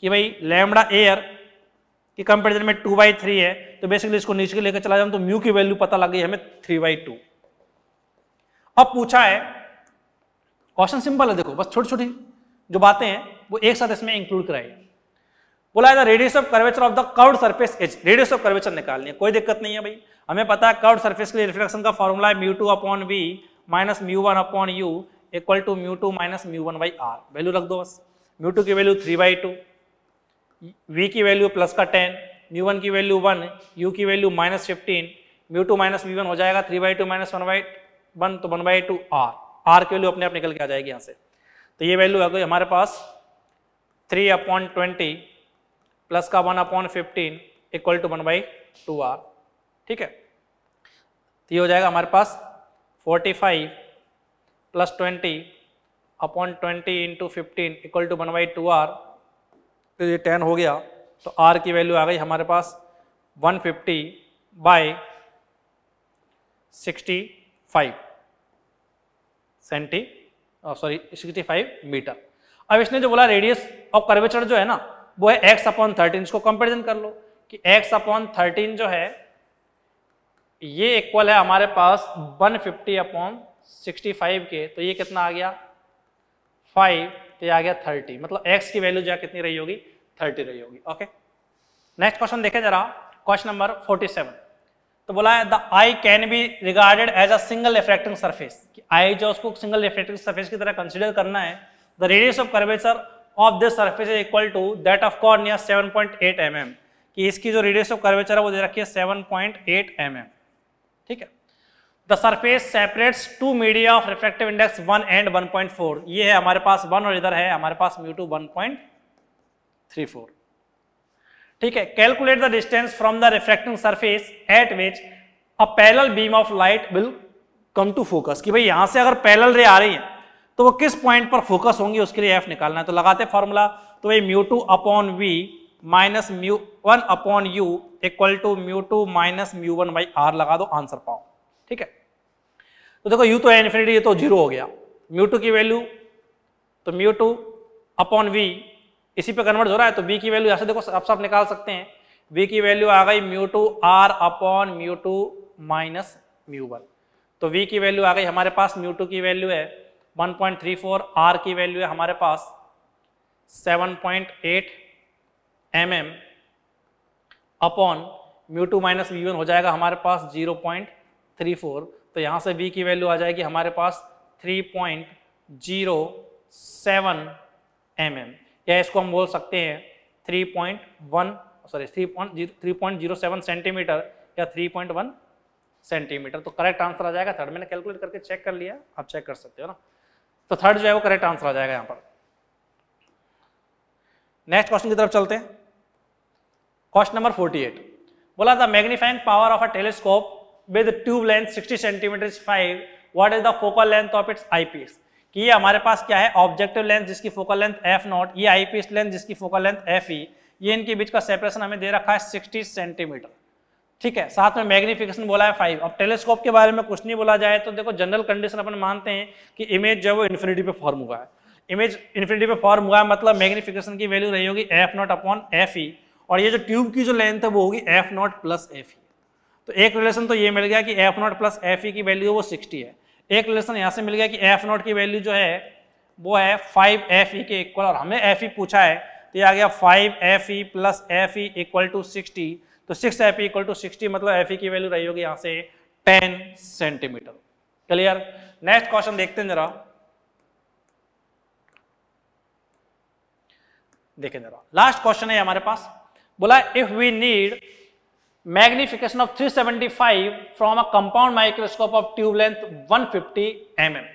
कि भाई लैमड़ा एयर के कंपेरिजन में टू बाई थ्री है तो बेसिकली इसको नीचे के लेकर चला जाऊं तो म्यू की वैल्यू पता लग गई हमें थ्री बाई टू अब पूछा है क्वेश्चन सिंपल है देखो बस छोटी छोटी जो बातें हैं वो एक साथ इसमें इंक्लूड कराई बोला है radius of curvature of the curve surface H radius of curvature निकालनी है कोई दिक्कत नहीं है भाई हमें पता है कर्व सर्फेस के लिए रिफ्लेक्शन का फॉर्मूला है mu two upon we minus mu one upon you equal to mu two minus mu one by R value रख दो बस म्यू टू की value three by two V की वैल्यू प्लस का टेन म्यू वन की value one U की value minus fifteen mu two minus V one हो जाएगा three by two minus one by one तो one by two R R की value अपने आप निकल के आ जाएगी यहाँ से तो ये वैल्यू आ गई हमारे पास थ्री अपॉन ट्वेंटी प्लस का one upon fifteen equal to one by two R ठीक है तो ये हो जाएगा हमारे पास forty five plus twenty upon twenty into fifteen equal to one by two R तो ये टेन हो गया तो आर की वैल्यू आ गई हमारे पास one fifty by sixty five centi sorry sixty five metre अब इसने जो बोला रेडियस और कर्वेचर जो है ना वो है एक्स अपॉन थर्टीन इसको कंपेरिजन कर लो कि एक्स अपॉन थर्टीन जो है ये इक्वल है हमारे पास 150 फिफ्टी अपॉन सिक्सटी के तो ये कितना आ गया 5 तो ये आ गया 30 मतलब x की वैल्यू जो कितनी रही होगी 30 रही होगी ओके नेक्स्ट क्वेश्चन देखें जरा क्वेश्चन नंबर 47 तो बोला है the eye can be regarded as a single refracting surface eye जो उसको सिंगल रिफ्रैक्टिंग सर्फेस की तरह कंसिडर करना है the radius of curvature of this surface is equal to that of cornea seven point कि इसकी जो रेडियस ऑफ कर्वेचर है वो दे रखी है सेवन पॉइंट mm ठीक है the surface separates two media of reflective index one and one point four ये है हमारे पास वन और इधर है हमारे पास म्यू टू वन ठीक है calculate the distance from the reflecting surface at which a parallel beam of light will come to focus कि भाई यहां से अगर पैरल रे आ रही है तो वो किस पॉइंट पर फोकस होंगी उसके लिए एफ निकालना है तो लगाते फॉर्मूला तो भाई mu two upon we minus mu one upon you equal to mu two minus mu one by R लगा दो आंसर पाओ ठीक है तो देखो यू तो है इन्फिनिटी ये तो जीरो हो गया म्यू टू की वैल्यू तो म्यू टू अपॉन वी इसी पे कन्वर्ट हो रहा है तो वी की वैल्यू ऐसे देखो आप सब निकाल सकते हैं वी की वैल्यू आ गई mu two R upon mu two minus mu one तो वी की वैल्यू आ गई हमारे पास म्यू टू की वैल्यू है one point three four R की वैल्यू है हमारे पास seven point eight M upon mu two minus V one हो जाएगा हमारे पास जीरो पॉइंट थ्री फोर तो यहाँ से वी की वैल्यू आ जाएगी हमारे पास three point zero seven M M या इसको हम बोल सकते हैं three point one sorry three point zero three point zero seven centimetre या थ्री पॉइंट वन सेंटीमीटर तो करेक्ट आंसर आ जाएगा थर्ड मैंने कैलकुलेट करके चेक कर लिया आप चेक कर सकते हो ना तो थर्ड जो है वो करेक्ट आंसर आ जाएगा यहाँ पर नेक्स्ट क्वेश्चन की तरफ चलते हैं क्वेश्चन नंबर 48 बोला था magnifying power of a telescope with tube length 60 centimetre is 5 what is the focal length of its eyepiece कि ये हमारे पास क्या है ऑब्जेक्टिव लेंथ जिसकी फोकल लेंथ एफ नॉट ये आईपीएस लेंथ जिसकी फोकल लेंथ एफ ई ये इनके बीच का सेपरेशन हमें दे रखा है सिक्सटी सेंटीमीटर ठीक है साथ में मैग्नीफिकेशन बोला है फाइव अब टेलीस्कोप के बारे में कुछ नहीं बोला जाए तो देखो जनरल कंडीशन अपन मानते हैं कि इमेज जो है वो इन्फिनिटी पे फॉर्म हुआ है इमेज इन्फिनिटी पे फॉर्म हुआ है मतलब मैग्नीफिकेशन की वैल्यू रही होगी F nought upon F E और ये जो ट्यूब की जो लेंथ है वो होगी F nought plus F E तो एक रिलेशन तो ये मिल गया कि F nought plus F E की वैल्यू वो सिक्सटी है एक रिलेशन यहाँ से मिल गया कि एफ नॉट की वैल्यू जो है वो है फाइव एफ ई के इक्वल और हमें एफ ई e पूछा है तो ये आ गया five F E plus F E equal to sixty तो six F E equal to sixty मतलब एफ ई e की वैल्यू रही होगी यहाँ से ten centimetre clear next question देखते हैं जरा देखें जरा लास्ट क्वेश्चन है हमारे पास बोला if we need magnification of 375 from a compound microscope of tube length one fifty M M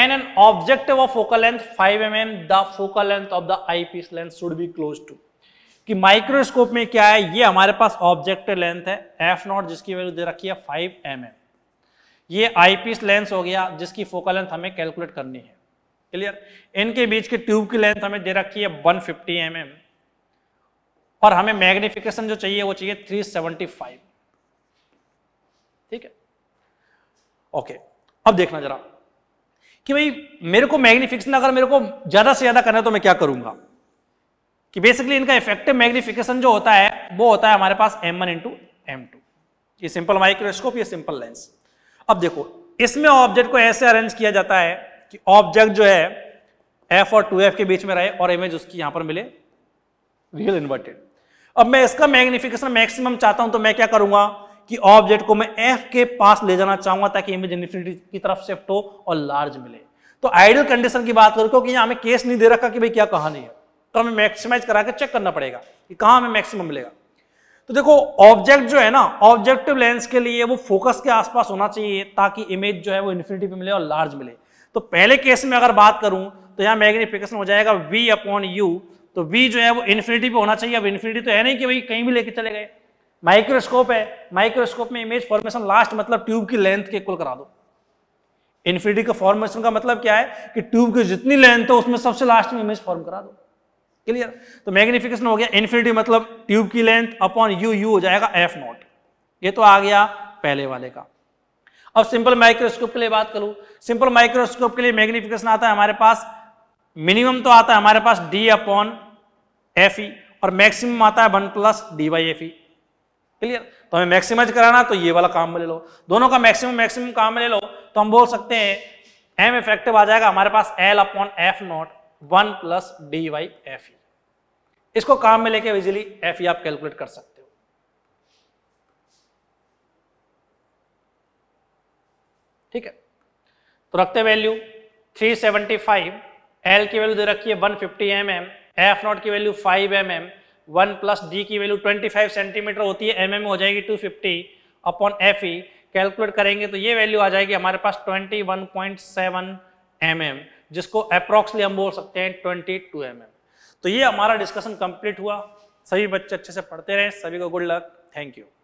and an objective of focal length five M M the focal length of the eyepiece length should be close to कि microscope में क्या है ये हमारे पास objective length है F nought जिसकी value दे रखी है फाइव एम एम ये आईपीस लेंस हो गया जिसकी फोकल लेंथ हमें कैलकुलेट करनी है क्लियर इनके बीच के ट्यूब की लेंथ हमें दे रखी है 150 फिफ्टी mm. और हमें मैग्निफिकेशन जो चाहिए वो चाहिए 375 ठीक है ओके अब देखना जरा कि भाई मेरे को मैग्निफिकेशन अगर मेरे को ज्यादा से ज्यादा करना है तो मैं क्या करूंगा कि बेसिकली इनका इफेक्टिव मैग्निफिकेशन जो होता है वो होता है हमारे पास M one into M two ये सिंपल माइक्रोस्कोप ये सिंपल लेंस अब देखो इसमें ऑब्जेक्ट को ऐसे अरेंज किया जाता है कि ऑब्जेक्ट जो है एफ और टू एफ के बीच में रहे और इमेज उसकी यहां पर मिले रियल इन्वर्टेड अब मैं इसका मैग्निफिकेशन मैक्सिमम चाहता हूं तो मैं क्या करूंगा कि ऑब्जेक्ट को मैं एफ के पास ले जाना चाहूंगा ताकि इमेज इन्फिनिटी की तरफ शिफ्ट हो और लार्ज मिले तो आइडियल कंडीशन की बात करूँ क्योंकि हमें केस नहीं दे रखा कि भाई क्या कहा नहीं है तो हमें मैक्सिमाइज करा के चेक करना पड़ेगा कि कहा हमें मैक्सिमम मिलेगा तो देखो ऑब्जेक्ट जो है ना ऑब्जेक्टिव लेंस के लिए वो फोकस के आसपास होना चाहिए ताकि इमेज जो है वो इन्फिनिटी पे मिले और लार्ज मिले तो पहले केस में अगर बात करूं तो यहां मैग्निफिकेशन हो जाएगा वी अपॉन यू तो वी जो है वो इन्फिनिटी पे होना चाहिए अब इन्फिनिटी तो है नहीं कि भाई कहीं भी लेके चले गए माइक्रोस्कोप है माइक्रोस्कोप में इमेज फॉर्मेशन लास्ट मतलब ट्यूब की लेंथ के कुल करा दो इन्फिनिटी का फॉर्मेशन का मतलब क्या है कि ट्यूब की जितनी लेंथ है उसमें सबसे लास्ट में इमेज फॉर्म करा दो क्लियर तो मैग्निफिकेशन हो गया इन्फिनिटी मतलब ट्यूब की लेंथ अपॉन यू यू हो जाएगा एफ नॉट ये तो आ गया पहले वाले का अब सिंपल माइक्रोस्कोप के लिए बात करूं सिंपल माइक्रोस्कोप के लिए मैग्निफिकेशन आता है हमारे पास मिनिमम तो आता है हमारे पास डी अपॉन एफ ई और मैक्सिमम आता है one plus D by F E clear तो हमें मैक्सिमाइज कराना तो ये वाला काम में ले लो दोनों का मैक्सिमम मैक्सिमम काम में ले लो तो हम बोल सकते हैं एम इफेक्टिव आ जाएगा हमारे पास L upon F nought one plus D by F E इसको काम में लेके इजिली एफ ई आप कैलकुलेट कर सकते हो ठीक है तो रखते वैल्यू 375 एल की वैल्यू दे रखी है 150 फिफ्टी mm, एफ नॉट की value five M M one plus D की वैल्यू ट्वेंटी फाइव सेंटीमीटर होती है एम mm हो जाएगी two fifty upon F E calculate करेंगे तो ये वैल्यू आ जाएगी हमारे पास twenty one point seven M M जिसको अप्रोक्सली हम बोल सकते हैं ट्वेंटी टू एम एम तो ये हमारा डिस्कशन कंप्लीट हुआ सभी बच्चे अच्छे से पढ़ते रहें सभी को गुड लक थैंक यू